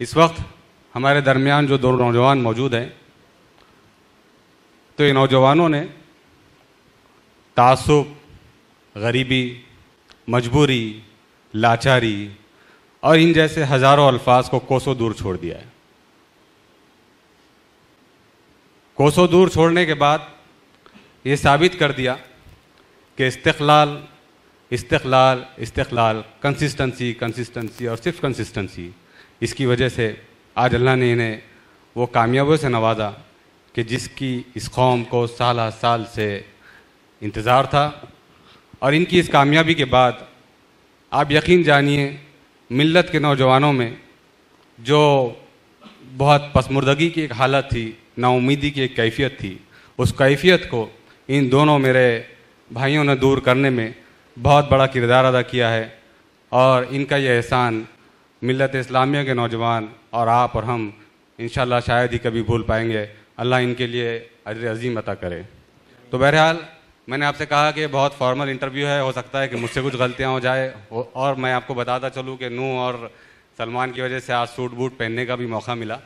इस वक्त हमारे दरमियान जो दो नौजवान मौजूद हैं तो इन नौजवानों ने तासुब गरीबी मजबूरी लाचारी और इन जैसे हज़ारों अल्फाज को कोसों दूर छोड़ दिया है कोसों दूर छोड़ने के बाद ये साबित कर दिया कि इस्तलाल इस्तलाल इस्तलाल कंसिस्टेंसी कंसिस्टेंसी और सिर्फ कंसिस्टेंसी इसकी वजह से आज अल्लाह ने इन्हें वो कामयाबियों से नवाजा कि जिसकी इस कौम को साल साल से इंतज़ार था और इनकी इस कामयाबी के बाद आप यकीन जानिए मिलत के नौजवानों में जो बहुत पसमुर्दगी की एक हालत थी नाउमीदी की एक कैफियत थी उस कैफियत को इन दोनों मेरे भाइयों ने दूर करने में बहुत बड़ा किरदार अदा किया है और इनका यह एहसान मिलत इस्लामिया के नौजवान और आप और हम इन शायद ही कभी भूल पाएंगे अल्लाह इनके लिए अजर अजीम अता करे तो बहरहाल मैंने आपसे कहा कि बहुत फॉर्मल इंटरव्यू है हो सकता है कि मुझसे कुछ गलतियां हो जाए और मैं आपको बताता चलूँ कि नू और सलमान की वजह से आज सूट बूट पहनने का भी मौका मिला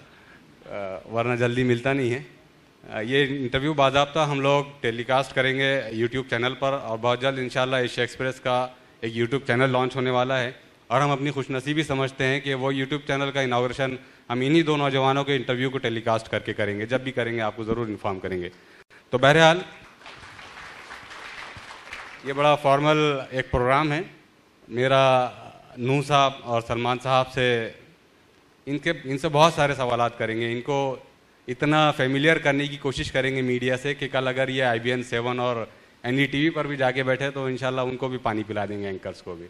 वरना जल्दी मिलता नहीं है ये इंटरव्यू बाबा हम लोग टेलीकास्ट करेंगे यूट्यूब चैनल पर और बहुत जल्द इन एशिया एक्सप्रेस का एक यूट्यूब चैनल लॉन्च होने वाला है और हम अपनी खुशनसीबी समझते हैं कि वो यूट्यूब चैनल का इनाग्रेशन हम इन्हीं दो नौजवानों के इंटरव्यू को टेलीकास्ट करके करेंगे जब भी करेंगे आपको ज़रूर इन्फॉर्म करेंगे तो बहरहाल ये बड़ा फॉर्मल एक प्रोग्राम है मेरा नू साहब और सलमान साहब से इनके इनसे बहुत सारे सवाल करेंगे इनको इतना फेमिलियर करने की कोशिश करेंगे मीडिया से कि कल अगर ये आई बी एन सेवन और एन टी वी पर भी जाके बैठे तो इन उनको भी पानी पिला देंगे एंकर्स को भी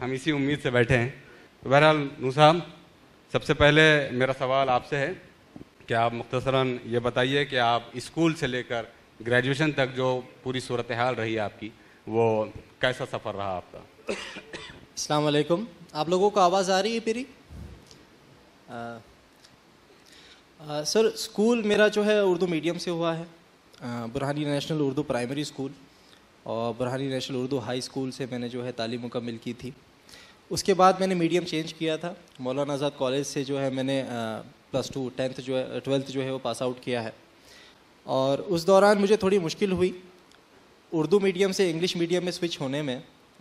हम इसी उम्मीद से बैठे हैं तो बहरहाल नू साहब सबसे पहले मेरा सवाल आपसे है कि आप मुख्तसरा ये बताइए कि आप स्कूल से लेकर ग्रेजुएशन तक जो पूरी सूरत हाल रही आपकी वो कैसा सफ़र रहा आपका अलैक्म आप लोगों को आवाज़ आ रही है मेरी सर स्कूल मेरा जो है उर्दू मीडियम से हुआ है Burhani national Urdu primary school और Burhani national Urdu high school से मैंने जो है तालीम मुकम्मिल की थी उसके बाद मैंने मीडियम चेंज किया था मौलाना आज़ाद कॉलेज से जो है मैंने प्लस टू टेंथ जो है ट्वेल्थ जो है वो पास आउट किया है और उस दौरान मुझे थोड़ी मुश्किल हुई उर्दू मीडियम से इंग्लिश मीडियम में स्विच होने में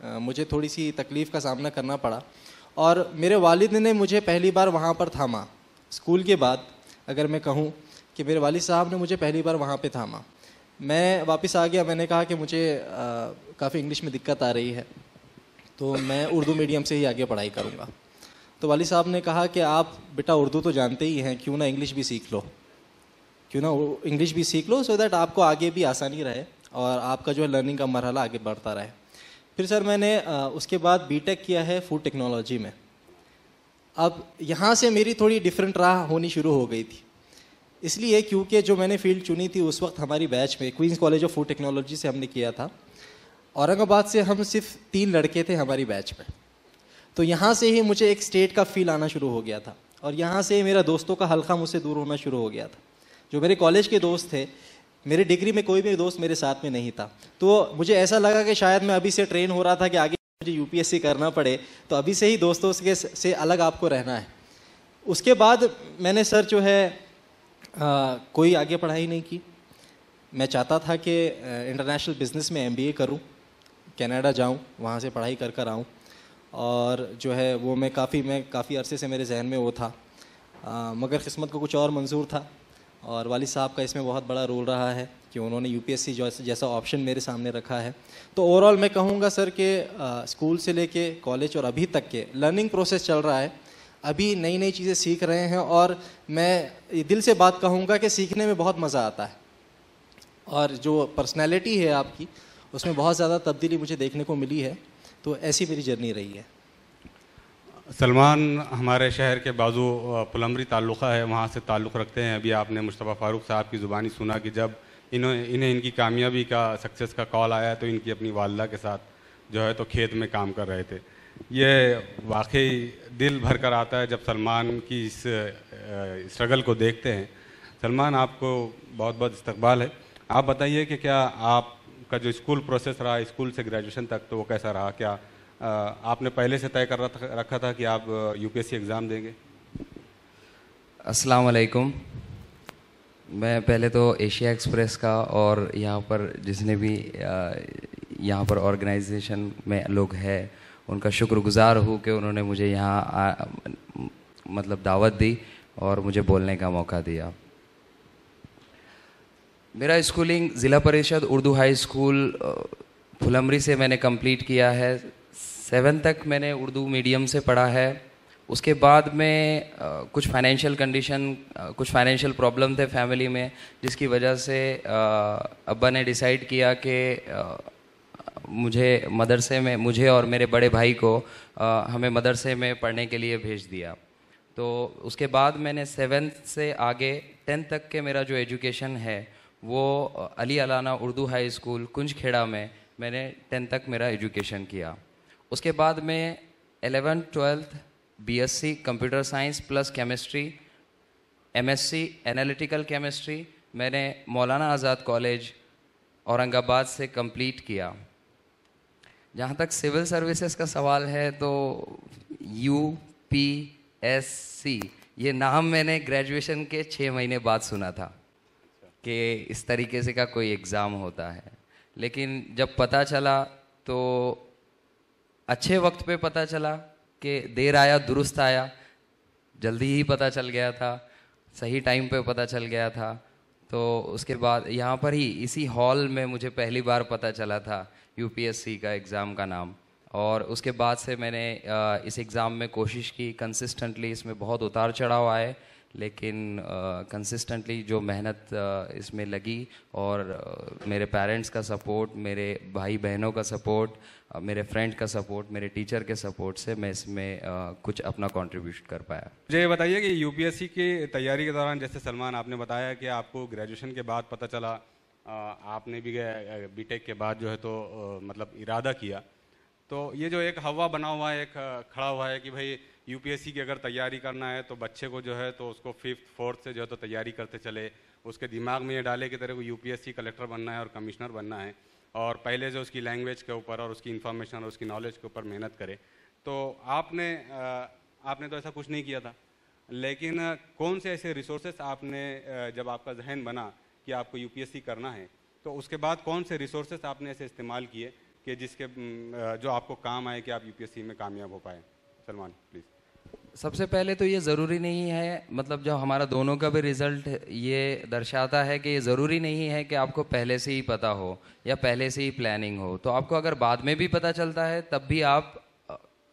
आ, मुझे थोड़ी सी तकलीफ़ का सामना करना पड़ा और मेरे वालिद ने मुझे पहली बार वहाँ पर थामा स्कूल के बाद अगर मैं कहूँ कि मेरे वालिद साहब ने मुझे पहली बार वहाँ पर थामा मैं वापस आ गया मैंने कहा कि मुझे काफ़ी इंग्लिश में दिक्कत आ रही है तो मैं उर्दू मीडियम से ही आगे पढ़ाई करूँगा तो वाली साहब ने कहा कि आप बेटा उर्दू तो जानते ही हैं क्यों ना इंग्लिश भी सीख लो क्यों ना इंग्लिश भी सीख लो सो so दैट आपको आगे भी आसानी रहे और आपका जो है लर्निंग का मरहला आगे बढ़ता रहे फिर सर मैंने उसके बाद बी किया है फूड टेक्नोलॉजी में अब यहाँ से मेरी थोड़ी डिफरेंट राह होनी शुरू हो गई थी इसलिए क्योंकि जो मैंने फील्ड चुनी थी उस वक्त हमारी बैच में Queens college of food technology से हमने किया था औरंगाबाद से हम सिर्फ तीन लड़के थे हमारी बैच में तो यहाँ से ही मुझे एक स्टेट का फील आना शुरू हो गया था और यहाँ से मेरा दोस्तों का हल्का मुझसे दूर होना शुरू हो गया था जो मेरे कॉलेज के दोस्त थे मेरे डिग्री में कोई भी दोस्त मेरे साथ में नहीं था तो मुझे ऐसा लगा कि शायद मैं अभी से ट्रेन हो रहा था कि आगे मुझे यूपीएससी करना पड़े तो अभी से ही दोस्तों के से अलग आपको रहना है उसके बाद मैंने सर जो है आ, कोई आगे पढ़ाई नहीं की मैं चाहता था कि इंटरनेशनल बिजनेस में एमबीए करूं कनाडा जाऊँ वहाँ से पढ़ाई कर कर आऊँ और जो है वो मैं काफ़ी मैं काफ़ी अरसे से मेरे जहन में वो था आ, मगर किस्मत को कुछ और मंजूर था और वाली साहब का इसमें बहुत बड़ा रोल रहा है कि उन्होंने यूपीएससी जैसा ऑप्शन मेरे सामने रखा है तो ओवरऑल मैं कहूँगा सर कि स्कूल से ले कॉलेज और अभी तक के लर्निंग प्रोसेस चल रहा है अभी नई नई चीज़ें सीख रहे हैं और मैं दिल से बात कहूँगा कि सीखने में बहुत मज़ा आता है और जो पर्सनैलिटी है आपकी उसमें बहुत ज़्यादा तब्दीली मुझे देखने को मिली है तो ऐसी मेरी जर्नी रही है सलमान हमारे शहर के बाजू पुलमरी ताल्लुक़ा है वहाँ से ताल्लुक़ रखते हैं अभी आपने मुश्तफ़ा फ़ारूक साहब की ज़ुबानी सुना कि जब इन्होंने इन्हें इनकी कामयाबी का सक्सेस का कॉल आया तो इनकी अपनी वालदा के साथ जो है तो खेत में काम कर रहे थे ये वाकई दिल भर कर आता है जब सलमान की इस स्ट्रगल को देखते हैं सलमान आपको बहुत बहुत इस्तबाल है आप बताइए कि क्या आप का जो स्कूल प्रोसेस रहा स्कूल से ग्रेजुएशन तक तो वो कैसा रहा क्या आपने पहले से तय कर रखा था कि आप यूपीएससी एग्ज़ाम देंगे अस्सलाम वालेकुम मैं पहले तो एशिया एक्सप्रेस का और यहाँ पर जिसने भी यहाँ पर ऑर्गेनाइजेशन में लोग हैं उनका शुक्रगुजार हूँ कि उन्होंने मुझे यहाँ मतलब दावत दी और मुझे बोलने का मौका दिया मेरा स्कूलिंग ज़िला परिषद उर्दू हाई स्कूल फुलमरी से मैंने कंप्लीट किया है सेवन तक मैंने उर्दू मीडियम से पढ़ा है उसके बाद में कुछ फाइनेंशियल कंडीशन कुछ फाइनेंशियल प्रॉब्लम थे फैमिली में जिसकी वजह से अब्बा ने डिसाइड किया कि मुझे मदरसे में मुझे और मेरे बड़े भाई को हमें मदरसे में पढ़ने के लिए भेज दिया तो उसके बाद मैंने सेवेंथ से आगे टेंथ तक के मेरा जो एजुकेशन है वो Ali Alana Urdu high school Kunjkheda में मैंने टेंथ तक मेरा एजुकेशन किया उसके बाद में eleven twelfth BSc computer science plus chemistry MSc analytical chemistry मैंने मौलाना आज़ाद कॉलेज औरंगाबाद से कंप्लीट किया जहाँ तक सिविल सर्विसेज का सवाल है तो यू पी एस सी ये नाम मैंने ग्रेजुएशन के छः महीने बाद सुना था कि इस तरीके से का कोई एग्ज़ाम होता है लेकिन जब पता चला तो अच्छे वक्त पे पता चला कि देर आया दुरुस्त आया जल्दी ही पता चल गया था सही टाइम पे पता चल गया था तो उसके बाद यहाँ पर ही इसी हॉल में मुझे पहली बार पता चला था यूपीएससी का एग्ज़ाम का नाम और उसके बाद से मैंने इस एग्ज़ाम में कोशिश की कंसिस्टेंटली इसमें बहुत उतार चढ़ाव आए लेकिन कंसिस्टेंटली uh, जो मेहनत uh, इसमें लगी और uh, मेरे पेरेंट्स का सपोर्ट मेरे भाई बहनों का सपोर्ट uh, मेरे फ्रेंड का सपोर्ट मेरे टीचर के सपोर्ट से मैं इसमें uh, कुछ अपना कंट्रीब्यूशन कर पाया मुझे बताइए कि यूपीएससी की तैयारी के दौरान जैसे सलमान आपने बताया कि आपको ग्रेजुएशन के बाद पता चला आपने भी टेक के बाद जो है तो मतलब इरादा किया तो ये जो एक हवा बना हुआ है एक खड़ा हुआ है कि भाई यूपीएससी की अगर तैयारी करना है तो बच्चे को जो है तो उसको फिफ्थ फोर्थ से जो है तो तैयारी करते चले उसके दिमाग में ये डाले कि तेरे को यूपीएससी कलेक्टर बनना है और कमिश्नर बनना है और पहले जो उसकी लैंग्वेज के ऊपर और उसकी इन्फॉर्मेशन और उसकी नॉलेज के ऊपर मेहनत करे तो आपने आपने तो ऐसा कुछ नहीं किया था लेकिन कौन से ऐसे रिसोर्सेस आपने जब आपका जहन बना कि आपको यू करना है तो उसके बाद कौन से रिसोर्सेस आपने ऐसे इस्तेमाल किए कि जिसके जो आपको काम आए कि आप यू में कामयाब हो पाए सलमान प्लीज़ सबसे पहले तो ये ज़रूरी नहीं है मतलब जो हमारा दोनों का भी रिज़ल्ट ये दर्शाता है कि ये ज़रूरी नहीं है कि आपको पहले से ही पता हो या पहले से ही प्लानिंग हो तो आपको अगर बाद में भी पता चलता है तब भी आप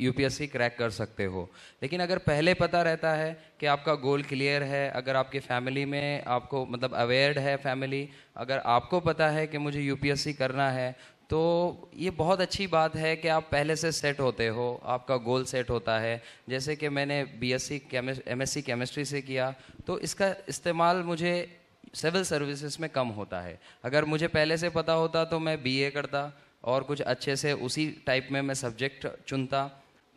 यूपीएससी क्रैक कर सकते हो लेकिन अगर पहले पता रहता है कि आपका गोल क्लियर है अगर आपके फैमिली में आपको मतलब अवेयर्ड है फैमिली अगर आपको पता है कि मुझे यूपीएससी करना है तो ये बहुत अच्छी बात है कि आप पहले से सेट होते हो आपका गोल सेट होता है जैसे कि मैंने बीएससी एमएससी केमिस्ट्री से किया तो इसका इस्तेमाल मुझे सिविल सर्विसेज में कम होता है अगर मुझे पहले से पता होता तो मैं बीए करता और कुछ अच्छे से उसी टाइप में मैं सब्जेक्ट चुनता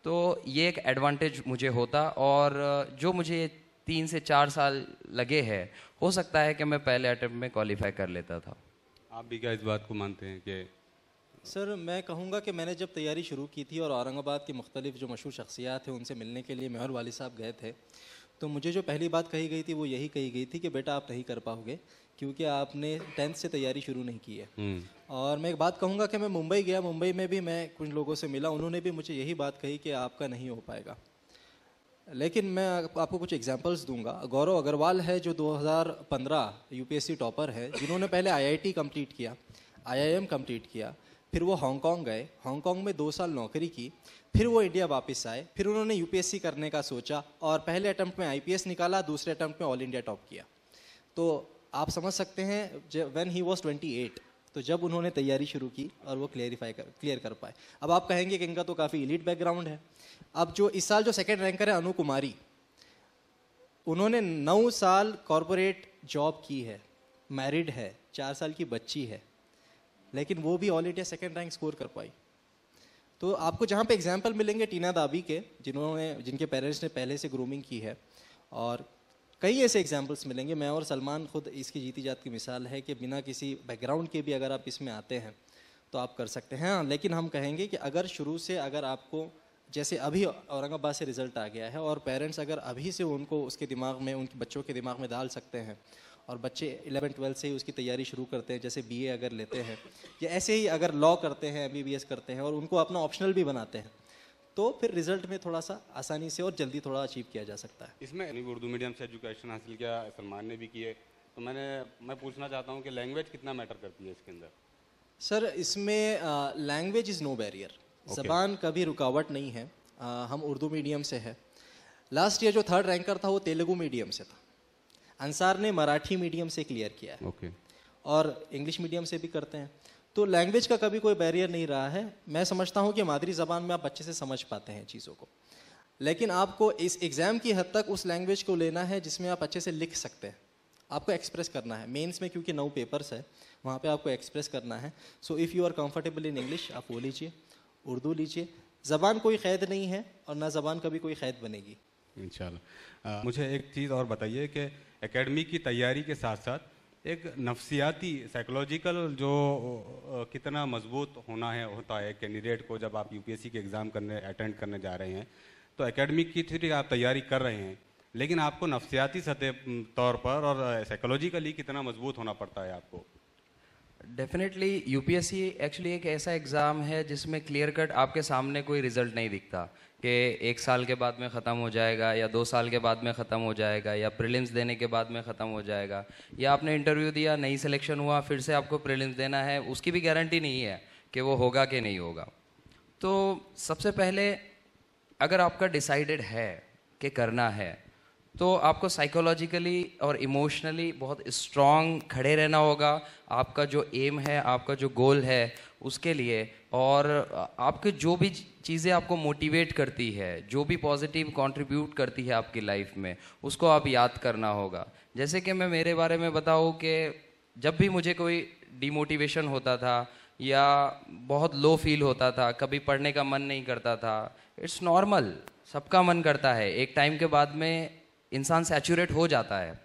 तो ये एक एडवांटेज मुझे होता और जो मुझे तीन से चार साल लगे हैं हो सकता है कि मैं पहले अटैम्प्ट में क्वालिफाई कर लेता था आप भी क्या इस बात को मानते हैं कि सर मैं कहूँगा कि मैंने जब तैयारी शुरू की थी और औरंगाबाद की मुख्तलिफ जो मशहूर शख्सियात हैं उनसे मिलने के लिए मेहर वाली साहब गए थे तो मुझे जो पहली बात कही गई थी वो यही कही गई थी कि बेटा आप नहीं कर पाओगे क्योंकि आपने टेंथ से तैयारी शुरू नहीं की है हम्म। और मैं एक बात कहूँगा कि मैं मुंबई गया मुंबई में भी मैं कुछ लोगों से मिला उन्होंने भी मुझे यही बात कही कि आपका नहीं हो पाएगा लेकिन मैं आपको कुछ एग्जांपल्स दूंगा गौरव अग्रवाल है जो 2015 यूपीएससी टॉपर है जिन्होंने पहले आईआईटी कंप्लीट किया आईआईएम कंप्लीट किया फिर वो हांगकांग गए हांगकांग में दो साल नौकरी की फिर वो इंडिया वापस आए फिर उन्होंने यूपीएससी करने का सोचा और पहले अटैम्प्ट में आईपीएस निकाला दूसरे अटैम्प्ट में ऑल इंडिया टॉप किया तो आप समझ सकते हैं when he was twenty eight तो जब उन्होंने तैयारी शुरू की और वो क्लियरिफाई कर क्लियर कर पाए अब आप कहेंगे कि इनका तो काफ़ी इलीट बैकग्राउंड है अब जो इस साल जो सेकेंड रैंकर है अनु कुमारी उन्होंने नौ साल कॉरपोरेट जॉब की है मैरिड है चार साल की बच्ची है लेकिन वो भी all India second rank score कर पाई तो आपको जहाँ पे एग्जाम्पल मिलेंगे टीना दाबी के जिन्होंने जिनके पेरेंट्स ने पहले से ग्रूमिंग की है और कई ऐसे एग्जाम्पल्स मिलेंगे मैं और सलमान खुद इसकी जीती जात की मिसाल है कि बिना किसी बैकग्राउंड के भी अगर आप इसमें आते हैं तो आप कर सकते हैं हाँ, लेकिन हम कहेंगे कि अगर शुरू से अगर आपको जैसे अभी औरंगाबाद से रिजल्ट आ गया है और पेरेंट्स अगर अभी से उनको उसके दिमाग में उनके बच्चों के दिमाग में डाल सकते हैं और बच्चे इलेवन ट्वेल्थ से ही उसकी तैयारी शुरू करते हैं जैसे बीए अगर लेते हैं या ऐसे ही अगर लॉ करते हैं एमबीबीएस करते हैं और उनको अपना ऑप्शनल भी बनाते हैं तो फिर रिजल्ट में थोड़ा सा आसानी से और जल्दी थोड़ा अचीव किया जा सकता है इसमें उर्दू मीडियम से एजुकेशन हासिल किया सलमान ने भी किए तो मैंने मैं पूछना चाहता हूँ कि लैंग्वेज कितना मैटर करती है इसके अंदर सर इसमें लैंग्वेज इज़ नो बैरियर जबान कभी रुकावट नहीं है आ, हम उर्दू मीडियम से है लास्ट ईयर जो थर्ड रैंकर था वो तेलुगु मीडियम से था अंसार ने मराठी मीडियम से क्लियर किया है okay. और इंग्लिश मीडियम से भी करते हैं तो लैंग्वेज का कभी कोई बैरियर नहीं रहा है मैं समझता हूँ कि मादरी ज़बान में आप अच्छे से समझ पाते हैं चीज़ों को लेकिन आपको इस एग्ज़ाम की हद तक उस लैंग्वेज को लेना है जिसमें आप अच्छे से लिख सकते हैं आपको एक्सप्रेस करना है मेंस में क्योंकि नौ पेपर्स है वहाँ पे आपको एक्सप्रेस करना है so if you are comfortable in English आप वो लीजिए उर्दू लीजिए ज़बान कोई कैद नहीं है और ना ज़बान कभी कोई कैद बनेगी इन मुझे एक चीज़ और बताइए कि एकेडमी की तैयारी के साथ साथ एक नफसियाती साइकोलॉजिकल जो कितना मजबूत होना है होता है कैंडिडेट को जब आप यूपीएससी के एग्ज़ाम करने अटेंड करने जा रहे हैं तो एकेडमिक की थ्री आप तैयारी कर रहे हैं लेकिन आपको नफसियाती सतह तौर पर और साइकोलॉजिकली कितना मजबूत होना पड़ता है आपको डेफिनेटली यूपीएससी एक्चुअली एक ऐसा एग्ज़ाम है जिसमें क्लियर कट आपके सामने कोई रिजल्ट नहीं दिखता कि एक साल के बाद में ख़त्म हो जाएगा या दो साल के बाद में ख़त्म हो जाएगा या प्रिलिम्स देने के बाद में ख़त्म हो जाएगा या आपने इंटरव्यू दिया नई सिलेक्शन हुआ फिर से आपको प्रिलिम्स देना है उसकी भी गारंटी नहीं है कि वो होगा कि नहीं होगा तो सबसे पहले अगर आपका डिसाइडेड है कि करना है तो आपको साइकोलॉजिकली और इमोशनली बहुत स्ट्रांग खड़े रहना होगा आपका जो एम है आपका जो गोल है उसके लिए और आपके जो भी चीज़ें आपको मोटिवेट करती है जो भी पॉजिटिव कंट्रीब्यूट करती है आपकी लाइफ में उसको आप याद करना होगा जैसे कि मैं मेरे बारे में बताऊँ कि जब भी मुझे कोई डिमोटिवेशन होता था या बहुत लो फील होता था कभी पढ़ने का मन नहीं करता था इट्स नॉर्मल सबका मन करता है एक टाइम के बाद में इंसान सेचूरेट हो जाता है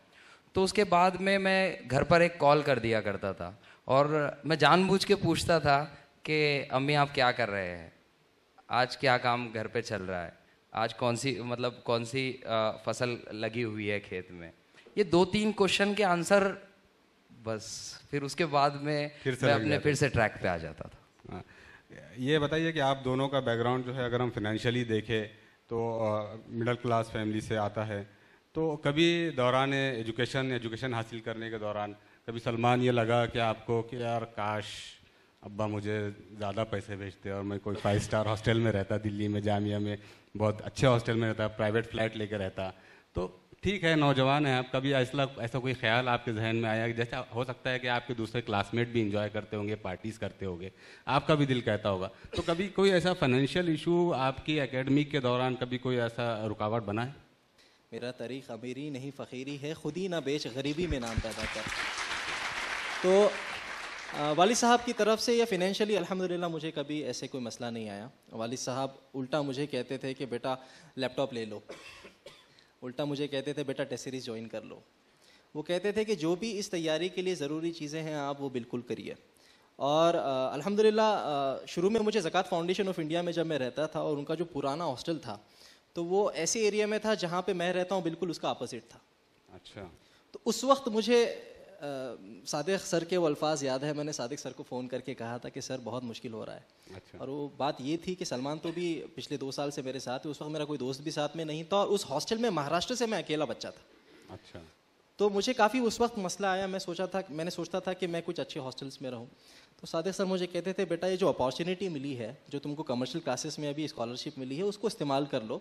तो उसके बाद में मैं घर पर एक कॉल कर दिया करता था और मैं जानबूझ के पूछता था कि अम्मी आप क्या कर रहे हैं आज क्या काम घर पे चल रहा है आज कौन सी मतलब कौन सी फसल लगी हुई है खेत में ये दो तीन क्वेश्चन के आंसर बस फिर उसके बाद में फिर मैं अपने फिर से ट्रैक पे आ जाता था हाँ। ये बताइए कि आप दोनों का बैकग्राउंड जो है अगर हम फिनेंशियली देखें तो मिडिल क्लास फैमिली से आता है तो कभी दौरान एजुकेशन एजुकेशन हासिल करने के दौरान कभी सलमान ये लगा कि आपको कि यार काश अब्बा मुझे ज़्यादा पैसे भेजते और मैं कोई फाइव स्टार हॉस्टल में रहता दिल्ली में जामिया में बहुत अच्छे हॉस्टल में रहता प्राइवेट फ्लैट लेकर रहता तो ठीक है नौजवान है आप कभी ऐसा ऐसा कोई ख्याल आपके जहन में आया जैसा हो सकता है कि आपके दूसरे क्लासमेट भी इंजॉय करते होंगे पार्टीज़ करते होंगे आपका भी दिल कहता होगा तो कभी कोई ऐसा फाइनेंशियल इशू आपकी एकेडमिक के दौरान कभी कोई ऐसा रुकावट बना है मेरा तारीख अमीरी नहीं फ़कीरी है खुद ही ना बेच गरीबी में नाम पैदा कर तो वाली साहब की तरफ से या फिनेंशियली अल्हम्दुलिल्लाह मुझे कभी ऐसे कोई मसला नहीं आया वालिद साहब उल्टा मुझे कहते थे कि बेटा लैपटॉप ले लो उल्टा मुझे कहते थे बेटा टेस्ट सीरीज ज्वाइन कर लो वो कहते थे कि जो भी इस तैयारी के लिए ज़रूरी चीज़ें हैं आप वो बिल्कुल करिए और अल्हम्दुलिल्लाह शुरू में मुझे ज़क़़त फाउंडेशन ऑफ इंडिया में जब मैं रहता था और उनका जो पुराना हॉस्टल था तो वो ऐसे एरिया में था जहाँ पे मैं रहता हूँ बिल्कुल उसका अपोजिट था अच्छा तो उस वक्त मुझे सादिक सर के वो अल्फाज याद है मैंने सादिक सर को फ़ोन करके कहा था कि सर बहुत मुश्किल हो रहा है अच्छा। और वो बात ये थी कि सलमान तो भी पिछले दो साल से मेरे साथ उस वक्त मेरा कोई दोस्त भी साथ में नहीं था और उस हॉस्टल में महाराष्ट्र से मैं अकेला बच्चा था अच्छा तो मुझे काफ़ी उस वक्त मसला आया मैं सोचा था मैंने सोचता था कि मैं कुछ अच्छे हॉस्टल्स में रहूँ तो सादिक सर मुझे कहते थे बेटा ये जो अपॉर्चुनिटी मिली है जो तुमको कमर्शियल क्लासेस में अभी स्कॉलरशिप मिली है उसको इस्तेमाल कर लो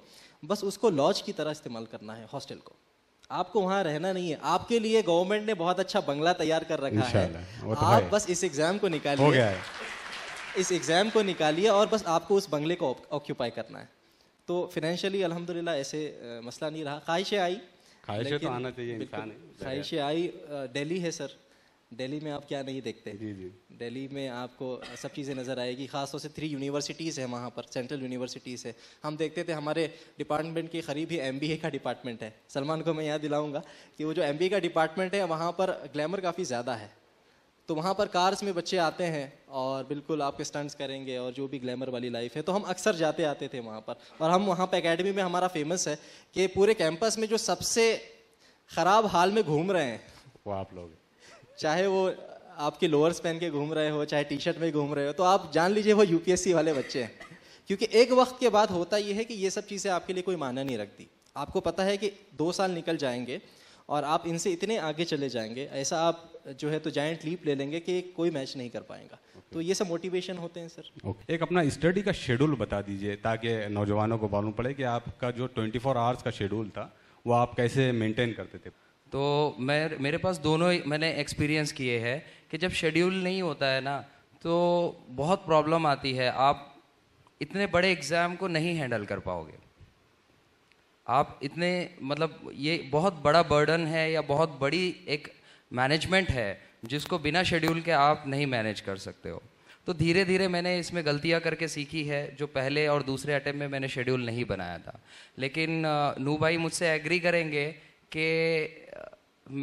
बस उसको लॉज की तरह इस्तेमाल करना है हॉस्टल को आपको वहां रहना नहीं है आपके लिए गवर्नमेंट ने बहुत अच्छा बंगला तैयार कर रखा है तो आप है। बस इस एग्जाम को निकालिए इस एग्जाम को निकालिए और बस आपको उस बंगले को ऑक्यूपाई करना है तो फिनेंशियली अलहमदिल्ला ऐसे मसला नहीं रहा ख्वाहिशें आई ख्वाहिशें तो आना चाहिए ख्वाहिशें आई दिल्ली है सर दिल्ली में आप क्या नहीं देखते जी जी दिल्ली में आपको सब चीज़ें नज़र आएगी ख़ासतौर से थ्री यूनिवर्सिटीज़ हैं वहाँ पर सेंट्रल यूनिवर्सिटीज़ है हम देखते थे हमारे डिपार्टमेंट के करीब ही एम का डिपार्टमेंट है सलमान को मैं याद दिलाऊँगा कि वो जो एम का डिपार्टमेंट है वहाँ पर ग्लैमर काफ़ी ज़्यादा है तो वहाँ पर कार्स में बच्चे आते हैं और बिल्कुल आपके स्टंट्स करेंगे और जो भी ग्लैमर वाली लाइफ है तो हम अक्सर जाते आते थे वहाँ पर और हम वहाँ पर अकेडमी में हमारा फेमस है कि पूरे कैंपस में जो सबसे ख़राब हाल में घूम रहे हैं वो आप लोग चाहे वो आपके लोअर्स पहन के घूम रहे हो चाहे टी शर्ट में घूम रहे हो तो आप जान लीजिए वो यूपीएससी वाले बच्चे हैं क्योंकि एक वक्त के बाद होता ये है कि ये सब चीज़ें आपके लिए कोई माना नहीं रखती आपको पता है कि दो साल निकल जाएंगे और आप इनसे इतने आगे चले जाएंगे ऐसा आप जो है तो जाइंट लीप ले लेंगे कि कोई मैच नहीं कर पाएगा okay. तो ये सब मोटिवेशन होते हैं सर okay. एक अपना स्टडी का शेड्यूल बता दीजिए ताकि नौजवानों को मालूम पड़े कि आपका जो 24 आवर्स का शेड्यूल था वो आप कैसे मेंटेन करते थे तो मैं मेरे पास दोनों मैंने एक्सपीरियंस किए हैं कि जब शेड्यूल नहीं होता है ना तो बहुत प्रॉब्लम आती है आप इतने बड़े एग्ज़ाम को नहीं हैंडल कर पाओगे आप इतने मतलब ये बहुत बड़ा बर्डन है या बहुत बड़ी एक मैनेजमेंट है जिसको बिना शेड्यूल के आप नहीं मैनेज कर सकते हो तो धीरे धीरे मैंने इसमें गलतियां करके सीखी है जो पहले और दूसरे अटैम्प्ट में मैंने शेड्यूल नहीं बनाया था लेकिन नू भाई मुझसे एग्री करेंगे कि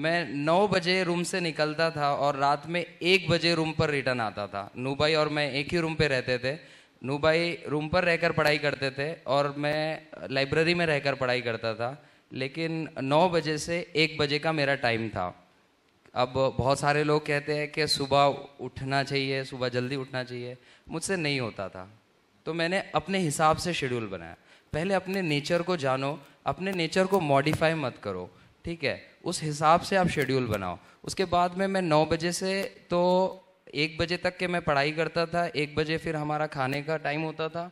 मैं नौ बजे रूम से निकलता था और रात में एक बजे रूम पर रिटर्न आता था नूबाई और मैं एक ही रूम पे रहते थे नूबाई रूम पर रहकर पढ़ाई करते थे और मैं लाइब्रेरी में रहकर पढ़ाई करता था लेकिन नौ बजे से एक बजे का मेरा टाइम था अब बहुत सारे लोग कहते हैं कि सुबह उठना चाहिए सुबह जल्दी उठना चाहिए मुझसे नहीं होता था तो मैंने अपने हिसाब से शेड्यूल बनाया पहले अपने नेचर को जानो अपने नेचर को मॉडिफाई मत करो ठीक है उस हिसाब से आप शेड्यूल बनाओ उसके बाद में मैं नौ बजे से तो एक बजे तक के मैं पढ़ाई करता था एक बजे फिर हमारा खाने का टाइम होता था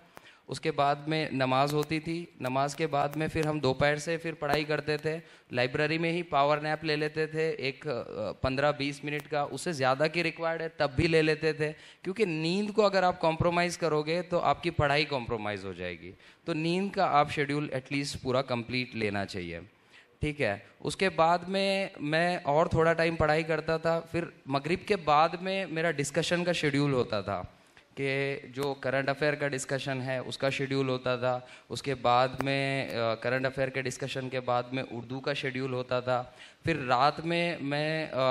उसके बाद में नमाज होती थी नमाज के बाद में फिर हम दोपहर से फिर पढ़ाई करते थे लाइब्रेरी में ही पावर नैप ले लेते थे एक पंद्रह बीस मिनट का उससे ज़्यादा की रिक्वायर्ड है तब भी ले लेते थे क्योंकि नींद को अगर आप कॉम्प्रोमाइज़ करोगे तो आपकी पढ़ाई कॉम्प्रोमाइज़ हो जाएगी तो नींद का आप शेड्यूल एटलीस्ट पूरा कंप्लीट लेना चाहिए ठीक है उसके बाद में मैं और थोड़ा टाइम पढ़ाई करता था फिर मगरिब के बाद में मेरा डिस्कशन का शेड्यूल होता था कि जो करंट अफेयर का डिस्कशन है उसका शेड्यूल होता था उसके बाद में करंट अफेयर के डिस्कशन के बाद में उर्दू का शेड्यूल होता था फिर रात में मैं आ,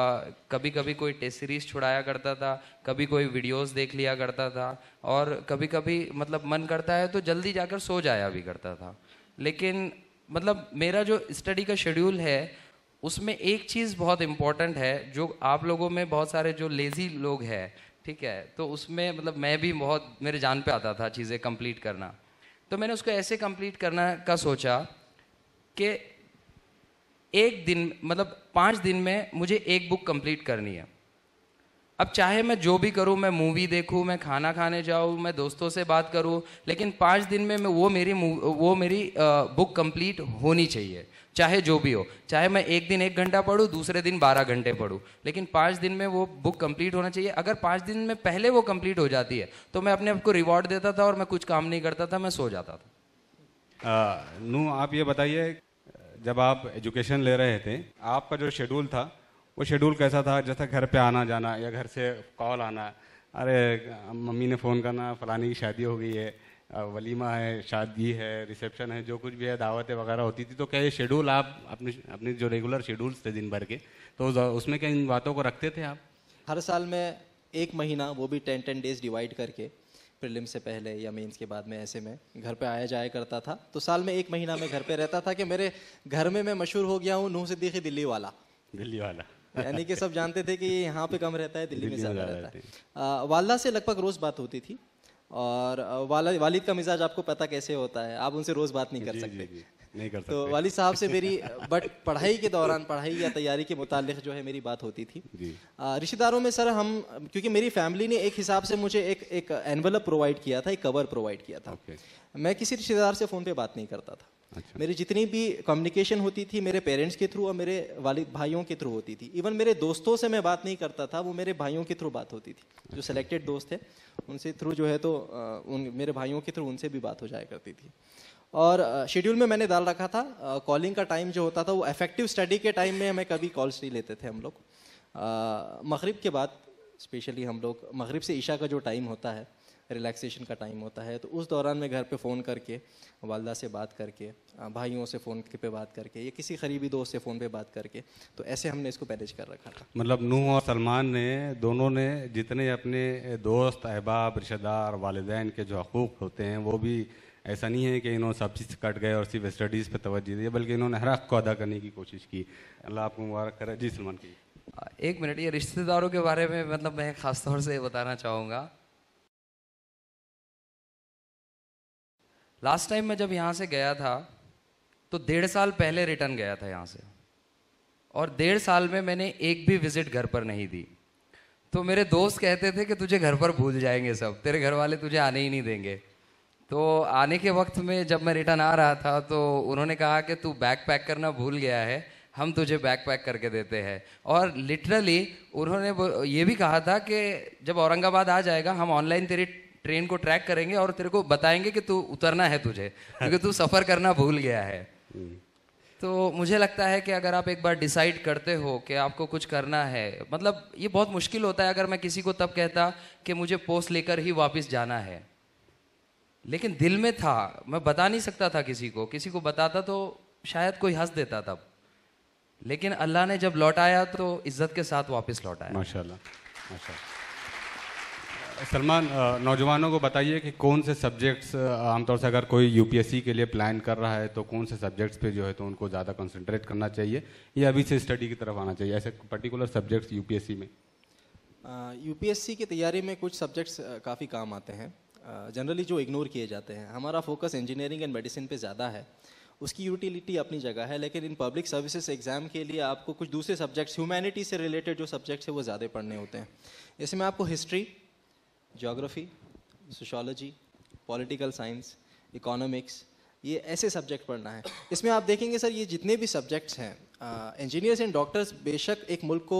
कभी कभी कोई टेस्ट सीरीज़ छुड़ाया करता था कभी कोई वीडियोस देख लिया करता था और कभी कभी मतलब मन करता है तो जल्दी जाकर सो जाया भी करता था लेकिन मतलब मेरा जो स्टडी का शेड्यूल है उसमें एक चीज़ बहुत इम्पॉर्टेंट है जो आप लोगों में बहुत सारे जो लेज़ी लोग हैं ठीक है तो उसमें मतलब मैं भी बहुत मेरे जान पे आता था चीज़ें कंप्लीट करना तो मैंने उसको ऐसे कंप्लीट करना का सोचा कि एक दिन मतलब पाँच दिन में मुझे एक बुक कंप्लीट करनी है अब चाहे मैं जो भी करूं मैं मूवी देखूं मैं खाना खाने जाऊं मैं दोस्तों से बात करूं लेकिन पाँच दिन में मैं वो मेरी वो मेरी बुक कंप्लीट होनी चाहिए चाहे जो भी हो चाहे मैं एक दिन एक घंटा पढ़ू दूसरे दिन बारह घंटे पढ़ूँ लेकिन पाँच दिन में वो बुक कंप्लीट होना चाहिए अगर पाँच दिन में पहले वो कंप्लीट हो जाती है तो मैं अपने आप को रिवॉर्ड देता था और मैं कुछ काम नहीं करता था मैं सो जाता था नू आप ये बताइए जब आप एजुकेशन ले रहे थे आपका जो शेड्यूल था वो शेड्यूल कैसा था जैसा घर पे आना जाना या घर से कॉल आना अरे मम्मी ने फ़ोन करना फलाने की शादी हो गई है वलीमा है शादी है रिसेप्शन है जो कुछ भी है दावतें वगैरह होती थी तो क्या ये शेड्यूल आप अपने अपने जो रेगुलर शेड्यूल्स थे दिन भर के तो उसमें क्या इन बातों को रखते थे आप हर साल में एक महीना वो भी टेन टेन डेज डिवाइड करके प्रिलिम से पहले या मेंस के बाद में ऐसे में घर पे आया जाया करता था तो साल में एक महीना मैं घर पे रहता था कि मेरे घर में मैं मशहूर हो गया हूँ नूह सिद्दीकी दिल्ली वाला दिल्ली वाला यानी कि सब जानते थे कि यहाँ पे कम रहता है दिल्ली, दिल्ली में ज़्यादा रहता है वालदा से लगभग रोज़ बात होती थी और वाला वालिद का मिजाज आपको पता कैसे होता है आप उनसे रोज़ बात नहीं कर सकते जी, जी, नहीं कर तो सकते तो वालिद साहब से मेरी बट पढ़ाई के दौरान पढ़ाई या तैयारी के मुतालिक जो है मेरी बात होती थी रिश्तेदारों में सर हम क्योंकि मेरी फैमिली ने एक हिसाब से मुझे एक एक एनवलप प्रोवाइड किया था एक कवर प्रोवाइड किया था मैं किसी रिश्तेदार से फ़ोन पे बात नहीं करता था अच्छा। मेरी जितनी भी कम्युनिकेशन होती थी मेरे पेरेंट्स के थ्रू और मेरे वालिद भाइयों के थ्रू होती थी इवन मेरे दोस्तों से मैं बात नहीं करता था वो मेरे भाइयों के थ्रू बात होती थी जो सिलेक्टेड अच्छा। दोस्त थे उनसे थ्रू जो है तो उन मेरे भाइयों के थ्रू उनसे भी बात हो जाया करती थी और शेड्यूल में मैंने डाल रखा था कॉलिंग का टाइम जो होता था वो इफेक्टिव स्टडी के टाइम में हमें कभी कॉल्स नहीं लेते थे हम लोग मगरब के बाद स्पेशली हम लोग मगरब से ईशा का जो टाइम होता है रिलैक्सेशन का टाइम होता है तो उस दौरान मैं घर पे फ़ोन करके वालदा से बात करके भाइयों से फ़ोन पे बात करके या किसी करीबी दोस्त से फ़ोन पे बात करके तो ऐसे हमने इसको मैनेज कर रखा था मतलब नूह और सलमान ने दोनों ने जितने अपने दोस्त अहबाब रिश्तेदार वालदेन के जो हकूक़ होते हैं वो भी ऐसा नहीं है कि इन्होंने सब चीज़ कट गए और सिर्फ स्टडीज़ पर तोज्जी दी बल्कि इन्होंने हर हक को अदा करने की कोशिश की अल्लाह आपको मुबारक करे जी सलमान की एक मिनट ये रिश्तेदारों के बारे में मतलब मैं ख़ास तौर से बताना चाहूँगा लास्ट टाइम मैं जब यहाँ से गया था तो डेढ़ साल पहले रिटर्न गया था यहाँ से और डेढ़ साल में मैंने एक भी विजिट घर पर नहीं दी तो मेरे दोस्त कहते थे कि तुझे घर पर भूल जाएंगे सब तेरे घर वाले तुझे आने ही नहीं देंगे तो आने के वक्त में जब मैं रिटर्न आ रहा था तो उन्होंने कहा कि तू बैग पैक करना भूल गया है हम तुझे बैग पैक करके देते हैं और लिटरली उन्होंने ये भी कहा था कि जब औरंगाबाद आ जाएगा हम ऑनलाइन तेरी ट्रेन को ट्रैक करेंगे और तेरे को बताएंगे कि तू उतरना है तुझे क्योंकि तू सफ़र करना भूल गया है तो मुझे लगता है कि अगर आप एक बार डिसाइड करते हो कि आपको कुछ करना है मतलब ये बहुत मुश्किल होता है अगर मैं किसी को तब कहता कि मुझे पोस्ट लेकर ही वापस जाना है लेकिन दिल में था मैं बता नहीं सकता था किसी को किसी को बताता तो शायद कोई हंस देता तब लेकिन अल्लाह ने जब लौटाया तो इज्जत के साथ वापस लौटाया माशाल्लाह माशाल्लाह सलमान नौजवानों को बताइए कि कौन से सब्जेक्ट्स आमतौर से अगर कोई यूपीएससी के लिए प्लान कर रहा है तो कौन से सब्जेक्ट्स पे जो है तो उनको ज़्यादा कंसंट्रेट करना चाहिए या अभी से स्टडी की तरफ आना चाहिए ऐसे पर्टिकुलर सब्जेक्ट्स यूपीएससी में यूपीएससी की तैयारी में कुछ सब्जेक्ट्स काफ़ी काम आते हैं जनरली जो इग्नोर किए जाते हैं हमारा फोकस इंजीनियरिंग एंड मेडिसिन पे ज़्यादा है उसकी यूटिलिटी अपनी जगह है लेकिन इन पब्लिक सर्विसेज एग्ज़ाम के लिए आपको कुछ दूसरे सब्जेक्ट्स ह्यूमैनिटी से रिलेटेड जो सब्जेक्ट्स हैं वो ज़्यादा पढ़ने होते हैं इसमें आपको history geography sociology political science economics ये ऐसे सब्जेक्ट पढ़ना है इसमें आप देखेंगे सर ये जितने भी सब्जेक्ट्स हैं इंजीनियर्स एंड डॉक्टर्स बेशक एक मुल्क को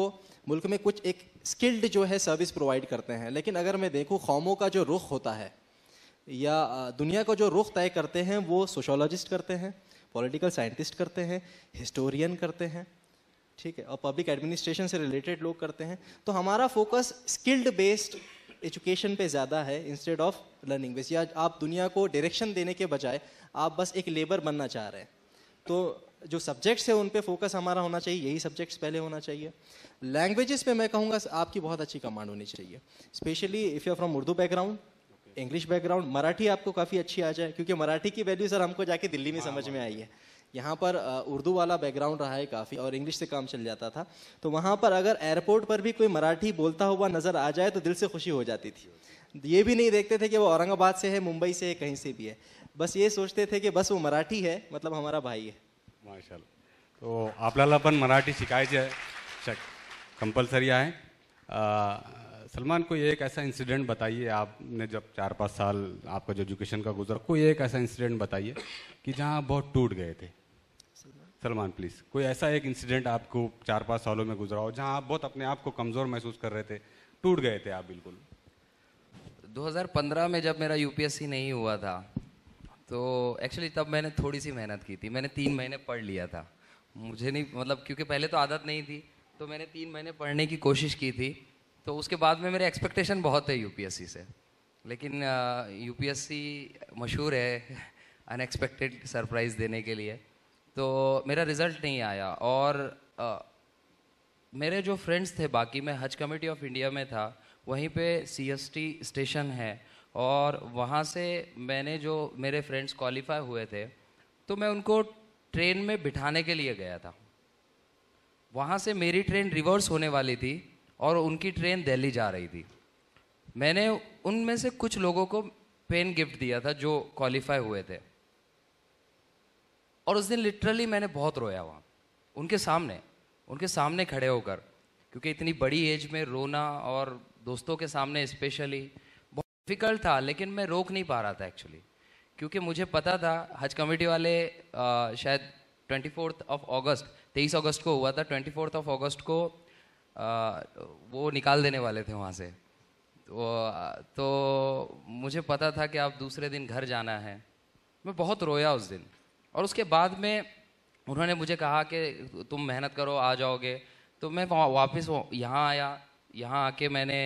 मुल्क में कुछ एक स्किल्ड जो है सर्विस प्रोवाइड करते हैं लेकिन अगर मैं देखूँ कौमों का जो रुख होता है या दुनिया का जो रुख तय करते हैं वो सोशोलॉजिस्ट करते हैं पॉलिटिकल साइंटिस्ट करते हैं हिस्टोरियन करते हैं ठीक है और पब्लिक एडमिनिस्ट्रेशन से रिलेटेड लोग करते हैं तो हमारा फोकस स्किल्ड बेस्ड एजुकेशन पे ज़्यादा है इंस्टेड ऑफ लर्निंग बेस या आप दुनिया को डायरेक्शन देने के बजाय आप बस एक लेबर बनना चाह रहे हैं तो जो सब्जेक्ट्स है उन पर फोकस हमारा होना चाहिए यही सब्जेक्ट्स पहले होना चाहिए लैंग्वेजेस पे मैं कहूँगा आपकी बहुत अच्छी कमांड होनी चाहिए specially if you from Urdu background English background Marathi आपको काफ़ी अच्छी आ जाए क्योंकि मराठी की वैल्यू सर हमको जाके दिल्ली में हाँ, समझ में आई है यहाँ पर उर्दू वाला बैकग्राउंड रहा है काफ़ी और इंग्लिश से काम चल जाता था तो वहाँ पर अगर एयरपोर्ट पर भी कोई मराठी बोलता हुआ नज़र आ जाए तो दिल से खुशी हो जाती थी ये भी नहीं देखते थे कि वो औरंगाबाद से है मुंबई से है कहीं से भी है बस ये सोचते थे कि बस वो मराठी है मतलब हमारा भाई है माशा तो आप अपन मराठी शिकायत आहे कंपल्सरी आहे सलमान कोई एक ऐसा इंसिडेंट बताइए आपने जब चार पाँच साल आपका जो एजुकेशन का गुजरा कोई एक ऐसा इंसिडेंट बताइए कि जहाँ बहुत टूट गए थे सलमान प्लीज़ कोई ऐसा एक इंसिडेंट आपको चार पाँच सालों में गुजरा हो जहाँ आप बहुत अपने आप को कमज़ोर महसूस कर रहे थे टूट गए थे आप बिल्कुल 2015 में जब मेरा यूपीएससी नहीं हुआ था तो एक्चुअली तब मैंने थोड़ी सी मेहनत की थी मैंने तीन महीने पढ़ लिया था मुझे नहीं मतलब क्योंकि पहले तो आदत नहीं थी तो मैंने तीन महीने पढ़ने की कोशिश की थी तो उसके बाद में मेरे एक्सपेक्टेशन बहुत है यूपीएससी से लेकिन यूपीएससी मशहूर है अनएक्सपेक्टेड सरप्राइज़ देने के लिए तो मेरा रिजल्ट नहीं आया और आ, मेरे जो फ्रेंड्स थे बाकी मैं हज कमेटी ऑफ इंडिया में था वहीं पे सीएसटी स्टेशन है और वहाँ से मैंने जो मेरे फ्रेंड्स क्वालिफाई हुए थे तो मैं उनको ट्रेन में बिठाने के लिए गया था वहाँ से मेरी ट्रेन रिवर्स होने वाली थी और उनकी ट्रेन दिल्ली जा रही थी मैंने उनमें से कुछ लोगों को पेन गिफ्ट दिया था जो क्वालिफाई हुए थे और उस दिन लिटरली मैंने बहुत रोया वहाँ उनके सामने उनके सामने खड़े होकर क्योंकि इतनी बड़ी एज में रोना और दोस्तों के सामने स्पेशली बहुत डिफ़िकल्ट था लेकिन मैं रोक नहीं पा रहा था एक्चुअली क्योंकि मुझे पता था हज कमेटी वाले आ, शायद ट्वेंटी फोर्थ ऑफ ऑगस्ट तेईस अगस्त को हुआ था ट्वेंटी फोर्थ ऑफ ऑगस्ट को आ, वो निकाल देने वाले थे वहाँ से तो, तो मुझे पता था कि आप दूसरे दिन घर जाना है मैं बहुत रोया उस दिन और उसके बाद में उन्होंने मुझे कहा कि तुम मेहनत करो आ जाओगे तो मैं वापस यहाँ आया यहाँ आके मैंने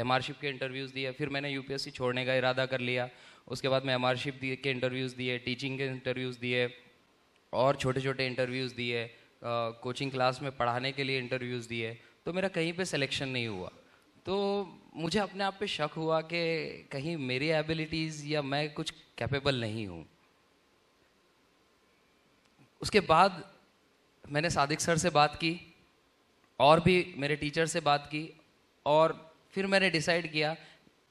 एम आर के इंटरव्यूज़ दिए फिर मैंने यू छोड़ने का इरादा कर लिया उसके बाद मैं एम आर के इंटरव्यूज़ दिए टीचिंग के इंटरव्यूज़ दिए और छोटे छोटे इंटरव्यूज़ दिए कोचिंग क्लास में पढ़ाने के लिए इंटरव्यूज़ दिए तो मेरा कहीं पे सिलेक्शन नहीं हुआ तो मुझे अपने आप पे शक हुआ कि कहीं मेरी एबिलिटीज़ या मैं कुछ कैपेबल नहीं हूँ उसके बाद मैंने सादिक सर से बात की और भी मेरे टीचर से बात की और फिर मैंने डिसाइड किया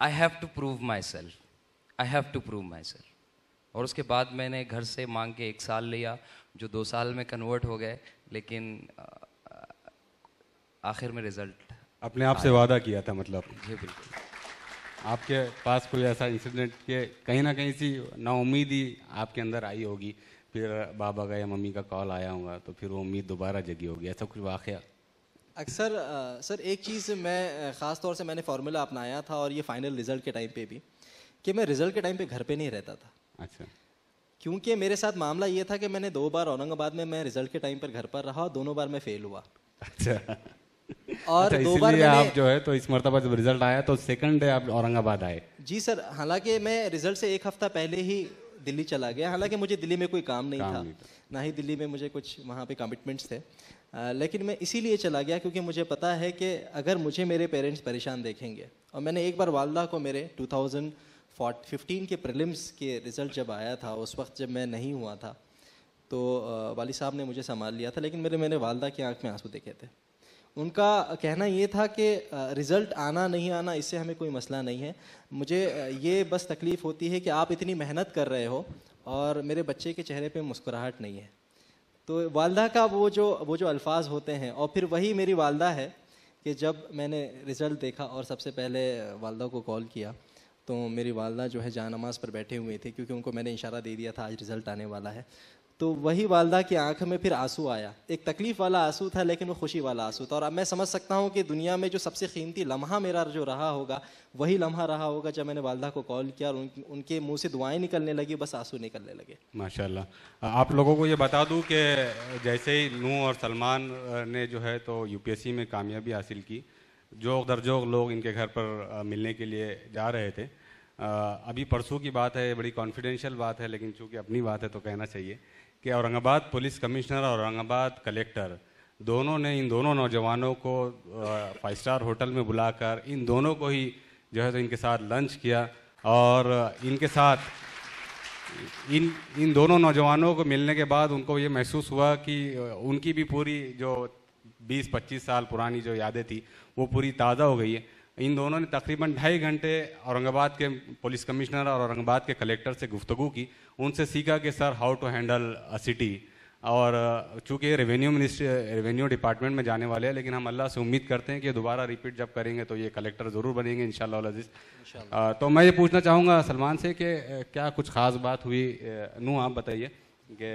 I have to prove myself I have to prove myself और उसके बाद मैंने घर से मांग के एक साल लिया जो दो साल में कन्वर्ट हो गए लेकिन आखिर में रिजल्ट अपने आप से वादा किया था मतलब जी बिल्कुल आपके पास कोई ऐसा इंसिडेंट के कहीं ना कहीं सी नाउमीदी आपके अंदर आई होगी फिर बाबा का या मम्मी का कॉल आया होगा तो फिर वो उम्मीद दोबारा जगी होगी ऐसा कुछ वाक़ अक्सर सर एक चीज़ मैं ख़ास तौर से मैंने फार्मूला अपनाया था और ये फाइनल रिज़ल्ट के टाइम पे भी कि मैं रिज़ल्ट के टाइम पे घर पे नहीं रहता था अच्छा क्योंकि मेरे साथ मामला ये था कि मैंने दो बार औरंगाबाद में मैं रिज़ल्ट के टाइम पर घर पर रहा दोनों बार मैं फ़ेल हुआ अच्छा और अच्छा, दो बार मैंने... आप जो है तो इस मरतबा जब रिजल्ट आया तो सेकंड डे आप औरंगाबाद आए जी सर हालांकि मैं रिजल्ट से एक हफ्ता पहले ही दिल्ली चला गया हालांकि मुझे दिल्ली में कोई काम नहीं काम था ना ही दिल्ली में मुझे कुछ वहाँ पे कमिटमेंट्स थे आ, लेकिन मैं इसीलिए चला गया क्योंकि मुझे पता है कि अगर मुझे मेरे पेरेंट्स परेशान देखेंगे और मैंने एक बार वालदा को मेरे टू फिफ्टीन के प्रिलिम्स के रिज़ल्ट जब आया था उस वक्त जब मैं नहीं हुआ था तो वाली साहब ने मुझे संभाल लिया था लेकिन मेरे मैंने वालदा की आँख में आंसू देखे थे उनका कहना ये था कि रिज़ल्ट आना नहीं आना इससे हमें कोई मसला नहीं है मुझे ये बस तकलीफ़ होती है कि आप इतनी मेहनत कर रहे हो और मेरे बच्चे के चेहरे पे मुस्कुराहट नहीं है तो वालदा का वो जो वो जो अल्फाज होते हैं और फिर वही मेरी वालदा है कि जब मैंने रिज़ल्ट देखा और सबसे पहले वालदा को कॉल किया तो मेरी वालदा जो है जानमाज़ नमाज पर बैठे हुए थे क्योंकि उनको मैंने इशारा दे दिया था आज रिज़ल्ट आने वाला है तो वही वालदा की आंख में फिर आंसू आया एक तकलीफ वाला आंसू था लेकिन वो खुशी वाला आंसू था और अब मैं समझ सकता हूँ कि दुनिया में जो सबसे कीमती लम्हा मेरा जो रहा होगा वही लम्हा रहा होगा जब मैंने वालदा को कॉल किया और उन, उनके मुंह से दुआएं निकलने लगी बस आंसू निकलने लगे माशा आप लोगों को ये बता दूँ कि जैसे ही नू और सलमान ने जो है तो यू में कामयाबी हासिल की जोग दरजोग लोग इनके घर पर मिलने के लिए जा रहे थे अभी परसों की बात है बड़ी कॉन्फिडेंशियल बात है लेकिन चूंकि अपनी बात है तो कहना चाहिए कि औरंगाबाद पुलिस कमिश्नर और औरंगाबाद कलेक्टर दोनों ने इन दोनों नौजवानों को फाइव स्टार होटल में बुलाकर इन दोनों को ही जो है तो इनके साथ लंच किया और इनके साथ इन इन दोनों नौजवानों को मिलने के बाद उनको ये महसूस हुआ कि उनकी भी पूरी जो 20-25 साल पुरानी जो यादें थी वो पूरी ताज़ा हो गई है इन दोनों ने तकरीबन ढाई घंटे औरंगाबाद के पुलिस कमिश्नर और औरंगाबाद के कलेक्टर से गुफ्तु की उनसे सीखा कि sir how to handle a city और चूँकि रेवेन्यू मिनिस्ट्री रेवेन्यू डिपार्टमेंट में जाने वाले हैं लेकिन हम अल्लाह से उम्मीद करते हैं कि दोबारा रिपीट जब करेंगे तो ये कलेक्टर ज़रूर बनेंगे इन शजीज़ तो मैं ये पूछना चाहूँगा सलमान से कि क्या कुछ ख़ास बात हुई नू आप बताइए कि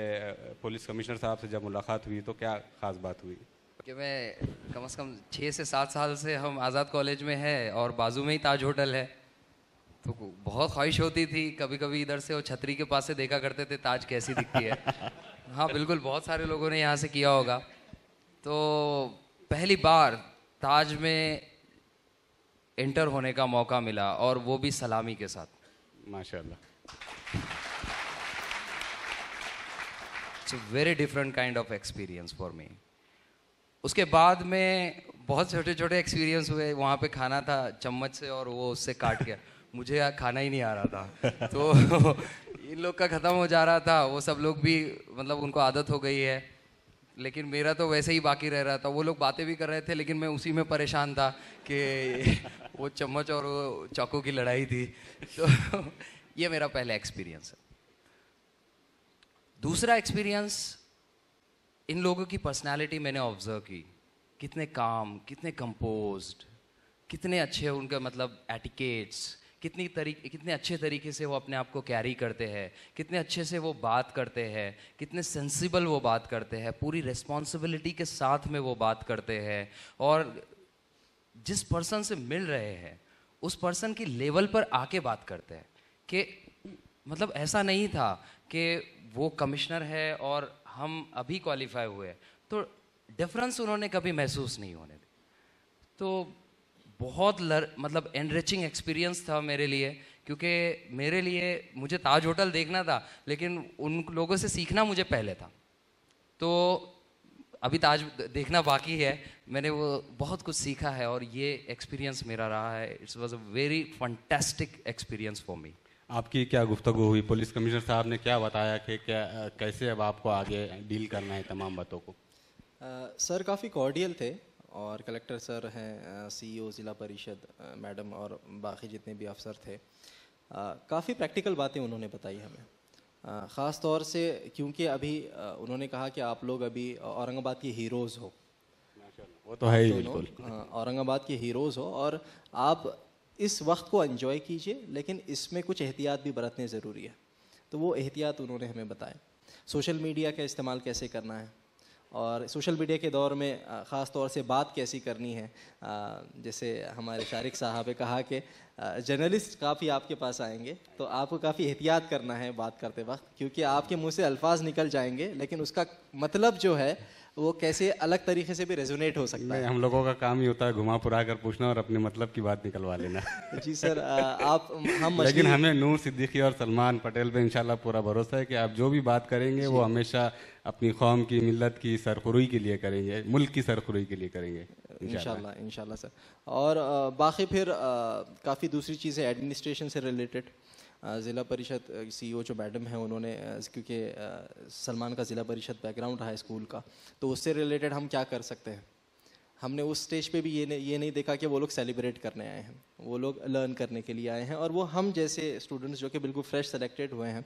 पुलिस कमिश्नर साहब से जब मुलाकात हुई तो क्या ख़ास बात हुई कि मैं कम से कम छः से सात साल से हम आज़ाद कॉलेज में है और बाजू में ही ताज होटल है तो बहुत ख्वाहिश होती थी कभी कभी इधर से वो छतरी के पास से देखा करते थे ताज कैसी दिखती है हाँ बिल्कुल बहुत सारे लोगों ने यहाँ से किया होगा तो पहली बार ताज में एंटर होने का मौका मिला और वो भी सलामी के साथ माशा very different kind of experience for me उसके बाद में बहुत छोटे छोटे एक्सपीरियंस हुए वहाँ पे खाना था चम्मच से और वो उससे काट गया मुझे खाना ही नहीं आ रहा था तो इन लोग का ख़त्म हो जा रहा था वो सब लोग भी मतलब उनको आदत हो गई है लेकिन मेरा तो वैसे ही बाकी रह रहा था वो लोग बातें भी कर रहे थे लेकिन मैं उसी में परेशान था कि वो चम्मच और वो चाकू की लड़ाई थी तो ये मेरा पहला एक्सपीरियंस है दूसरा एक्सपीरियंस इन लोगों की पर्सनालिटी मैंने ऑब्जर्व की कितने काम कितने कंपोज कितने अच्छे उनका मतलब एटिकेट्स कितनी तरीके कितने अच्छे तरीके से वो अपने आप को कैरी करते हैं कितने अच्छे से वो बात करते हैं कितने सेंसिबल वो बात करते हैं पूरी रिस्पॉन्सिबिलिटी के साथ में वो बात करते हैं और जिस पर्सन से मिल रहे हैं उस पर्सन की लेवल पर आके बात करते हैं कि मतलब ऐसा नहीं था कि वो कमिश्नर है और हम अभी क्वालिफाई हुए तो डिफरेंस उन्होंने कभी महसूस नहीं होने दी तो बहुत लर, मतलब एनरिचिंग एक्सपीरियंस था मेरे लिए क्योंकि मेरे लिए मुझे ताज होटल देखना था लेकिन उन लोगों से सीखना मुझे पहले था तो अभी ताज देखना बाकी है मैंने वो बहुत कुछ सीखा है और ये एक्सपीरियंस मेरा रहा है it's was a very fantastic experience for me आपकी क्या गुफ्तु हुई पुलिस कमिश्नर साहब ने क्या बताया कि क्या कैसे अब आपको आगे डील करना है तमाम बातों को आ, सर काफ़ी कॉर्डियल थे और कलेक्टर सर हैं सीईओ e ज़िला परिषद मैडम और बाकी जितने भी अफसर थे काफ़ी प्रैक्टिकल बातें उन्होंने बताई हमें ख़ास तौर से क्योंकि अभी उन्होंने कहा कि आप लोग अभी औरंगाबाद के हीरोज़ हो वो तो है ही बिल्कुल औरंगाबाद के हीरोज़ हो और आप इस वक्त को एंजॉय कीजिए लेकिन इसमें कुछ एहतियात भी बरतने ज़रूरी है तो वो एहतियात उन्होंने हमें बताए सोशल मीडिया का इस्तेमाल कैसे करना है और सोशल मीडिया के दौर में ख़ास तौर से बात कैसी करनी है जैसे हमारे शारिक साहब ने कहा कि जर्नलिस्ट काफ़ी आपके पास आएंगे तो आपको काफ़ी एहतियात करना है बात करते वक्त क्योंकि आपके मुंह से अल्फाज निकल जाएंगे लेकिन उसका मतलब जो है वो कैसे अलग तरीके से भी रेजोनेट हो सकता है हम लोगों का काम ही होता है घुमा फुरा कर पूछना और अपने मतलब की बात निकलवा लेना जी सर आ, आप हम लेकिन हमें नूर सिद्दीकी और सलमान पटेल पे इंशाल्लाह पूरा भरोसा है कि आप जो भी बात करेंगे वो हमेशा अपनी कौम की मिलत की सरखुरुई के लिए करेंगे मुल्क की सरखुरुई के लिए करेंगे इनशाला इनशाला सर और बाकी फिर काफ़ी दूसरी चीज़ें एडमिनिस्ट्रेशन से रिलेटेड ज़िला परिषद सी ओ e जो मैडम है उन्होंने क्योंकि सलमान का ज़िला परिषद बैकग्राउंड रहा है स्कूल का तो उससे रिलेटेड हम क्या कर सकते हैं हमने उस स्टेज पे भी ये नहीं ये नहीं देखा कि वो लोग सेलिब्रेट करने आए हैं वो लोग लर्न करने के लिए आए हैं और वो हम जैसे स्टूडेंट्स जो कि बिल्कुल फ्रेश सेलेक्टेड हुए हैं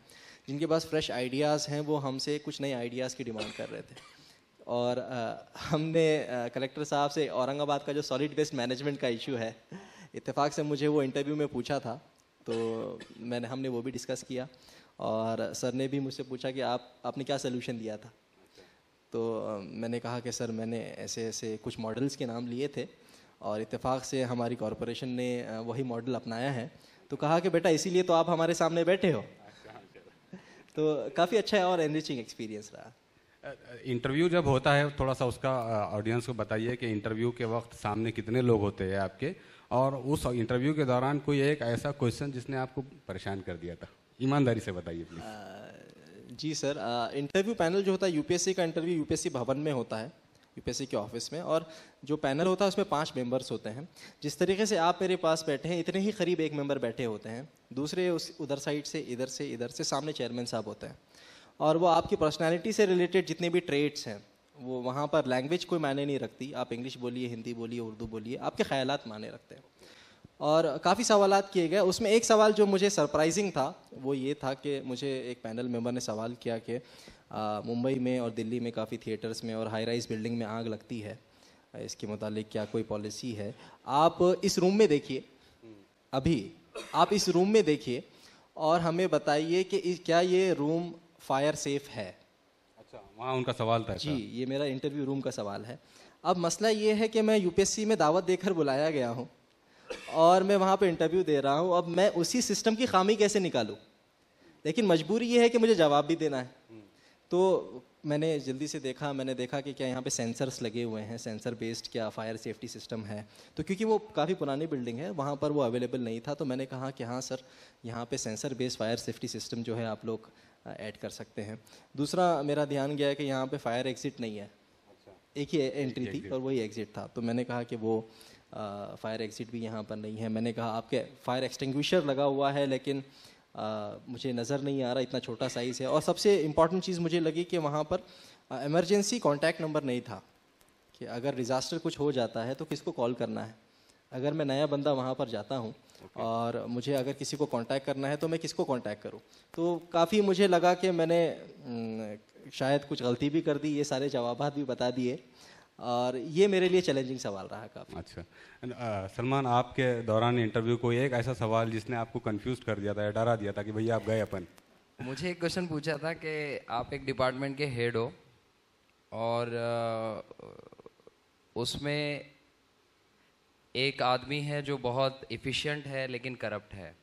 जिनके पास फ्रेश आइडियाज़ हैं वो हमसे कुछ नए आइडियाज़ की डिमांड कर रहे थे और आ, हमने कलेक्टर साहब से औरंगाबाद का जो सॉलिड वेस्ट मैनेजमेंट का इशू है इतफाक़ से मुझे वो इंटरव्यू में पूछा था तो मैंने हमने वो भी डिस्कस किया और सर ने भी मुझसे पूछा कि आप आपने क्या सोल्यूशन दिया था तो मैंने कहा कि सर मैंने ऐसे ऐसे कुछ मॉडल्स के नाम लिए थे और इतफाक़ से हमारी कॉरपोरेशन ने वही मॉडल अपनाया है तो कहा कि बेटा इसीलिए तो आप हमारे सामने बैठे हो तो काफ़ी अच्छा है और एनरिचिंग एक्सपीरियंस रहा इंटरव्यू जब होता है थोड़ा सा उसका ऑडियंस को बताइए कि इंटरव्यू के वक्त सामने कितने लोग होते हैं आपके और उस इंटरव्यू के दौरान कोई एक ऐसा क्वेश्चन जिसने आपको परेशान कर दिया था ईमानदारी से बताइए प्लीज जी सर इंटरव्यू पैनल जो होता है यूपीएससी का इंटरव्यू यूपीएससी भवन में होता है यूपीएससी के ऑफिस में और जो पैनल होता है उसमें पांच मेंबर्स होते हैं जिस तरीके से आप मेरे पास बैठे हैं इतने ही करीब एक मेंबर बैठे होते हैं दूसरे उस उधर साइड से इधर से इधर से सामने चेयरमैन साहब होते हैं और वो आपकी पर्सनैलिटी से रिलेटेड जितने भी ट्रेड्स हैं वो वहाँ पर लैंग्वेज कोई मायने नहीं रखती आप इंग्लिश बोलिए हिंदी बोलिए उर्दू बोलिए आपके ख्याल मायने रखते हैं और काफ़ी सवाल किए गए उसमें एक सवाल जो मुझे सरप्राइजिंग था वो ये था कि मुझे एक पैनल मेंबर ने सवाल किया कि मुंबई में और दिल्ली में काफ़ी थिएटर्स में और हाई राइज बिल्डिंग में आग लगती है इसके मुतालिक क्या कोई पॉलिसी है आप इस रूम में देखिए अभी आप इस रूम में देखिए और हमें बताइए कि क्या ये रूम फायर सेफ है वहाँ उनका सवाल था जी ये मेरा इंटरव्यू रूम का सवाल है अब मसला ये है कि मैं यूपीएससी में दावत देकर बुलाया गया हूँ और मैं वहाँ पे इंटरव्यू दे रहा हूँ अब मैं उसी सिस्टम की खामी कैसे निकालूँ लेकिन मजबूरी ये है कि मुझे जवाब भी देना है हम्म। तो मैंने जल्दी से देखा मैंने देखा कि क्या यहाँ पे सेंसर्स लगे हुए हैं सेंसर बेस्ड क्या फायर सेफ्टी सिस्टम है तो क्योंकि वो काफ़ी पुरानी बिल्डिंग है वहाँ पर वो अवेलेबल नहीं था तो मैंने कहा कि हाँ सर यहाँ पे sensor based fire safety system जो है आप लोग ऐड कर सकते हैं दूसरा मेरा ध्यान गया है कि यहाँ पे फायर एग्ज़िट नहीं है अच्छा। एक ही एंट्री थी और वही एग्ज़िट था तो मैंने कहा कि वो फायर एग्ज़िट भी यहाँ पर नहीं है मैंने कहा आपके फायर एक्सटिंग्विशर लगा हुआ है लेकिन आ, मुझे नज़र नहीं आ रहा इतना छोटा साइज़ है और सबसे इम्पॉर्टेंट चीज़ मुझे लगी कि वहाँ पर एमरजेंसी कॉन्टैक्ट नंबर नहीं था कि अगर डिज़ास्टर कुछ हो जाता है तो किसको कॉल करना है अगर मैं नया बंदा वहाँ पर जाता हूँ okay. और मुझे अगर किसी को कांटेक्ट करना है तो मैं किसको कांटेक्ट करूं तो काफ़ी मुझे लगा कि मैंने शायद कुछ गलती भी कर दी ये सारे जवाब भी बता दिए और ये मेरे लिए चैलेंजिंग सवाल रहा काफ़ी अच्छा सलमान आपके दौरान इंटरव्यू को एक ऐसा सवाल जिसने आपको कन्फ्यूज कर दिया था डरा दिया था कि भैया आप गए अपन मुझे एक क्वेश्चन पूछा था कि आप एक डिपार्टमेंट के हेड हो और उसमें एक आदमी है जो बहुत इफ़िशेंट है लेकिन करप्ट है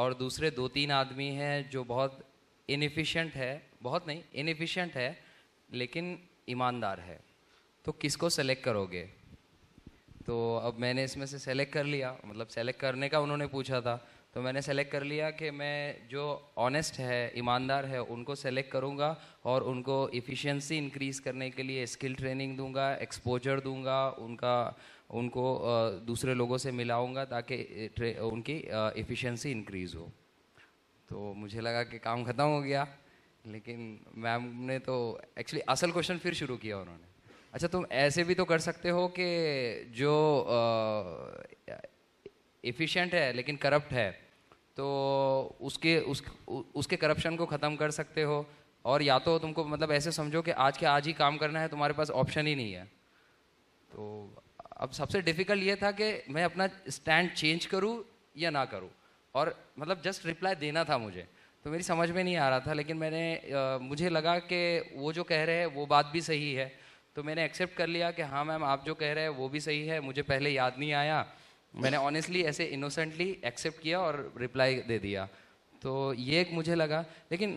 और दूसरे दो तीन आदमी हैं जो बहुत इनफिशेंट है बहुत नहीं इनफिशेंट है लेकिन ईमानदार है तो किसको सेलेक्ट करोगे तो अब मैंने इसमें से सेलेक्ट कर लिया मतलब सेलेक्ट करने का उन्होंने पूछा था तो मैंने सेलेक्ट कर लिया कि मैं जो ऑनेस्ट है ईमानदार है उनको सेलेक्ट करूंगा और उनको इफ़िशेंसी इंक्रीज़ करने के लिए स्किल ट्रेनिंग दूंगा एक्सपोजर दूंगा उनका उनको दूसरे लोगों से मिलाऊंगा ताकि उनकी एफिशिएंसी इंक्रीज़ हो तो मुझे लगा कि काम ख़त्म हो गया लेकिन मैम ने तो एक्चुअली असल क्वेश्चन फिर शुरू किया उन्होंने अच्छा तुम ऐसे भी तो कर सकते हो कि जो एफिशिएंट है लेकिन करप्ट है तो उसके उस उसके करप्शन को ख़त्म कर सकते हो और या तो तुमको मतलब ऐसे समझो कि आज के आज ही काम करना है तुम्हारे पास ऑप्शन ही नहीं है तो अब सबसे डिफिकल्ट ये था कि मैं अपना स्टैंड चेंज करूँ या ना करूँ और मतलब जस्ट रिप्लाई देना था मुझे तो मेरी समझ में नहीं आ रहा था लेकिन मैंने आ, मुझे लगा कि वो जो कह रहे हैं वो बात भी सही है तो मैंने एक्सेप्ट कर लिया कि हाँ मैम आप जो कह रहे हैं वो भी सही है मुझे पहले याद नहीं आया मैंने ऑनेस्टली ऐसे इनोसेंटली एक्सेप्ट किया और रिप्लाई दे दिया तो ये एक मुझे लगा लेकिन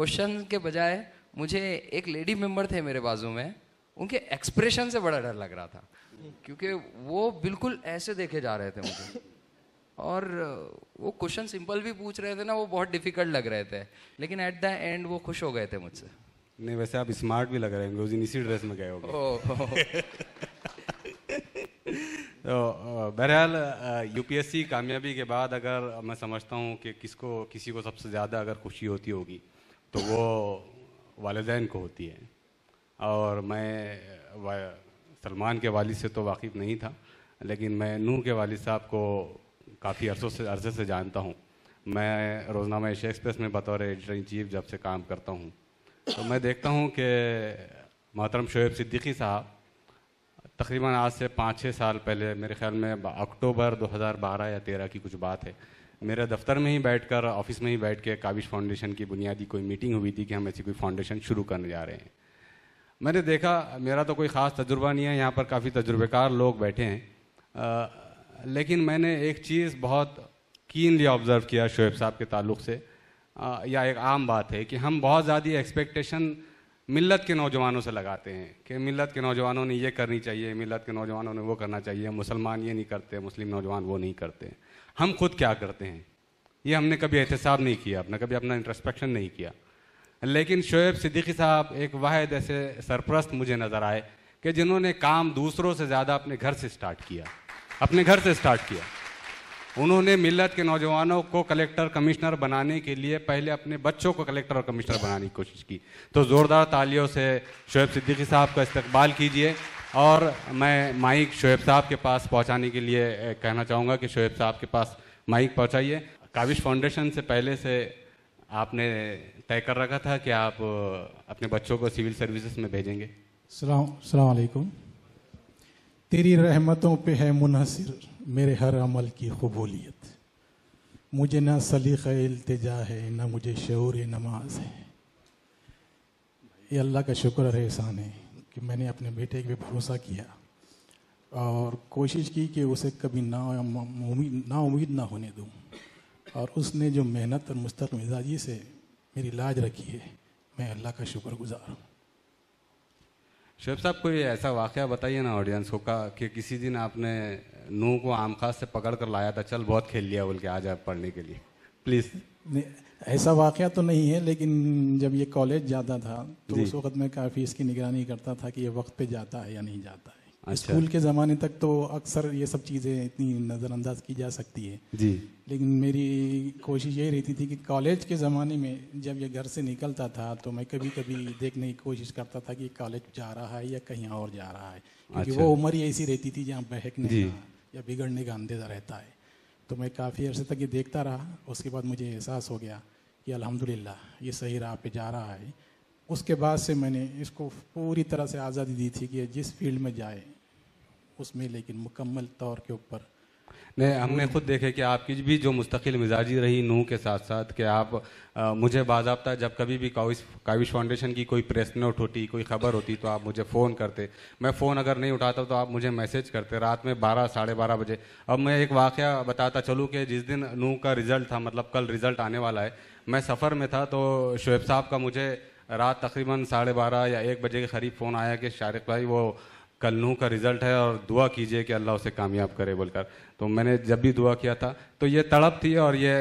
क्वेश्चन के बजाय मुझे एक लेडी मेम्बर थे मेरे बाजू में उनके एक्सप्रेशन से बड़ा डर लग रहा था क्योंकि वो बिल्कुल ऐसे देखे जा रहे थे मुझे और वो क्वेश्चन सिंपल भी पूछ रहे थे ना वो बहुत डिफिकल्ट लग रहे थे लेकिन एट द एंड वो खुश हो गए थे मुझसे नहीं वैसे आप स्मार्ट भी लग रहे होंगे उस दिन इसी ड्रेस में गए होंगे तो बहरहाल यूपीएससी कामयाबी के बाद अगर मैं समझता हूँ कि किसको किसी को सबसे ज़्यादा अगर खुशी होती होगी तो वो वालदेन को होती है और मैं सलमान के वाली से तो वाकिफ़ नहीं था लेकिन मैं नूर के वाली साहब को काफ़ी अरसों से अरसे से जानता हूँ मैं रोज़नामा एशिया एक्सप्रेस में बतौर एडिटर इन चीफ जब से काम करता हूँ तो मैं देखता हूँ कि मोहतरम शोएब सिद्दीकी साहब तकरीबन आज से पाँच छः साल पहले मेरे ख्याल में अक्टूबर 2012 या 13 की कुछ बात है मेरे दफ्तर में ही बैठकर ऑफिस में ही बैठ के काबिश फाउंडेशन की बुनियादी कोई मीटिंग हुई थी कि हम ऐसी कोई फाउंडेशन शुरू करने जा रहे हैं मैंने देखा मेरा तो कोई ख़ास तजुर्बा नहीं है यहाँ पर काफ़ी तजुर्बेकार लोग बैठे हैं आ, लेकिन मैंने एक चीज़ बहुत कीनली ऑब्ज़र्व किया शोएब साहब के ताल्लुक से आ, या एक आम बात है कि हम बहुत ज़्यादा एक्सपेक्टेशन मिलत के नौजवानों से लगाते हैं कि मिलत के नौजवानों ने ये करनी चाहिए मिलत के नौजवानों ने वो करना चाहिए मुसलमान ये नहीं करते मुस्लिम नौजवान वो नहीं करते हम खुद क्या करते हैं ये हमने कभी एहतसाब नहीं किया अपना कभी अपना इंट्रस्पेक्शन नहीं किया लेकिन शोएब सिद्दीकी साहब एक वाद ऐसे सरप्रस्त मुझे नज़र आए कि जिन्होंने काम दूसरों से ज़्यादा अपने घर से स्टार्ट किया अपने घर से स्टार्ट किया उन्होंने मिलत के नौजवानों को कलेक्टर कमिश्नर बनाने के लिए पहले अपने बच्चों को कलेक्टर और कमिश्नर बनाने की कोशिश की तो ज़ोरदार तालियों से शोएब सिद्दीकी साहब का इस्तबाल कीजिए और मैं माइक शोएब साहब के पास पहुँचाने के लिए कहना चाहूँगा कि शोएब साहब के पास माइक पहुँचाइए काविश फाउंडेशन से पहले से आपने तय कर रखा था कि आप अपने बच्चों को सिविल सर्विसेज में भेजेंगे सलामकुम तेरी रहमतों पे है मुनहसर मेरे हर अमल की कबूलियत मुझे ना सलीका अल्तजा है ना मुझे शौर नमाज है ये अल्लाह का शुक्र है एहसान है कि मैंने अपने बेटे के पे भरोसा किया और कोशिश की कि उसे कभी ना उम्मीद ना उम्मीद ना होने दूँ और उसने जो मेहनत और मुस्तक मिजाजी से मेरी लाज है मैं अल्लाह का शुक्र गुजार हूँ शेब साहब कोई ऐसा वाक़ बताइए ना ऑडियंस को का कि किसी दिन आपने नू को आम खास से पकड़ कर लाया था चल बहुत खेल लिया बोल के आ जाए पढ़ने के लिए प्लीज़ ऐसा वाक़ तो नहीं है लेकिन जब ये कॉलेज जाता था तो उस वक्त मैं काफ़ी इसकी निगरानी करता था कि ये वक्त पे जाता है या नहीं जाता है अच्छा। स्कूल के ज़माने तक तो अक्सर ये सब चीज़ें इतनी नज़रअंदाज की जा सकती है जी लेकिन मेरी कोशिश ये रहती थी कि कॉलेज के ज़माने में जब ये घर से निकलता था तो मैं कभी कभी देखने की कोशिश करता था कि कॉलेज जा रहा है या कहीं और जा रहा है क्योंकि अच्छा। वो उम्र ही ऐसी रहती थी जहाँ बहकने का या बिगड़ने का अंदेजा रहता है तो मैं काफ़ी अरसे तक ये देखता रहा उसके बाद मुझे एहसास हो गया कि अल्हम्दुलिल्लाह ये सही राह पे जा रहा है उसके बाद से मैंने इसको पूरी तरह से आज़ादी दी थी कि जिस फील्ड में जाए उसमें लेकिन मुकम्मल तौर के ऊपर नहीं हमने खुद देखे कि आपकी भी जो मुस्तकिल मिजाजी रही नूह के साथ साथ कि आप आ, मुझे बाबा जब कभी भी काविश काविश फाउंडेशन की कोई प्रेस नोट होती कोई खबर होती तो आप मुझे फ़ोन करते मैं फ़ोन अगर नहीं उठाता तो आप मुझे मैसेज करते रात में बारह साढ़े बारह बजे अब मैं एक वाक़ बताता चलूँ कि जिस दिन नू का रिज़ल्ट था मतलब कल रिज़ल्ट आने वाला है मैं सफ़र में था तो शुएब साहब का मुझे रात तकरीबन साढ़े बारह या एक बजे के करीब फ़ोन आया कि शारिक भाई वो कल नू का रिजल्ट है और दुआ कीजिए कि अल्लाह उसे कामयाब करे बोलकर तो मैंने जब भी दुआ किया था तो ये तड़प थी और ये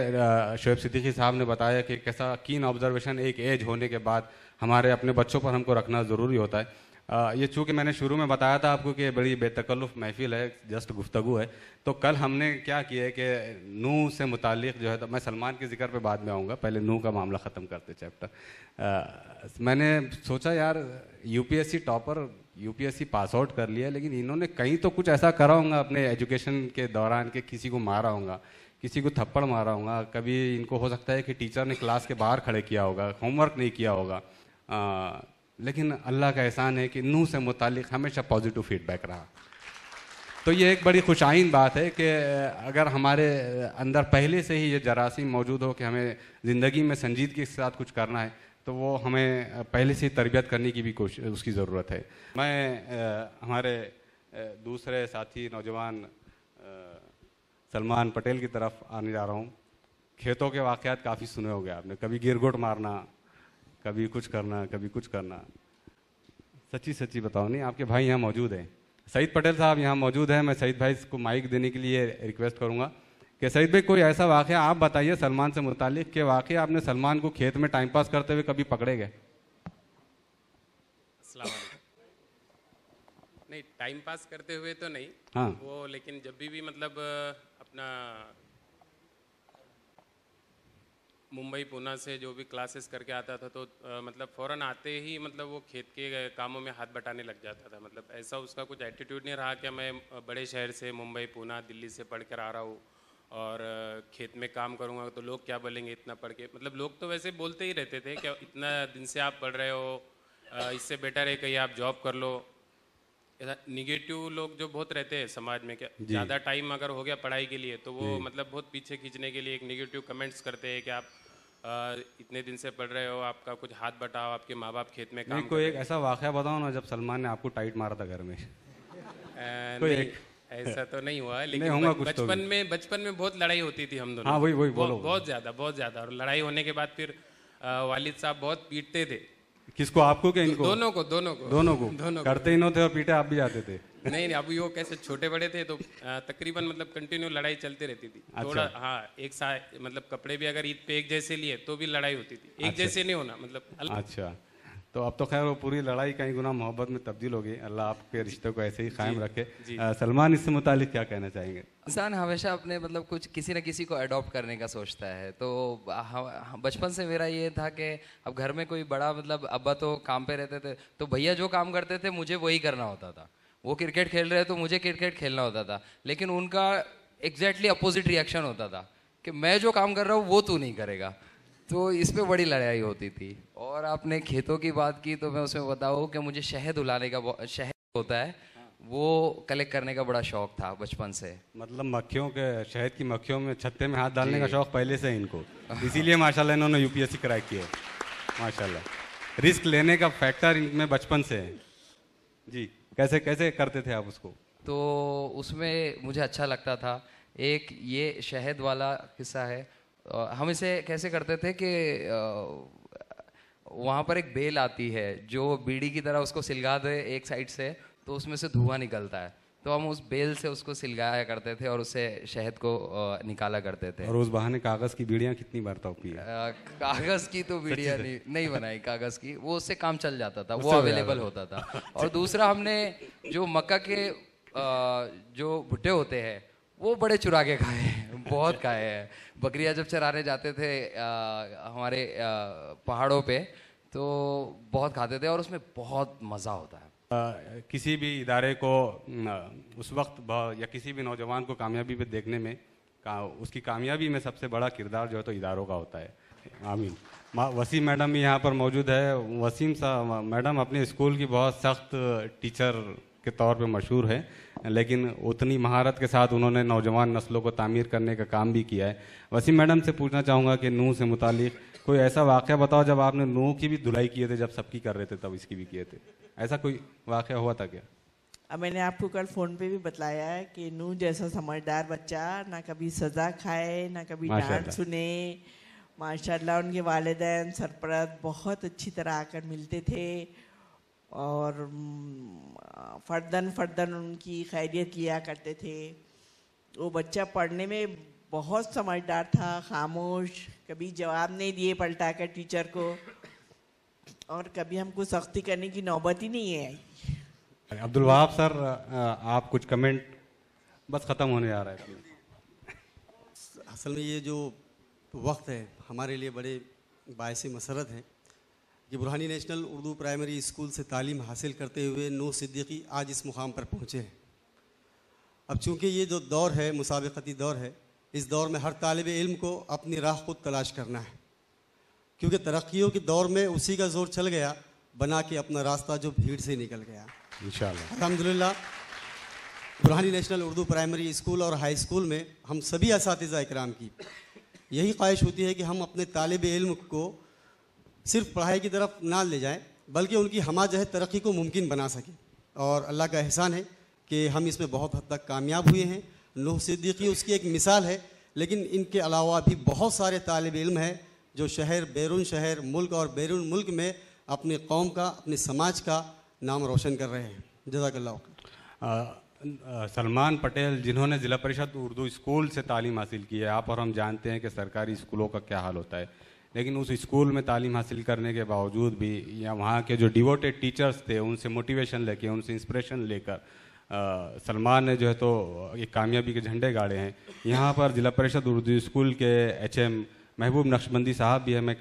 शोएब सिद्दीकी साहब ने बताया कि कैसा कीन ऑब्जर्वेशन एक एज होने के बाद हमारे अपने बच्चों पर हमको रखना ज़रूरी होता है आ, ये चूँकि मैंने शुरू में बताया था आपको कि बड़ी बेतकल्लुफ़ महफिल है जस्ट गुफ्तु है तो कल हमने क्या किया है कि नू से मुतक जो है तो मैं सलमान के ज़िक्र पे बाद में आऊँगा पहले नू का मामला ख़त्म करते चैप्टर मैंने सोचा यार UPSC topper UPSC pass out कर लिया लेकिन इन्होंने कहीं तो कुछ ऐसा करा होगा अपने एजुकेशन के दौरान के किसी को मारा होगा किसी को थप्पड़ मारा होगा कभी इनको हो सकता है कि टीचर ने क्लास के बाहर खड़े किया होगा होमवर्क नहीं किया होगा आ, लेकिन अल्लाह का एहसान है कि नूह से मुतक हमेशा पॉजिटिव फीडबैक रहा तो ये एक बड़ी खुशाइन बात है कि अगर हमारे अंदर पहले से ही ये जरासीम मौजूद हो कि हमें ज़िंदगी में संजीदगी के साथ कुछ करना है तो वो हमें पहले से तरबियत करने की भी कोशिश उसकी ज़रूरत है मैं आ, हमारे दूसरे साथी नौजवान सलमान पटेल की तरफ आने जा रहा हूँ खेतों के वाक़ात काफ़ी सुने होंगे आपने कभी गिरगोट मारना कभी कुछ करना कभी कुछ करना सच्ची सच्ची बताओ नहीं आपके भाई यहाँ मौजूद हैं सईद पटेल साहब यहाँ मौजूद हैं मैं सईद भाई को माइक देने के लिए रिक्वेस्ट करूँगा कि सईद भाई कोई ऐसा वाक़ आप बताइए सलमान से मुतालिक के वाक़ आपने सलमान को खेत में टाइम पास करते हुए कभी पकड़े गए नहीं टाइम पास करते हुए तो नहीं हाँ वो लेकिन जब भी भी मतलब अपना मुंबई पुणे से जो भी क्लासेस करके आता था तो आ, मतलब फ़ौरन आते ही मतलब वो खेत के कामों में हाथ बटाने लग जाता था मतलब ऐसा उसका कुछ एटीट्यूड नहीं रहा कि मैं बड़े शहर से मुंबई पुणे दिल्ली से पढ़ कर आ रहा हूँ और खेत में काम करूँगा तो लोग क्या बोलेंगे इतना पढ़ के मतलब लोग तो वैसे बोलते ही रहते थे कि इतना दिन से आप पढ़ रहे हो इससे बेटर है कहीं आप जॉब कर लो निगेटिव लोग जो बहुत रहते हैं समाज में क्या ज़्यादा टाइम अगर हो गया पढ़ाई के लिए तो वो मतलब बहुत पीछे खींचने के लिए एक निगेटिव कमेंट्स करते हैं कि आप इतने दिन से पढ़ रहे हो आपका कुछ हाथ बटाओ आपके माँ बाप खेत में काम कोई एक ऐसा वाक़ बताओ ना जब सलमान ने आपको टाइट मारा था घर में कोई ऐसा तो नहीं हुआ लेकिन तो बचपन तो में बचपन में बहुत लड़ाई होती थी हम दोनों हाँ वही वही बोलो बहुत ज्यादा बहुत ज्यादा और लड़ाई होने के बाद फिर वालिद साहब बहुत पीटते थे किसको आपको के इनको दोनों को दोनों को दोनों को दोनों करते ही थे और पीटे आप भी जाते थे नहीं नहीं अब वो कैसे छोटे बड़े थे तो तकरीबन मतलब कंटिन्यू लड़ाई चलती रहती थी अच्छा। थोड़ा हाँ एक साथ मतलब कपड़े भी अगर ईद पे एक जैसे लिए तो भी लड़ाई होती थी एक अच्छा। जैसे नहीं होना मतलब अच्छा तो अब तो खैर वो पूरी लड़ाई कहीं गुना मोहब्बत में तब्दील हो गई अल्लाह आपके रिश्ते को ऐसे ही कायम रखे सलमान इससे मुतल क्या कहना चाहेंगे इंसान हमेशा अपने मतलब कुछ किसी न किसी को अडॉप्ट करने का सोचता है तो बचपन से मेरा ये था कि अब घर में कोई बड़ा मतलब अब्बा तो काम पे रहते थे तो भैया जो काम करते थे मुझे वही करना होता था वो क्रिकेट खेल रहे तो मुझे क्रिकेट खेलना होता था लेकिन उनका एग्जैक्टली अपोजिट रिएक्शन होता था कि मैं जो काम कर रहा हूँ वो तू नहीं करेगा तो इस पे बड़ी लड़ाई होती थी और आपने खेतों की बात की तो मैं उसमें बताऊँ कि मुझे शहद उलाने का शहद होता है वो कलेक्ट करने का बड़ा शौक था बचपन से मतलब मक्खियों के शहद की मक्खियों में छत्ते में हाथ डालने का शौक पहले से इनको इसीलिए माशाल्लाह इन्होंने यूपीएससी कराई की है माशाल्लाह रिस्क लेने का फैक्टर इनमें बचपन से है जी कैसे कैसे करते थे आप उसको तो उसमें मुझे अच्छा लगता था एक ये शहद वाला किस्सा है हम इसे कैसे करते थे कि वहाँ पर एक बेल आती है जो बीड़ी की तरह उसको सिलगा दे एक साइड से तो उसमें से धुआं निकलता है तो हम उस बेल से उसको सिलगाया करते थे और उससे शहद को निकाला करते थे और उस बहाने कागज की बीड़ियाँ कितनी बार तो पी कागज की तो बीड़िया नहीं नहीं बनाई कागज की वो उससे काम चल जाता था वो अवेलेबल होता था और दूसरा हमने जो मक्का के जो भुट्टे होते हैं वो बड़े चुरा के खाए हैं बहुत खाए हैं बकरियाँ जब चराने जाते थे आ, हमारे आ, पहाड़ों पे तो बहुत खाते थे और उसमें बहुत मज़ा होता है आ, किसी भी इदारे को उस वक्त या किसी भी नौजवान को कामयाबी पे देखने में का, उसकी कामयाबी में सबसे बड़ा किरदार जो है तो इदारों का होता है आमीन वसीम मैडम भी यहाँ पर मौजूद है वसीम सा मैडम अपने स्कूल की बहुत सख्त टीचर के तौर पे मशहूर है लेकिन उतनी महारत के साथ उन्होंने नौजवान नस्लों को तामीर करने का काम भी किया है वसीम मैडम से पूछना चाहूँगा कि नूह से मुतालिक कोई ऐसा वाक़ बताओ जब आपने नूह की भी धुलाई किए थे जब सबकी कर रहे थे तब इसकी भी किए थे ऐसा कोई वाक़ हुआ था क्या अब मैंने आपको कल फ़ोन पे भी बताया है कि नू जैसा समझदार बच्चा ना कभी सज़ा खाए ना कभी डांट सुने माशाल्लाह उनके वालदे सरपरत बहुत अच्छी तरह आकर मिलते थे और फर्दन फर्दन उनकी खैरियत लिया करते थे वो बच्चा पढ़ने में बहुत समझदार था खामोश कभी जवाब नहीं दिए पलटा कर टीचर को और कभी हमको सख्ती करने की नौबत ही नहीं है अब्दुल वहाब सर आप कुछ कमेंट बस ख़त्म होने जा रहा है असल में ये जो वक्त है हमारे लिए बड़े बायस मसरत है ये Burhani national Urdu primary school से तालीम हासिल करते हुए नो सिद्दीकी आज इस मुकाम पर पहुँचे हैं अब चूँकि ये जो दौर है मुसाबती दौर है इस दौर में हर तालब इल्म को अपनी राह खुद तलाश करना है क्योंकि तरक्यों के दौर में उसी का जोर चल गया बना के अपना रास्ता जो भीड़ से निकल गया अलहमदिल्ला Burhani national Urdu primary school और हाई स्कूल में हम सभी इस इकराम की यही ख्वाहिश होती है कि हम अपने तालब इल्म को सिर्फ पढ़ाई की तरफ ना ले जाएं बल्कि उनकी हमा जो है तरक्की को मुमकिन बना सकें और अल्लाह का एहसान है कि हम इसमें बहुत हद तक कामयाब हुए हैं नूह सिद्दीकी उसकी एक मिसाल है लेकिन इनके अलावा भी बहुत सारे तालब इल्म हैं जो शहर बैरून शहर मुल्क और बैरून मुल्क में अपने कौम का अपने समाज का नाम रोशन कर रहे हैं जजाकल्ला सलमान पटेल जिन्होंने ज़िला परिषद उर्दू स्कूल से तालीम हासिल की है आप और हम जानते हैं कि सरकारी स्कूलों का क्या हाल होता है लेकिन उस स्कूल में तालीम हासिल करने के बावजूद भी या वहाँ के जो डिवोटेड टीचर्स थे उनसे मोटिवेशन लेके उनसे इंस्पिरेशन लेकर सलमान ने जो है तो एक कामयाबी के झंडे गाड़े हैं यहाँ पर जिला परिषद उर्दू स्कूल के एच एम महबूब नक्शबंदी साहब भी है मैं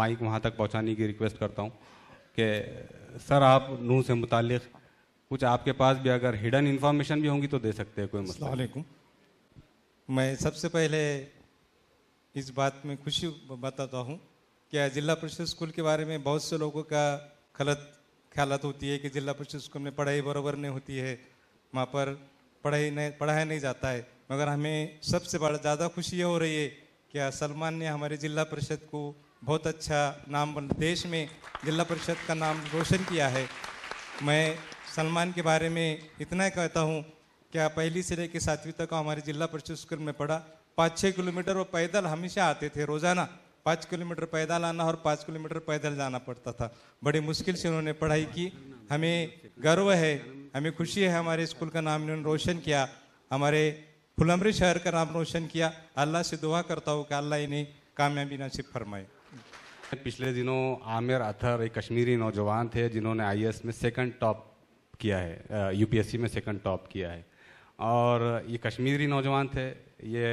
माइक वहाँ तक पहुँचाने की रिक्वेस्ट करता हूँ कि सर आप नू से मुतल कुछ आपके पास भी अगर हिडन इन्फॉर्मेशन भी होंगी तो दे सकते हैं कोई मसला मैं सबसे पहले इस बात में खुशी बताता हूँ कि जिला परिषद स्कूल के बारे में बहुत से लोगों का गलत ख्याल होती है कि जिला परिषद स्कूल में पढ़ाई बराबर नहीं होती है वहाँ पर पढ़ाई नहीं पढ़ाया नहीं जाता है मगर हमें सबसे बड़ा ज़्यादा खुशी ये हो रही है कि सलमान ने हमारे जिला परिषद को बहुत अच्छा नाम देश में जिला परिषद का नाम रोशन किया है मैं सलमान के बारे में इतना कहता हूँ क्या पहली से लेकर सातवीं तक हमारे जिला परिषद स्कूल में पढ़ा पाँच छः किलोमीटर वो पैदल हमेशा आते थे रोज़ाना पाँच किलोमीटर पैदल आना और पाँच किलोमीटर पैदल जाना पड़ता था बड़ी मुश्किल से उन्होंने पढ़ाई की हमें गर्व है हमें खुशी है हमारे स्कूल का नाम इन्होंने रोशन किया हमारे फुलमरी शहर का नाम रोशन किया अल्लाह से दुआ करता हूँ कि अल्लाह इन्हें कामयाबी नसीब फरमाए पिछले दिनों आमिर अथर एक कश्मीरी नौजवान थे जिन्होंने आई में सेकंड टॉप किया है यूपीएससी में सेकंड टॉप किया है और ये कश्मीरी नौजवान थे ये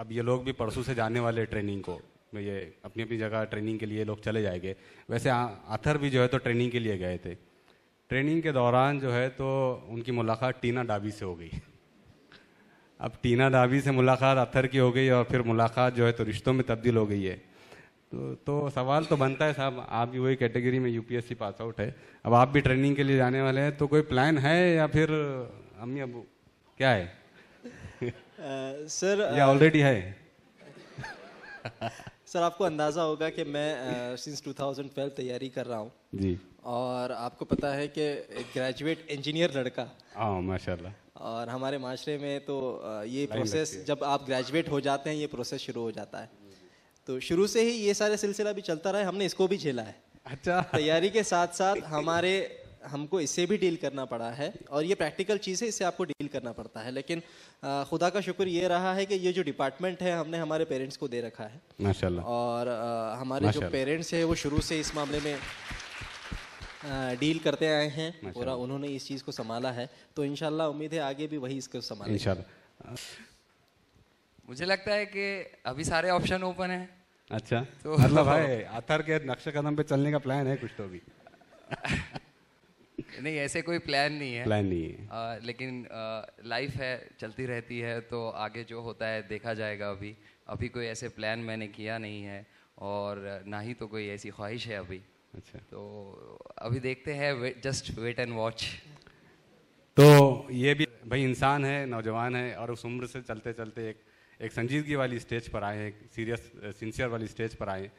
अब ये लोग भी परसों से जाने वाले ट्रेनिंग को तो ये अपनी अपनी जगह ट्रेनिंग के लिए लोग चले जाएंगे वैसे आथर भी जो है तो ट्रेनिंग के लिए गए थे ट्रेनिंग के दौरान जो है तो उनकी मुलाकात टीना डाबी से हो गई अब टीना डाबी से मुलाकात अथर की हो गई और फिर मुलाकात जो है तो रिश्तों में तब्दील हो गई है तो तो सवाल तो बनता है साहब आप भी वही कैटेगरी में यूपीएससी पास आउट है अब आप भी ट्रेनिंग के लिए जाने वाले हैं तो कोई प्लान है या फिर अम्मी अब क्या है सर या ऑलरेडी है सर आपको अंदाज़ा होगा कि मैं सिंस uh, 2012 तैयारी कर रहा हूँ जी और आपको पता है कि ग्रेजुएट इंजीनियर लड़का हाँ माशाल्लाह और हमारे माशरे में तो uh, ये प्रोसेस जब आप ग्रेजुएट हो जाते हैं ये प्रोसेस शुरू हो जाता है तो शुरू से ही ये सारे सिलसिला भी चलता रहा है हमने इसको भी झेला है अच्छा तैयारी के साथ साथ हमारे हमको इससे भी डील करना पड़ा है और ये प्रैक्टिकल चीज़ है इससे आपको डील करना पड़ता है लेकिन आ, खुदा का शुक्र ये रहा है कि ये जो डिपार्टमेंट है हमने हमारे पेरेंट्स को दे रखा है माशाल्लाह और आ, हमारे जो पेरेंट्स हैं वो शुरू से इस मामले में डील करते आए हैं पूरा उन्होंने इस चीज़ को संभाला है तो इन उम्मीद है आगे भी वही इसको संभाल मुझे लगता है कि अभी सारे ऑप्शन ओपन है अच्छा तो मतलब भाई अतर के नक्शे कदम पे चलने का प्लान है कुछ तो भी नहीं ऐसे कोई प्लान नहीं है प्लान नहीं है आ, लेकिन लाइफ है चलती रहती है तो आगे जो होता है देखा जाएगा अभी अभी कोई ऐसे प्लान मैंने किया नहीं है और ना ही तो कोई ऐसी ख्वाहिश है अभी अच्छा तो अभी देखते हैं जस्ट वेट एंड वॉच तो ये भी भाई इंसान है नौजवान है और उस उम्र से चलते चलते एक एक संजीदगी वाली स्टेज पर आए हैं सीरियस सिंसियर वाली स्टेज पर आए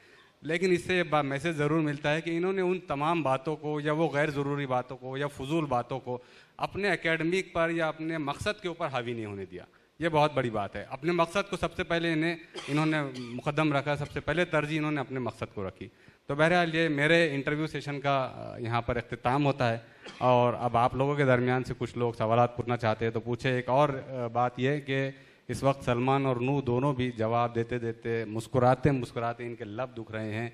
लेकिन इससे मैसेज ज़रूर मिलता है कि इन्होंने उन तमाम बातों को या वो गैर ज़रूरी बातों को या फजूल बातों को अपने एकेडमिक पर या अपने मकसद के ऊपर हावी नहीं होने दिया ये बहुत बड़ी बात है अपने मकसद को सबसे पहले इन्हें इन्होंने मुकदम रखा सबसे पहले तरजीह इन्होंने अपने मकसद को रखी तो बहरहाल ये मेरे इंटरव्यू सेशन का यहाँ पर अख्ताम होता है और अब आप लोगों के दरमियान से कुछ लोग सवाल पूछना चाहते हैं तो पूछे एक और बात यह कि इस वक्त सलमान और नू दोनों भी जवाब देते देते मुस्कुराते मुस्कुराते इनके लब दुख रहे हैं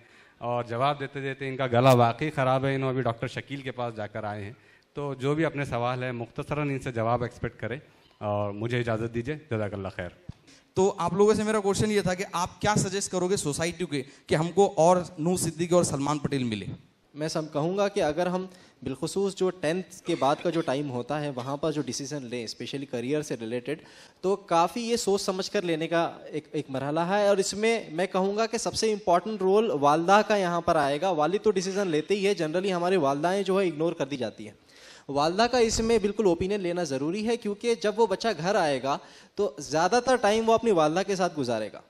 और जवाब देते देते इनका गला वाकई ख़राब है इन्होंने अभी डॉक्टर शकील के पास जाकर आए हैं तो जो भी अपने सवाल है मुख्तसरा इनसे जवाब एक्सपेक्ट करें और मुझे इजाज़त दीजिए जजाकल्ला खैर तो आप लोगों से मेरा क्वेश्चन ये था कि आप क्या सजेस्ट करोगे सोसाइटी के कि हमको और नू सिद्दीकी और सलमान पटेल मिले मैं सब कहूँगा कि अगर हम बिलखसूस जो टेंथ के बाद का जो टाइम होता है वहाँ पर जो डिसीजन लें स्पेशली करियर से रिलेटेड तो काफ़ी ये सोच समझ कर लेने का एक एक मरहला है और इसमें मैं कहूँगा कि सबसे इम्पॉर्टेंट रोल वालदा का यहाँ पर आएगा वालिद तो डिसीज़न लेते ही है जनरली हमारे वालदाएँ जो है इग्नोर कर दी जाती हैं वालदा का इसमें बिल्कुल ओपिनियन लेना ज़रूरी है क्योंकि जब वो बच्चा घर आएगा तो ज़्यादातर टाइम वो अपनी वालदा के साथ गुजारेगा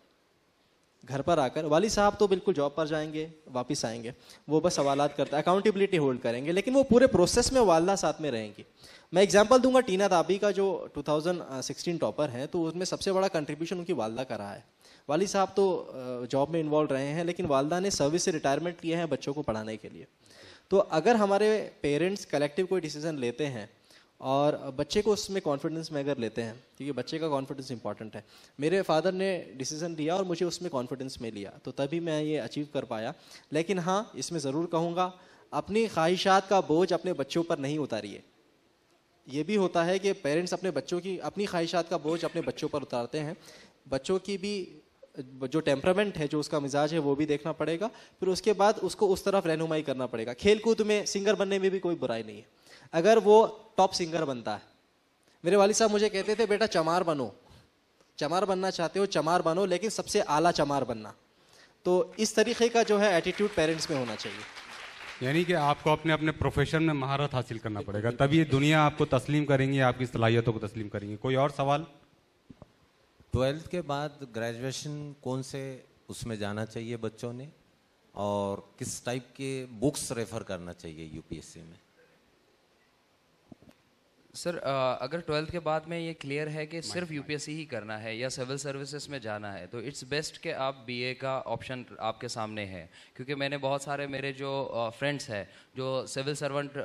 घर पर आकर वाली साहब तो बिल्कुल जॉब पर जाएंगे वापस आएंगे वो बस सवाल करते हैं अकाउंटेबिलिटी होल्ड करेंगे लेकिन वो पूरे प्रोसेस में वालदा साथ में रहेंगी मैं एग्जाम्पल दूंगा टीना दाबी का जो 2016 टॉपर हैं तो उसमें सबसे बड़ा कंट्रीब्यूशन उनकी वालदा का रहा है वाली साहब तो जॉब में इन्वॉल्व रहे हैं लेकिन वालदा ने सर्विस से रिटायरमेंट लिया है बच्चों को पढ़ाने के लिए तो अगर हमारे पेरेंट्स कलेक्टिव कोई डिसीजन लेते हैं और बच्चे को उसमें कॉन्फिडेंस में अगर लेते हैं क्योंकि बच्चे का कॉन्फिडेंस इंपॉर्टेंट है मेरे फादर ने डिसीजन लिया और मुझे उसमें कॉन्फिडेंस में लिया तो तभी मैं ये अचीव कर पाया लेकिन हाँ इसमें ज़रूर कहूँगा अपनी ख्वाहिशात का बोझ अपने बच्चों पर नहीं उतारिए ये भी होता है कि पेरेंट्स अपने बच्चों की अपनी ख्वाहिशात का बोझ अपने बच्चों पर उतारते हैं बच्चों की भी जो टेम्परामेंट है जो उसका मिजाज है वो भी देखना पड़ेगा फिर उसके बाद उसको उस तरफ रहनुमाई करना पड़ेगा खेल कूद में सिंगर बनने में भी कोई बुराई नहीं है अगर वो टॉप सिंगर बनता है मेरे वाली साहब मुझे कहते थे बेटा चमार बनो चमार बनना चाहते हो चमार बनो लेकिन सबसे आला चमार बनना तो इस तरीके का जो है एटीट्यूड पेरेंट्स में होना चाहिए यानी कि आपको अपने अपने प्रोफेशन में महारत हासिल करना पड़ेगा तब ये दुनिया आपको तस्लीम करेंगी आपकी सलाहियतों को तस्लीम करेंगी कोई और सवाल ट्वेल्थ के बाद ग्रेजुएशन कौन से उसमें जाना चाहिए बच्चों ने और किस टाइप के बुक्स रेफर करना चाहिए यूपीएससी में सर uh, अगर ट्वेल्थ के बाद में ये क्लियर है कि सिर्फ यूपीएससी ही करना है या सिविल सर्विसेज में जाना है तो इट्स बेस्ट कि आप बीए का ऑप्शन आपके सामने है क्योंकि मैंने बहुत सारे मेरे जो फ्रेंड्स uh, हैं जो सिविल सर्वेंट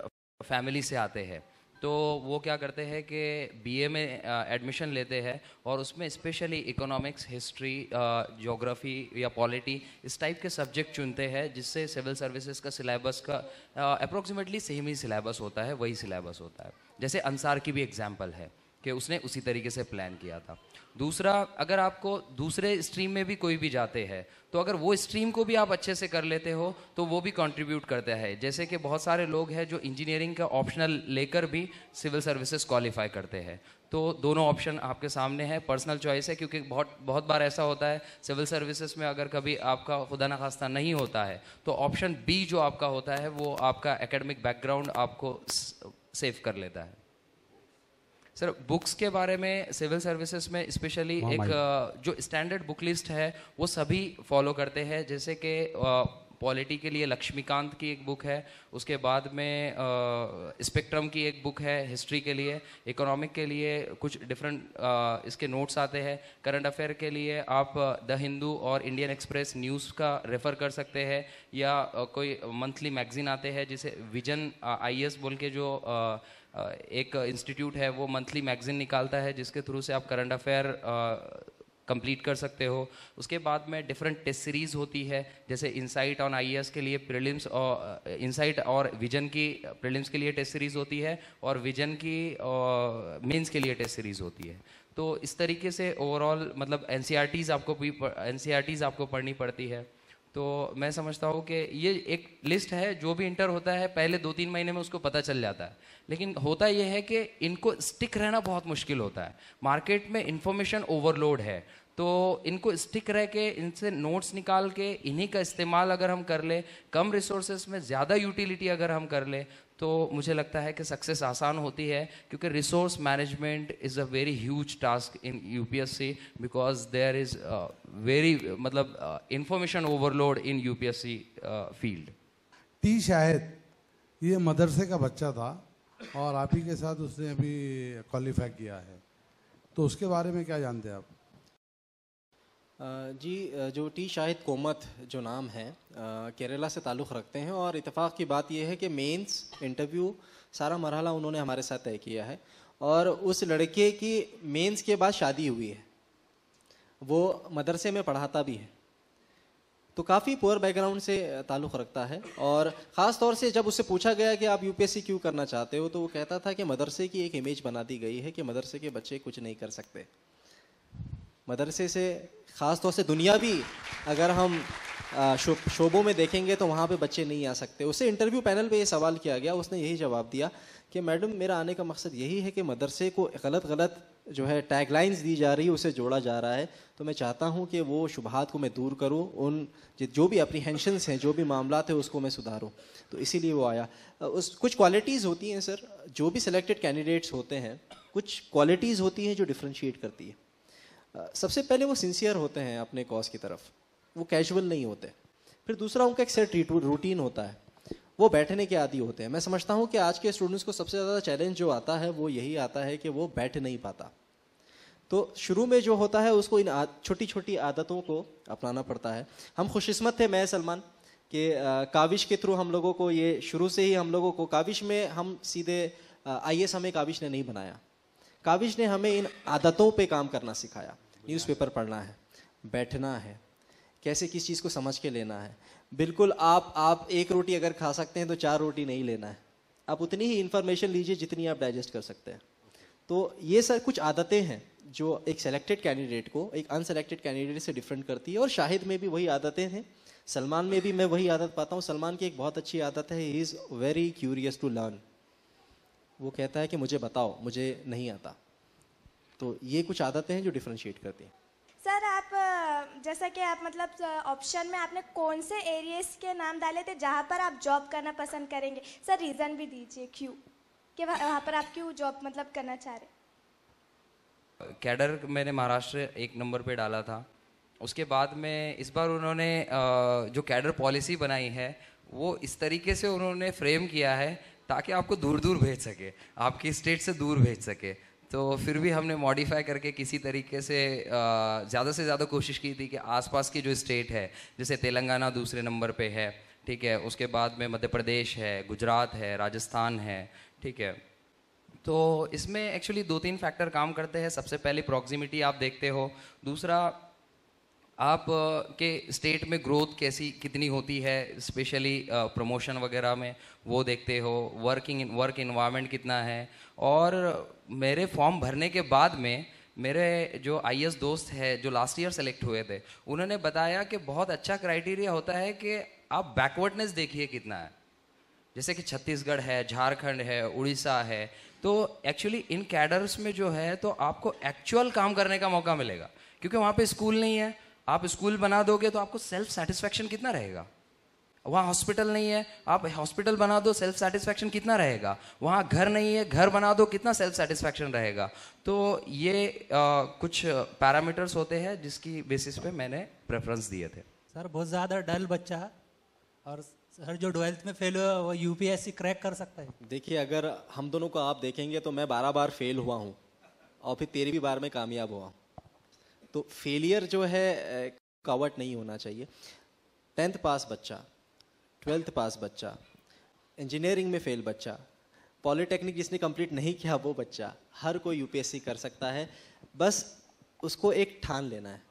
फैमिली से आते हैं तो वो क्या करते हैं कि बीए में एडमिशन uh, लेते हैं और उसमें स्पेशली इकोनॉमिक्स हिस्ट्री जोग्राफी या पॉलिटी इस टाइप के सब्जेक्ट चुनते हैं जिससे सिविल सर्विसेज का सिलेबस का अप्रोक्सीमेटली सेम ही सिलेबस होता है वही सिलेबस होता है जैसे अंसार की भी एग्जाम्पल है कि उसने उसी तरीके से प्लान किया था दूसरा अगर आपको दूसरे स्ट्रीम में भी कोई भी जाते हैं तो अगर वो स्ट्रीम को भी आप अच्छे से कर लेते हो तो वो भी कंट्रीब्यूट करता है जैसे कि बहुत सारे लोग हैं जो इंजीनियरिंग का ऑप्शनल लेकर भी सिविल सर्विसेज क्वालिफाई करते हैं तो दोनों ऑप्शन आपके सामने है पर्सनल चॉइस है क्योंकि बहुत बहुत बार ऐसा होता है सिविल सर्विसेज में अगर कभी आपका खुदा नखास्ता खास्ता नहीं होता है तो ऑप्शन बी जो आपका होता है वो आपका एकेडमिक बैकग्राउंड आपको सेव कर लेता है सर बुक्स के बारे में सिविल सर्विसेज में स्पेशली एक जो स्टैंडर्ड बुक लिस्ट है वो सभी फॉलो करते हैं जैसे कि पॉलिटी के लिए लक्ष्मीकांत की एक बुक है उसके बाद में स्पेक्ट्रम की एक बुक है हिस्ट्री के लिए इकोनॉमिक के लिए कुछ डिफरेंट इसके नोट्स आते हैं करंट अफेयर के लिए आप द हिंदू और इंडियन एक्सप्रेस न्यूज़ का रेफ़र कर सकते हैं या कोई मंथली मैगजीन आते हैं जिसे विजन आई e बोल के जो एक इंस्टीट्यूट है वो मंथली मैगजीन निकालता है जिसके थ्रू से आप करंट अफेयर कंप्लीट कर सकते हो उसके बाद में डिफरेंट टेस्ट सीरीज़ होती है जैसे इनसाइट ऑन आई के लिए प्रिलिम्स और इंसाइट uh, और विजन की प्रिलिम्स uh, के लिए टेस्ट सीरीज़ होती है और विजन की मेंस uh, के लिए टेस्ट सीरीज़ होती है तो इस तरीके से ओवरऑल मतलब एन e आपको भी एन e आपको पढ़नी पड़ती है तो मैं समझता हूँ कि ये एक लिस्ट है जो भी इंटर होता है पहले दो तीन महीने में उसको पता चल जाता है लेकिन होता यह है कि इनको स्टिक रहना बहुत मुश्किल होता है मार्केट में इंफॉर्मेशन ओवरलोड है तो इनको स्टिक रह के इनसे नोट्स निकाल के इन्हीं का इस्तेमाल अगर हम कर ले कम रिसोर्सेज में ज़्यादा यूटिलिटी अगर हम कर ले तो मुझे लगता है कि सक्सेस आसान होती है क्योंकि resource management is a very huge task in UPSC because there is very मतलब information overload in UPSC field टी शायद ये मदरसे का बच्चा था और आप ही के साथ उसने अभी क्वालिफाई किया है तो उसके बारे में क्या जानते हैं आप जी जो टी शाहिद कोमत जो नाम है केरला से ताल्लुक़ रखते हैं और इतफ़ाक़ की बात यह है कि मेंस इंटरव्यू सारा मरहला उन्होंने हमारे साथ तय किया है और उस लड़के की मेंस के बाद शादी हुई है वो मदरसे में पढ़ाता भी है तो काफ़ी पुअर बैकग्राउंड से ताल्लुक़ रखता है और ख़ास तौर से जब उससे पूछा गया कि आप यूपीएससी क्यों करना चाहते हो तो वो कहता था कि मदरसे की एक इमेज बना दी गई है कि मदरसे के बच्चे कुछ नहीं कर सकते मदरसे से ख़ास तौर से भी अगर हम शो, शोबों में देखेंगे तो वहाँ पे बच्चे नहीं आ सकते उसे इंटरव्यू पैनल पे ये सवाल किया गया उसने यही जवाब दिया कि मैडम मेरा आने का मकसद यही है कि मदरसे को गलत गलत जो है टैगलाइंस दी जा रही है उसे जोड़ा जा रहा है तो मैं चाहता हूँ कि वो शुबहत को मैं दूर करूँ उन जो भी अप्रीहेंशंस हैं जो भी मामला है उसको मैं सुधारूँ तो इसीलिए वो आया उस कुछ क्वालिटीज़ होती हैं सर जो भी सिलेक्टेड कैंडिडेट्स होते हैं कुछ क्वालिटीज़ होती हैं जो डिफ्रेंशिएट करती है सबसे पहले वो सिंसियर होते हैं अपने कॉज की तरफ वो कैजुअल नहीं होते फिर दूसरा उनका एक सेट रूटीन होता है वो बैठने के आदि होते हैं मैं समझता हूँ कि आज के स्टूडेंट्स को सबसे ज़्यादा चैलेंज जो आता है वो यही आता है कि वो बैठ नहीं पाता तो शुरू में जो होता है उसको इन छोटी छोटी आदतों को अपनाना पड़ता है हम खुशकस्मत थे मैं सलमान कि काविश के थ्रू हम लोगों को ये शुरू से ही हम लोगों को काविश में हम सीधे आई हमें काविश ने नहीं बनाया काविश ने हमें इन आदतों पे काम करना सिखाया न्यूज़पेपर पढ़ना है बैठना है कैसे किस चीज़ को समझ के लेना है बिल्कुल आप आप एक रोटी अगर खा सकते हैं तो चार रोटी नहीं लेना है आप उतनी ही इन्फॉर्मेशन लीजिए जितनी आप डाइजेस्ट कर सकते हैं तो ये सर कुछ आदतें हैं जो एक सेलेक्टेड कैंडिडेट को एक अनसेलेक्टेड कैंडिडेट से डिफरेंट करती है और शाहिद में भी वही आदतें हैं सलमान में भी मैं वही आदत पाता हूँ सलमान की एक बहुत अच्छी आदत है he is very curious to learn वो कहता है कि मुझे बताओ मुझे नहीं आता तो ये कुछ आदतें हैं जो डिफ्रेंशिएट करती हैं सर आप जैसा कि आप मतलब ऑप्शन में आपने कौन से एरियाज के नाम डाले थे जहाँ पर आप जॉब करना पसंद करेंगे सर रीज़न भी दीजिए क्यों कि वहाँ पर आप क्यों जॉब मतलब करना चाह रहे कैडर मैंने महाराष्ट्र एक नंबर पे डाला था उसके बाद में इस बार उन्होंने जो कैडर पॉलिसी बनाई है वो इस तरीके से उन्होंने फ्रेम किया है ताकि आपको दूर दूर भेज सके आपकी स्टेट से दूर भेज सके तो फिर भी हमने मॉडिफाई करके किसी तरीके से ज़्यादा से ज़्यादा कोशिश की थी कि आसपास की जो स्टेट है जैसे तेलंगाना दूसरे नंबर पे है ठीक है उसके बाद में मध्य प्रदेश है गुजरात है राजस्थान है ठीक है तो इसमें एक्चुअली दो तीन फैक्टर काम करते हैं सबसे पहले प्रॉक्सिमिटी आप देखते हो दूसरा आप के स्टेट में ग्रोथ कैसी कितनी होती है स्पेशली प्रमोशन वगैरह में वो देखते हो वर्किंग वर्क इन्वायरमेंट कितना है और मेरे फॉर्म भरने के बाद में मेरे जो आई दोस्त है जो लास्ट ईयर सेलेक्ट हुए थे उन्होंने बताया कि बहुत अच्छा क्राइटेरिया होता है कि आप बैकवर्डनेस देखिए कितना है जैसे कि छत्तीसगढ़ है झारखंड है उड़ीसा है तो एक्चुअली इन कैडर्स में जो है तो आपको एक्चुअल काम करने का मौका मिलेगा क्योंकि वहाँ पे स्कूल नहीं है आप स्कूल बना दोगे तो आपको सेल्फ सेटिस्फेक्शन कितना रहेगा वहाँ हॉस्पिटल नहीं है आप हॉस्पिटल बना दो सेल्फ सेटिस्फेक्शन कितना रहेगा वहाँ घर नहीं है घर बना दो कितना सेल्फ सेटिस्फेक्शन रहेगा तो ये आ, कुछ पैरामीटर्स होते हैं जिसकी बेसिस पे मैंने प्रेफरेंस दिए थे सर बहुत ज़्यादा डल बच्चा और सर जो ट्वेल्थ में फेल हुआ वो यूपीएससी क्रैक कर सकता है देखिए अगर हम दोनों को आप देखेंगे तो मैं बारह बार फेल हुआ हूँ और फिर तेरहवीं बार में कामयाब हुआ हूँ तो फेलियर जो है कावट नहीं होना चाहिए टेंथ पास बच्चा ट्वेल्थ पास बच्चा इंजीनियरिंग में फेल बच्चा पॉलिटेक्निक जिसने कंप्लीट नहीं किया वो बच्चा हर कोई यूपीएससी कर सकता है बस उसको एक ठान लेना है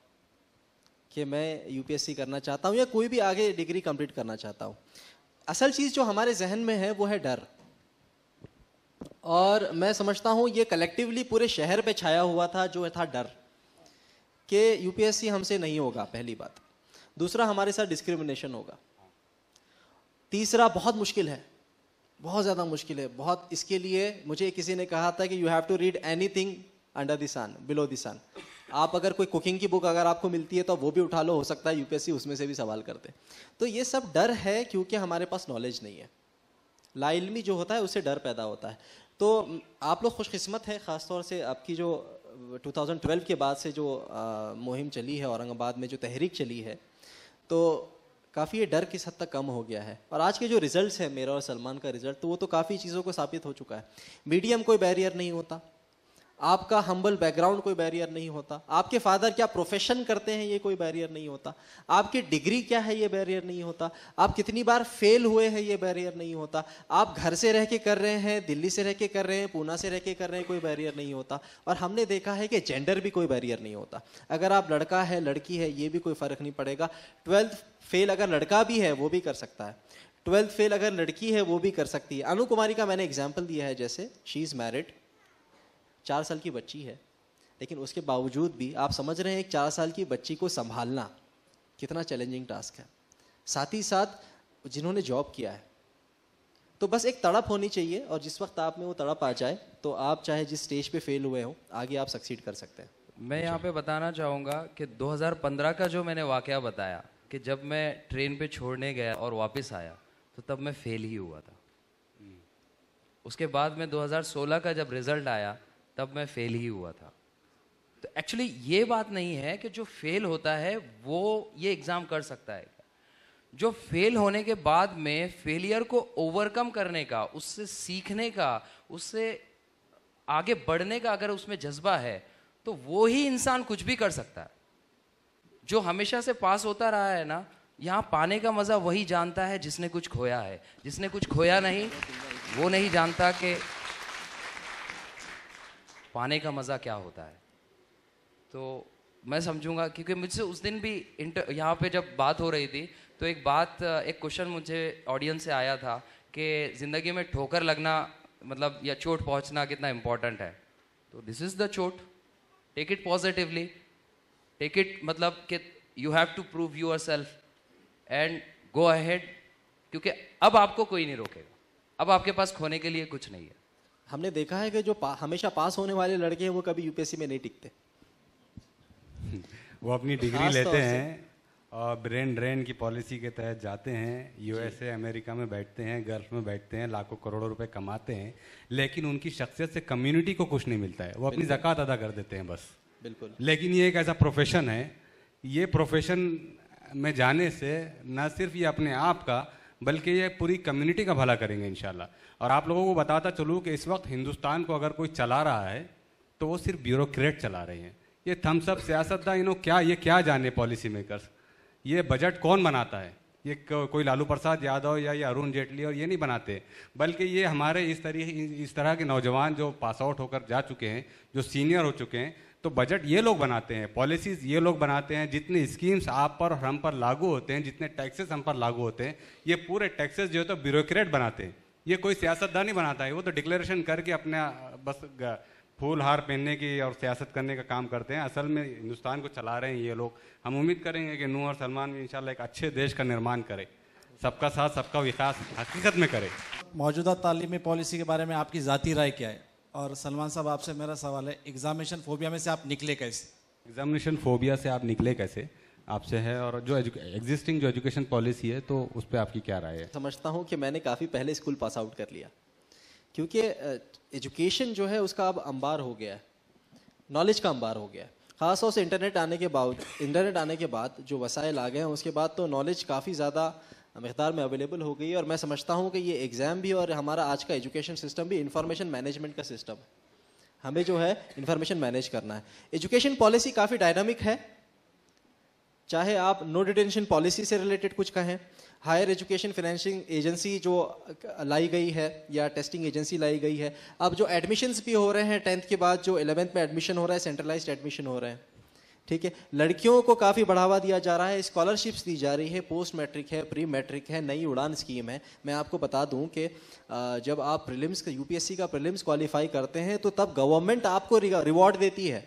कि मैं यूपीएससी करना चाहता हूँ या कोई भी आगे डिग्री कंप्लीट करना चाहता हूँ असल चीज़ जो हमारे जहन में है वो है डर और मैं समझता हूँ ये कलेक्टिवली पूरे शहर पे छाया हुआ था जो था डर कि यूपीएससी हमसे नहीं होगा पहली बात दूसरा हमारे साथ डिस्क्रिमिनेशन होगा तीसरा बहुत मुश्किल है बहुत ज़्यादा मुश्किल है बहुत इसके लिए मुझे किसी ने कहा था कि you have to read anything under the sun below the sun आप अगर कोई कुकिंग की बुक अगर आपको मिलती है तो वो भी उठा लो हो सकता है यूपीएससी उसमें से भी सवाल करते तो ये सब डर है क्योंकि हमारे पास नॉलेज नहीं है लाइलमी जो होता है उससे डर पैदा होता है तो आप लोग खुशकस्मत है ख़ासतौर से आपकी जो 2012 के बाद से जो मुहिम चली है औरंगाबाद में जो तहरीक चली है तो काफ़ी ये डर किस हद तक कम हो गया है और आज के जो रिजल्ट्स हैं मेरा और सलमान का रिजल्ट तो वो तो काफ़ी चीज़ों को साबित हो चुका है मीडियम कोई बैरियर नहीं होता आपका हम्बल बैकग्राउंड कोई बैरियर नहीं होता आपके फादर क्या प्रोफेशन करते हैं ये कोई बैरियर नहीं होता आपकी डिग्री क्या है ये बैरियर नहीं होता आप कितनी बार फेल हुए हैं ये बैरियर नहीं होता आप घर से रह के कर रहे हैं दिल्ली से रह के कर रहे हैं पूना से रह के कर रहे हैं कोई बैरियर नहीं होता और हमने देखा है कि जेंडर भी कोई बैरियर नहीं होता अगर आप लड़का है लड़की है ये भी कोई फ़र्क नहीं पड़ेगा ट्वेल्थ फेल अगर लड़का भी है वो भी कर सकता है ट्वेल्थ फेल अगर लड़की है वो भी कर सकती है अनु कुमारी का मैंने एग्जाम्पल दिया है जैसे शी इज़ मैरिड चार साल की बच्ची है लेकिन उसके बावजूद भी आप समझ रहे हैं एक चार साल की बच्ची को संभालना कितना चैलेंजिंग टास्क है साथ ही साथ जिन्होंने जॉब किया है तो बस एक तड़प होनी चाहिए और जिस वक्त आप में वो तड़प आ जाए तो आप चाहे जिस स्टेज पे फेल हुए हो आगे आप सक्सीड कर सकते हैं मैं यहाँ पे बताना चाहूँगा कि 2015 का जो मैंने वाक़ बताया कि जब मैं ट्रेन पे छोड़ने गया और वापस आया तो तब मैं फेल ही हुआ था उसके बाद में 2016 का जब रिज़ल्ट आया तब मैं फेल ही हुआ था तो एक्चुअली ये बात नहीं है कि जो फेल होता है वो ये एग्ज़ाम कर सकता है जो फेल होने के बाद में फेलियर को ओवरकम करने का उससे सीखने का उससे आगे बढ़ने का अगर उसमें जज्बा है तो वो ही इंसान कुछ भी कर सकता है जो हमेशा से पास होता रहा है ना यहाँ पाने का मज़ा वही जानता है जिसने कुछ खोया है जिसने कुछ खोया नहीं वो नहीं जानता कि पाने का मज़ा क्या होता है तो मैं समझूंगा क्योंकि मुझसे उस दिन भी इंटर यहाँ पे जब बात हो रही थी तो एक बात एक क्वेश्चन मुझे ऑडियंस से आया था कि ज़िंदगी में ठोकर लगना मतलब या चोट पहुँचना कितना इम्पोर्टेंट है तो दिस इज़ द चोट take it positively take it मतलब कि you have to prove yourself and go ahead क्योंकि अब आपको कोई नहीं रोकेगा अब आपके पास खोने के लिए कुछ नहीं है हमने देखा है कि जो पा, हमेशा पास होने वाले लड़के हैं वो कभी यूपीएससी में नहीं टिकते वो अपनी डिग्री लेते हैं और ब्रेन ड्रेन की पॉलिसी के तहत जाते हैं यूएसए अमेरिका में बैठते हैं गर्ल्फ में बैठते हैं लाखों करोड़ों रुपए कमाते हैं लेकिन उनकी शख्सियत से कम्युनिटी को कुछ नहीं मिलता है वो अपनी जक़ात अदा कर देते हैं बस बिल्कुल लेकिन ये एक ऐसा प्रोफेशन है ये प्रोफेशन में जाने से न सिर्फ ये अपने आप का बल्कि ये पूरी कम्युनिटी का भला करेंगे इन और आप लोगों को बताता चलूँ कि इस वक्त हिंदुस्तान को अगर कोई चला रहा है तो वो सिर्फ ब्यूरोक्रेट चला रहे हैं ये थम्सअप सियासतदान इन्हों क्या ये क्या जाने पॉलिसी मेकर्स ये बजट कौन बनाता है ये कोई लालू प्रसाद यादव या ये अरुण जेटली और ये नहीं बनाते बल्कि ये हमारे इस तरीके इस तरह के नौजवान जो पास आउट होकर जा चुके हैं जो सीनियर हो चुके हैं तो बजट ये लोग बनाते हैं पॉलिसीज ये लोग बनाते हैं जितने स्कीम्स आप पर और हम पर लागू होते हैं जितने टैक्सेस हम पर लागू होते हैं ये पूरे टैक्सेस जो है तो ब्यूरोक्रेट बनाते हैं ये कोई सियासतदान ही बनाता है वो तो डिक्लेरेशन करके अपने बस फूल हार पहनने की और सियासत करने का काम करते हैं असल में हिंदुस्तान को चला रहे हैं ये लोग हम उम्मीद करेंगे कि नूह और सलमान भी इंशाल्लाह एक अच्छे देश का निर्माण करें सबका साथ सबका विकास हकीकत में करें मौजूदा तालीमी पॉलिसी के बारे में आपकी ज़ाती राय क्या है और सलमान साहब आपसे मेरा सवाल है एग्जामिनेशन फोबिया में से आप निकले कैसे एग्जामिनेशन फोबिया से आप निकले कैसे आपसे है और जो एग्जिस्टिंग जो एजुकेशन पॉलिसी है तो उस पर आपकी क्या राय है समझता हूँ कि मैंने काफ़ी पहले स्कूल पास आउट कर लिया क्योंकि एजुकेशन जो है उसका अब अंबार हो गया है नॉलेज का अंबार हो गया है ख़ासतौर से इंटरनेट आने के बावजूद इंटरनेट आने के बाद जो वसाइल आ गए हैं उसके बाद तो नॉलेज काफ़ी ज़्यादा मकदार में अवेलेबल हो गई है और मैं समझता हूँ कि ये एग्ज़ाम भी और हमारा आज का एजुकेशन सिस्टम भी इंफॉर्मेशन मैनेजमेंट का सिस्टम है हमें जो है इंफॉर्मेशन मैनेज करना है एजुकेशन पॉलिसी काफ़ी डायनामिक है चाहे आप नो डिटेंशन पॉलिसी से रिलेटेड कुछ कहें हायर एजुकेशन फिनेंशिंग एजेंसी जो लाई गई है या टेस्टिंग एजेंसी लाई गई है अब जो एडमिशन्स भी हो रहे हैं टेंथ के बाद जो इलेवेंथ में एडमिशन हो रहा है सेंट्रलाइज्ड एडमिशन हो रहे हैं ठीक है लड़कियों को काफ़ी बढ़ावा दिया जा रहा है स्कॉलरशिप्स दी जा रही है पोस्ट मैट्रिक है प्री मैट्रिक है नई उड़ान स्कीम है मैं आपको बता दूं कि जब आप प्रीलिम्स यूपीएससी का प्रीलिम्स क्वालिफाई करते हैं तो तब गवर्नमेंट आपको रिवॉर्ड देती है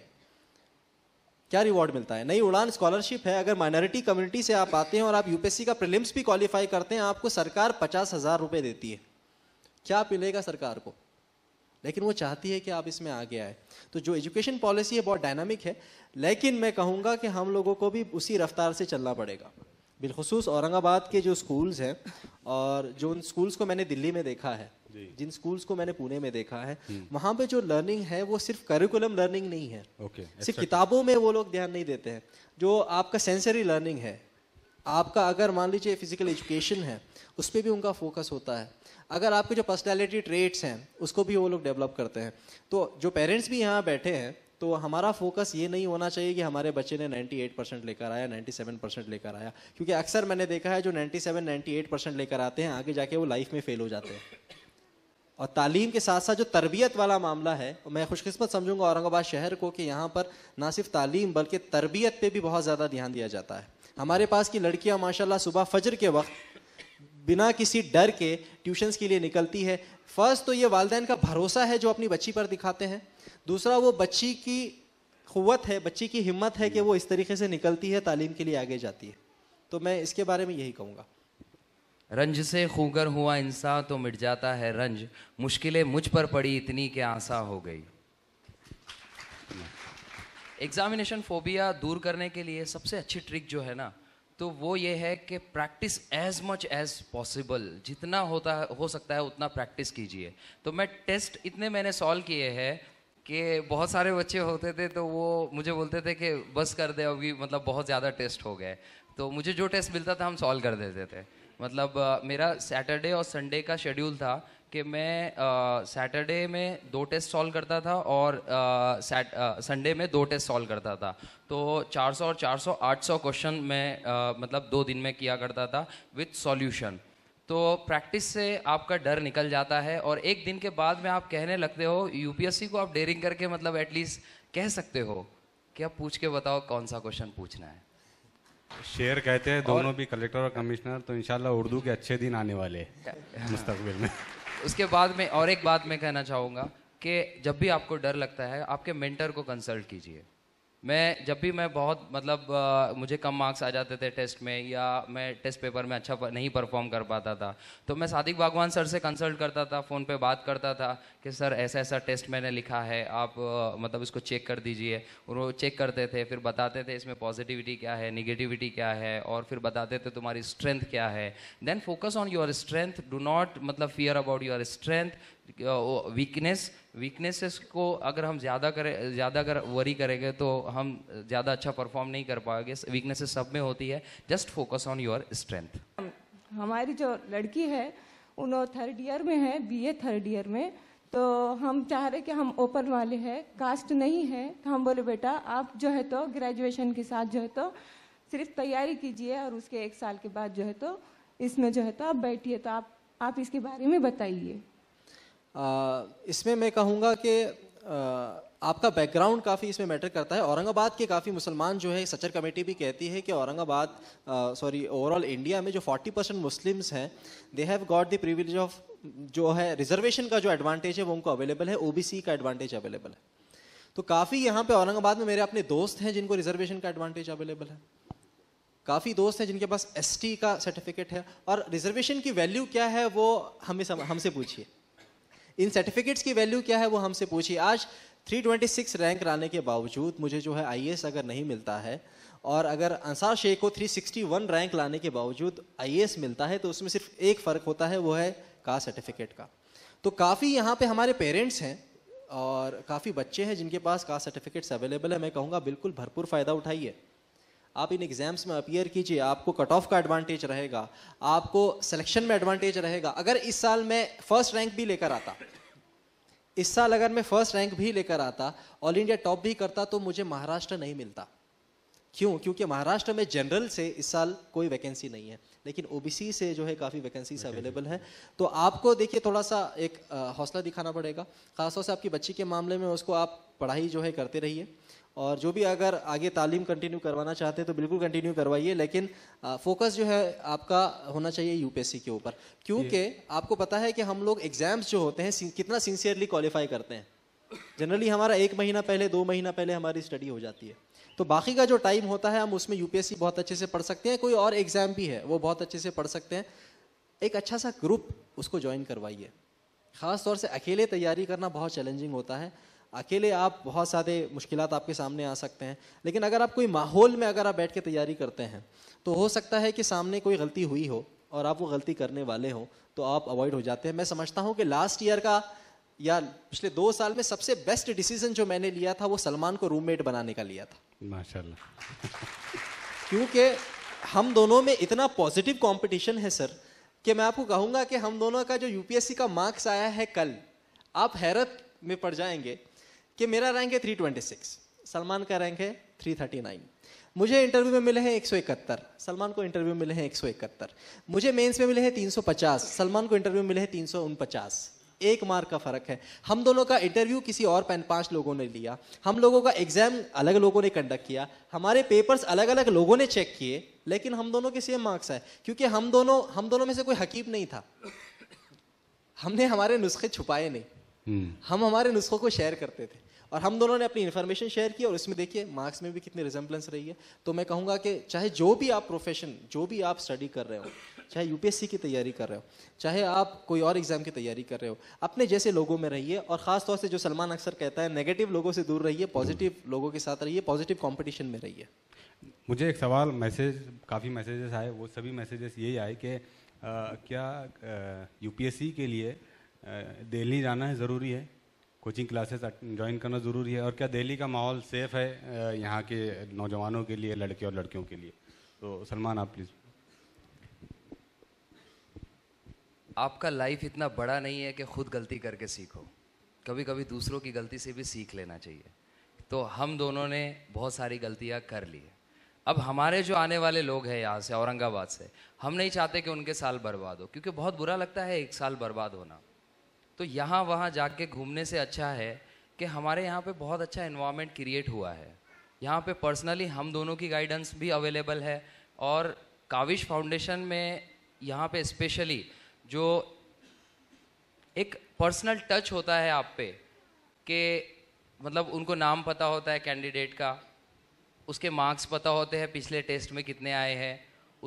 क्या रिवॉर्ड मिलता है नई उड़ान स्कॉलरशिप है अगर माइनॉरिटी कम्युनिटी से आप आते हैं और आप यूपीएससी का प्रिलिम्स भी क्वालिफाई करते हैं आपको सरकार पचास हज़ार रुपये देती है क्या मिलेगा सरकार को लेकिन वो चाहती है कि आप इसमें आगे आए तो जो एजुकेशन पॉलिसी है बहुत डायनामिक है लेकिन मैं कहूँगा कि हम लोगों को भी उसी रफ्तार से चलना पड़ेगा बिलखसूस औरंगाबाद के जो स्कूल्स हैं और जो उन स्कूल्स को मैंने दिल्ली में देखा है जिन स्कूल्स को मैंने पुणे में देखा है हम्म। वहाँ पे जो लर्निंग है वो सिर्फ करिकुलम लर्निंग नहीं है okay, सिर्फ किताबों में वो लोग ध्यान नहीं देते हैं जो आपका सेंसरी लर्निंग है आपका अगर मान लीजिए फिजिकल एजुकेशन है उस पर भी उनका फोकस होता है अगर आपके जो पर्सनैलिटी ट्रेट्स हैं उसको भी वो लोग डेवलप करते हैं तो जो पेरेंट्स भी यहाँ बैठे हैं तो हमारा फोकस ये नहीं होना चाहिए कि हमारे बच्चे ने 98 परसेंट लेकर आया 97 परसेंट लेकर आया क्योंकि अक्सर मैंने देखा है जो 97 98 परसेंट लेकर आते हैं आगे जाके वो लाइफ में फेल हो जाते हैं और तालीम के साथ साथ जो तरबियत वाला मामला है मैं खुशकस्मत समझूंगा औरंगाबाद शहर को कि यहाँ पर ना सिर्फ तालीम बल्कि तरबियत पर भी बहुत ज़्यादा ध्यान दिया जाता है हमारे पास की लड़कियां माशाल्लाह सुबह फजर के वक्त बिना किसी डर के ट्यूशन्स के लिए निकलती है फर्स्ट तो ये वालदेन का भरोसा है जो अपनी बच्ची पर दिखाते हैं दूसरा वो बच्ची की क़वत है बच्ची की हिम्मत है कि वो इस तरीके से निकलती है तालीम के लिए आगे जाती है तो मैं इसके बारे में यही कहूँगा रंज से खूगर हुआ इंसान तो मिट जाता है रंज मुश्किलें मुझ पर पड़ी इतनी कि आसा हो गई एग्जामिनेशन फोबिया दूर करने के लिए सबसे अच्छी ट्रिक जो है ना तो वो ये है कि practice as much as possible जितना होता हो सकता है उतना प्रैक्टिस कीजिए तो मैं टेस्ट इतने मैंने सॉल्व किए हैं कि बहुत सारे बच्चे होते थे तो वो मुझे बोलते थे कि बस कर दे अभी मतलब बहुत ज़्यादा टेस्ट हो गए तो मुझे जो टेस्ट मिलता था हम सॉल्व कर देते थे मतलब मेरा सैटरडे और संडे का शेड्यूल था कि मैं सैटरडे में दो टेस्ट सॉल्व करता था और संडे में दो टेस्ट सॉल्व करता था तो 400 और 400 800 क्वेश्चन मैं आ, मतलब दो दिन में किया करता था विथ सॉल्यूशन तो प्रैक्टिस से आपका डर निकल जाता है और एक दिन के बाद में आप कहने लगते हो यूपीएससी को आप डेरिंग करके मतलब एटलीस्ट कह सकते हो कि आप पूछ के बताओ कौन सा क्वेश्चन पूछना है शेर कहते हैं दोनों भी कलेक्टर और कमिश्नर तो इनशाला उर्दू के अच्छे दिन आने वाले मुस्तबिल में उसके बाद में और एक बात मैं कहना चाहूँगा कि जब भी आपको डर लगता है आपके मेंटर को कंसल्ट कीजिए मैं जब भी मैं बहुत मतलब आ, मुझे कम मार्क्स आ जाते थे टेस्ट में या मैं टेस्ट पेपर में अच्छा पर, नहीं परफॉर्म कर पाता था तो मैं सादिक बागवान सर से कंसल्ट करता था फ़ोन पे बात करता था कि सर ऐसा ऐसा टेस्ट मैंने लिखा है आप आ, मतलब इसको चेक कर दीजिए और वो चेक करते थे फिर बताते थे इसमें पॉजिटिविटी क्या है निगेटिविटी क्या है और फिर बताते थे तुम्हारी स्ट्रेंथ क्या है then focus on your strength do not मतलब fear about your strength weakness weaknesses को अगर हम ज़्यादा करें ज़्यादा अगर वरी करेंगे तो हम ज़्यादा अच्छा परफॉर्म नहीं कर पाएंगे वीकनेसेस सब में होती है just focus on your strength हमारी जो लड़की है उन्होंने थर्ड ईयर में है बीए थर्ड ईयर में तो हम चाह रहे कि हम ओपन वाले हैं कास्ट नहीं है तो हम बोले बेटा आप जो है तो ग्रेजुएशन के साथ जो है तो सिर्फ तैयारी कीजिए और उसके एक साल के बाद जो है तो इसमें जो है तो आप बैठिए तो आप आप इसके बारे में बताइए इसमें मैं कहूँगा कि आपका बैकग्राउंड काफ़ी इसमें मैटर करता है औरंगाबाद के काफ़ी मुसलमान जो है सचर कमेटी भी कहती है कि औरंगाबाद सॉरी ओवरऑल इंडिया में जो 40 परसेंट मुस्लिम्स हैं they have got the privilege of जो है रिजर्वेशन का जो एडवांटेज है वो उनको अवेलेबल है ओबीसी का एडवांटेज अवेलेबल है तो काफ़ी यहाँ पे औरंगाबाद में मेरे अपने दोस्त हैं जिनको रिजर्वेशन का एडवांटेज अवेलेबल है काफ़ी दोस्त हैं जिनके पास एसटी का सर्टिफिकेट है और रिजर्वेशन की वैल्यू क्या है वो हमें हमसे पूछिए इन सर्टिफिकेट्स की वैल्यू क्या है वो हमसे पूछिए आज 326 रैंक लाने के बावजूद मुझे जो है आई अगर नहीं मिलता है और अगर अंसार शेख को 361 रैंक लाने के बावजूद आई मिलता है तो उसमें सिर्फ एक फ़र्क होता है वो है का सर्टिफिकेट का तो काफ़ी यहाँ पे हमारे पेरेंट्स हैं और काफ़ी बच्चे हैं जिनके पास कास्ट सर्टिफिकेट्स अवेलेबल है मैं कहूँगा बिल्कुल भरपूर फ़ायदा उठाइए आप इन एग्जाम्स में अपियर कीजिए आपको कट ऑफ का एडवांटेज रहेगा आपको सिलेक्शन में एडवांटेज रहेगा अगर इस साल मैं फर्स्ट रैंक भी लेकर आता इस साल अगर मैं फर्स्ट रैंक भी लेकर आता ऑल इंडिया टॉप भी करता तो मुझे महाराष्ट्र नहीं मिलता क्यों क्योंकि महाराष्ट्र में जनरल से इस साल कोई वैकेंसी नहीं है लेकिन ओबीसी से जो है काफ़ी वैकेंसीज अवेलेबल हैं तो आपको देखिए थोड़ा सा एक हौसला दिखाना पड़ेगा खासतौर से आपकी बच्ची के मामले में उसको आप पढ़ाई जो है करते रहिए और जो भी अगर आगे तालीम कंटिन्यू करवाना चाहते हैं तो बिल्कुल कंटिन्यू करवाइए लेकिन फोकस जो है आपका होना चाहिए यूपीएससी के ऊपर क्योंकि आपको पता है कि हम लोग एग्जाम्स जो होते हैं कितना सिंसियरली क्वालिफाई करते हैं जनरली हमारा एक महीना पहले दो महीना पहले हमारी स्टडी हो जाती है तो बाकी का जो टाइम होता है हम उसमें यूपीएससी बहुत अच्छे से पढ़ सकते हैं कोई और एग्जाम भी है वो बहुत अच्छे से पढ़ सकते हैं एक अच्छा सा ग्रुप उसको ज्वाइन करवाइए ख़ास तौर से अकेले तैयारी करना बहुत चैलेंजिंग होता है अकेले आप बहुत सारे मुश्किल आपके सामने आ सकते हैं लेकिन अगर आप कोई माहौल में अगर आप बैठ के तैयारी करते हैं तो हो सकता है कि सामने कोई गलती हुई हो और आप वो गलती करने वाले हो तो आप अवॉइड हो जाते हैं मैं समझता हूँ कि लास्ट ईयर का या पिछले दो साल में सबसे बेस्ट डिसीजन जो मैंने लिया था वो सलमान को रूममेट बनाने का लिया था माशाल्लाह क्योंकि हम दोनों में इतना पॉजिटिव कंपटीशन है सर कि मैं आपको कहूंगा कि हम दोनों का जो यूपीएससी का मार्क्स आया है कल आप हैरत में पड़ जाएंगे कि मेरा रैंक है 326 सलमान का रैंक है 339 मुझे इंटरव्यू में मिले हैं 171 सलमान को इंटरव्यू मिले हैं 171 मुझे मेंस में मिले हैं 350 सलमान को इंटरव्यू मिले हैं तीन एक मार्क का फर्क है हम दोनों का इंटरव्यू किसी और पैन पांच लोगों ने लिया हम लोगों का एग्जाम अलग लोगों ने कंडक्ट किया हमारे पेपर्स अलग अलग लोगों ने चेक किए लेकिन हम दोनों के सेम मार्क्स आए क्योंकि हम दोनों हम दोनों में से कोई हकीब नहीं था हमने हमारे नुस्खे छुपाए नहीं Hmm. हम हमारे नुस्खों को शेयर करते थे और हम दोनों ने अपनी इन्फॉर्मेशन शेयर की और इसमें देखिए मार्क्स में भी कितनी रिजेंबलेंस रही है तो मैं कहूँगा कि चाहे जो भी आप प्रोफेशन जो भी आप स्टडी कर रहे हो चाहे यूपीएससी की तैयारी कर रहे हो चाहे आप कोई और एग्जाम की तैयारी कर रहे हो अपने जैसे लोगों में रहिए और खासतौर से जो सलमान अक्सर कहता है नेगेटिव लोगों से दूर रहिए पॉजिटिव लोगों के साथ रहिए पॉजिटिव कॉम्पिटिशन में रहिए मुझे एक सवाल मैसेज काफ़ी मैसेजेस आए वो सभी मैसेजेस यही आए कि क्या यू के लिए दिल्ली जाना है ज़रूरी है कोचिंग क्लासेस ज्वाइन करना ज़रूरी है और क्या दिल्ली का माहौल सेफ है यहाँ के नौजवानों के लिए लड़के और लड़कियों के लिए तो सलमान आप प्लीज़ आपका लाइफ इतना बड़ा नहीं है कि खुद गलती करके सीखो कभी कभी दूसरों की गलती से भी सीख लेना चाहिए तो हम दोनों ने बहुत सारी गलतियाँ कर ली है अब हमारे जो आने वाले लोग हैं यहाँ से औरंगाबाद से हम नहीं चाहते कि उनके साल बर्बाद हो क्योंकि बहुत बुरा लगता है एक साल बर्बाद होना तो यहाँ वहाँ जाके घूमने से अच्छा है कि हमारे यहाँ पे बहुत अच्छा इन्वामेंट क्रिएट हुआ है यहाँ पे पर्सनली हम दोनों की गाइडेंस भी अवेलेबल है और काविश फाउंडेशन में यहाँ पे स्पेशली जो एक पर्सनल टच होता है आप पे कि मतलब उनको नाम पता होता है कैंडिडेट का उसके मार्क्स पता होते हैं पिछले टेस्ट में कितने आए हैं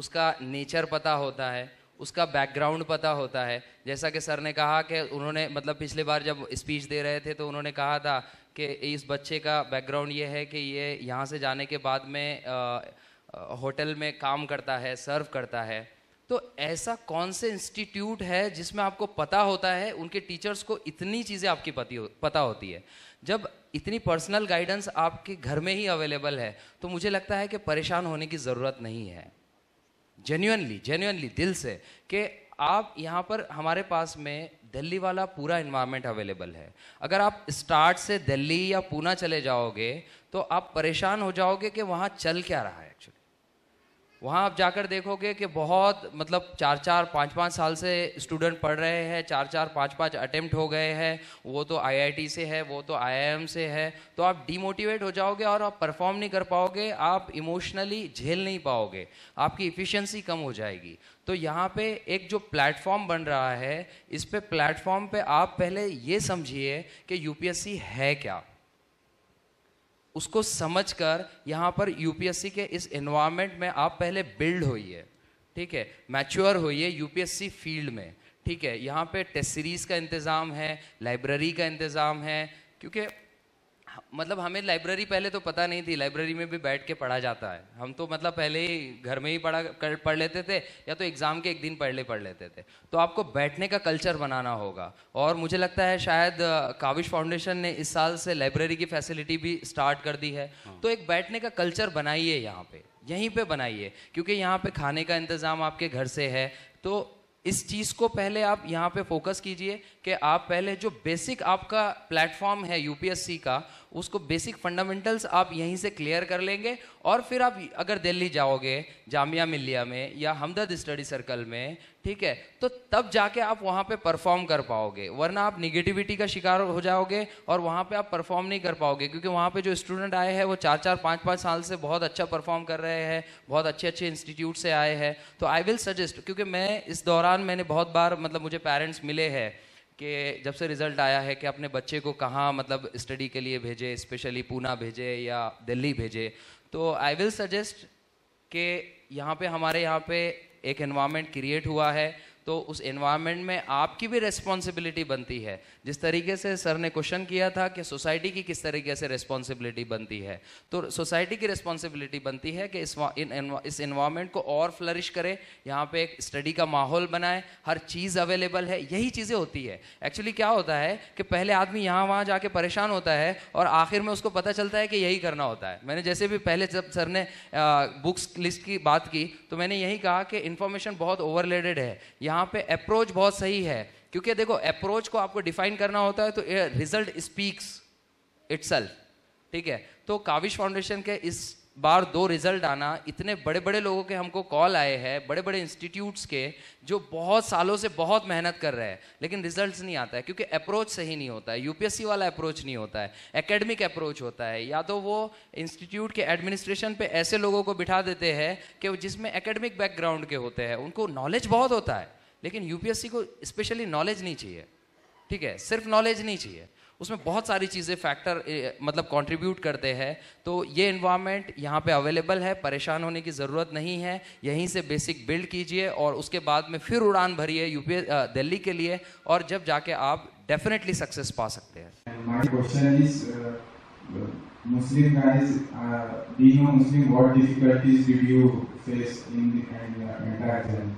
उसका नेचर पता होता है उसका बैकग्राउंड पता होता है जैसा कि सर ने कहा कि उन्होंने मतलब पिछले बार जब स्पीच दे रहे थे तो उन्होंने कहा था कि इस बच्चे का बैकग्राउंड ये है कि ये यहाँ से जाने के बाद में होटल में काम करता है सर्व करता है तो ऐसा कौन से इंस्टीट्यूट है जिसमें आपको पता होता है उनके टीचर्स को इतनी चीज़ें आपकी पति हो, पता होती है जब इतनी पर्सनल गाइडेंस आपके घर में ही अवेलेबल है तो मुझे लगता है कि परेशान होने की ज़रूरत नहीं है जेन्यूनली जेन्यूनली दिल से कि आप यहाँ पर हमारे पास में दिल्ली वाला पूरा इन्वायरमेंट अवेलेबल है अगर आप स्टार्ट से दिल्ली या पूना चले जाओगे तो आप परेशान हो जाओगे कि वहाँ चल क्या रहा है वहाँ आप जाकर देखोगे कि बहुत मतलब चार चार पाँच पाँच साल से स्टूडेंट पढ़ रहे हैं चार चार पाँच पाँच अटेम्प्ट हो गए हैं वो तो आईआईटी से है वो तो आईआईएम से है तो आप डीमोटिवेट हो जाओगे और आप परफॉर्म नहीं कर पाओगे आप इमोशनली झेल नहीं पाओगे आपकी इफ़िशेंसी कम हो जाएगी तो यहाँ पे एक जो प्लेटफॉर्म बन रहा है इस पर प्लेटफॉर्म पर आप पहले ये समझिए कि यू है क्या उसको समझकर यहाँ पर यूपीएससी के इस एनवायरमेंट में आप पहले बिल्ड होइए ठीक है मैच्योर होइए यूपीएससी फील्ड में ठीक है यहाँ पे टेस्ट सीरीज़ का इंतज़ाम है लाइब्रेरी का इंतज़ाम है क्योंकि मतलब हमें लाइब्रेरी पहले तो पता नहीं थी लाइब्रेरी में भी बैठ के पढ़ा जाता है हम तो मतलब पहले ही घर में ही पढ़ा कर पढ़ लेते थे या तो एग्ज़ाम के एक दिन पहले पढ़ लेते थे तो आपको बैठने का कल्चर बनाना होगा और मुझे लगता है शायद काविश फाउंडेशन ने इस साल से लाइब्रेरी की फैसिलिटी भी स्टार्ट कर दी है हाँ। तो एक बैठने का कल्चर बनाइए यहाँ पे यहीं पे बनाइए क्योंकि यहाँ पे खाने का इंतज़ाम आपके घर से है तो इस चीज को पहले आप यहाँ पे फोकस कीजिए कि आप पहले जो बेसिक आपका प्लेटफॉर्म है यूपीएससी का उसको बेसिक फंडामेंटल्स आप यहीं से क्लियर कर लेंगे और फिर आप अगर दिल्ली जाओगे जामिया मिलिया में या हमदर्द स्टडी सर्कल में ठीक है तो तब जाके आप वहाँ पे परफॉर्म कर पाओगे वरना आप निगेटिविटी का शिकार हो जाओगे और वहाँ पे आप परफॉर्म नहीं कर पाओगे क्योंकि वहाँ पे जो स्टूडेंट आए हैं वो चार चार पाँच पाँच साल से बहुत अच्छा परफॉर्म कर रहे हैं बहुत अच्छे अच्छे इंस्टीट्यूट से आए हैं तो आई विल सजेस्ट क्योंकि मैं इस दौरान मैंने बहुत बार मतलब मुझे पेरेंट्स मिले हैं कि जब से रिजल्ट आया है कि अपने बच्चे को कहाँ मतलब स्टडी के लिए भेजे स्पेशली पूना भेजे या दिल्ली भेजे तो आई विल सजेस्ट कि यहाँ पे हमारे यहाँ पे एक इन्वामेंट क्रिएट हुआ है तो उस एनवायरनमेंट में आपकी भी रेस्पॉन्सिबिलिटी बनती है जिस तरीके से सर ने क्वेश्चन किया था कि सोसाइटी की किस तरीके से रेस्पॉन्सिबिलिटी बनती है तो सोसाइटी की रेस्पॉन्सिबिलिटी बनती है कि इस इन, एनवायरनमेंट को और फ्लरिश करे यहाँ पे एक स्टडी का माहौल बनाए हर चीज़ अवेलेबल है यही चीज़ें होती है एक्चुअली क्या होता है कि पहले आदमी यहाँ वहाँ जाके परेशान होता है और आखिर में उसको पता चलता है कि यही करना होता है मैंने जैसे भी पहले जब सर ने बुक्स लिस्ट की बात की तो मैंने यही कहा कि इन्फॉर्मेशन बहुत ओवरलेडेड है यहाँ यहाँ पे अप्रोच बहुत सही है क्योंकि देखो अप्रोच को आपको डिफाइन करना होता है तो रिजल्ट स्पीक्स इट ठीक है तो काविश फाउंडेशन के इस बार दो रिजल्ट आना इतने बड़े बड़े लोगों के हमको कॉल आए हैं बड़े बड़े इंस्टीट्यूट्स के जो बहुत सालों से बहुत मेहनत कर रहे हैं लेकिन रिजल्ट्स नहीं आता है क्योंकि अप्रोच सही नहीं होता है यूपीएससी वाला अप्रोच नहीं होता है एकेडमिक अप्रोच होता है या तो वो इंस्टीट्यूट के एडमिनिस्ट्रेशन पे ऐसे लोगों को बिठा देते हैं कि जिसमें एकेडमिक बैकग्राउंड के होते हैं उनको नॉलेज बहुत होता है लेकिन यूपीएससी को स्पेशली नॉलेज नहीं चाहिए ठीक है सिर्फ नॉलेज नहीं चाहिए उसमें बहुत सारी चीज़ें फैक्टर मतलब कंट्रीब्यूट करते हैं तो ये इन्वायरमेंट यहाँ पे अवेलेबल है परेशान होने की ज़रूरत नहीं है यहीं से बेसिक बिल्ड कीजिए और उसके बाद में फिर उड़ान भरिए यूपी दिल्ली के लिए और जब जाके आप डेफिनेटली सक्सेस पा सकते हैं Muslim guys, uh, being a Muslim, what difficulties did you face in the, entire journey?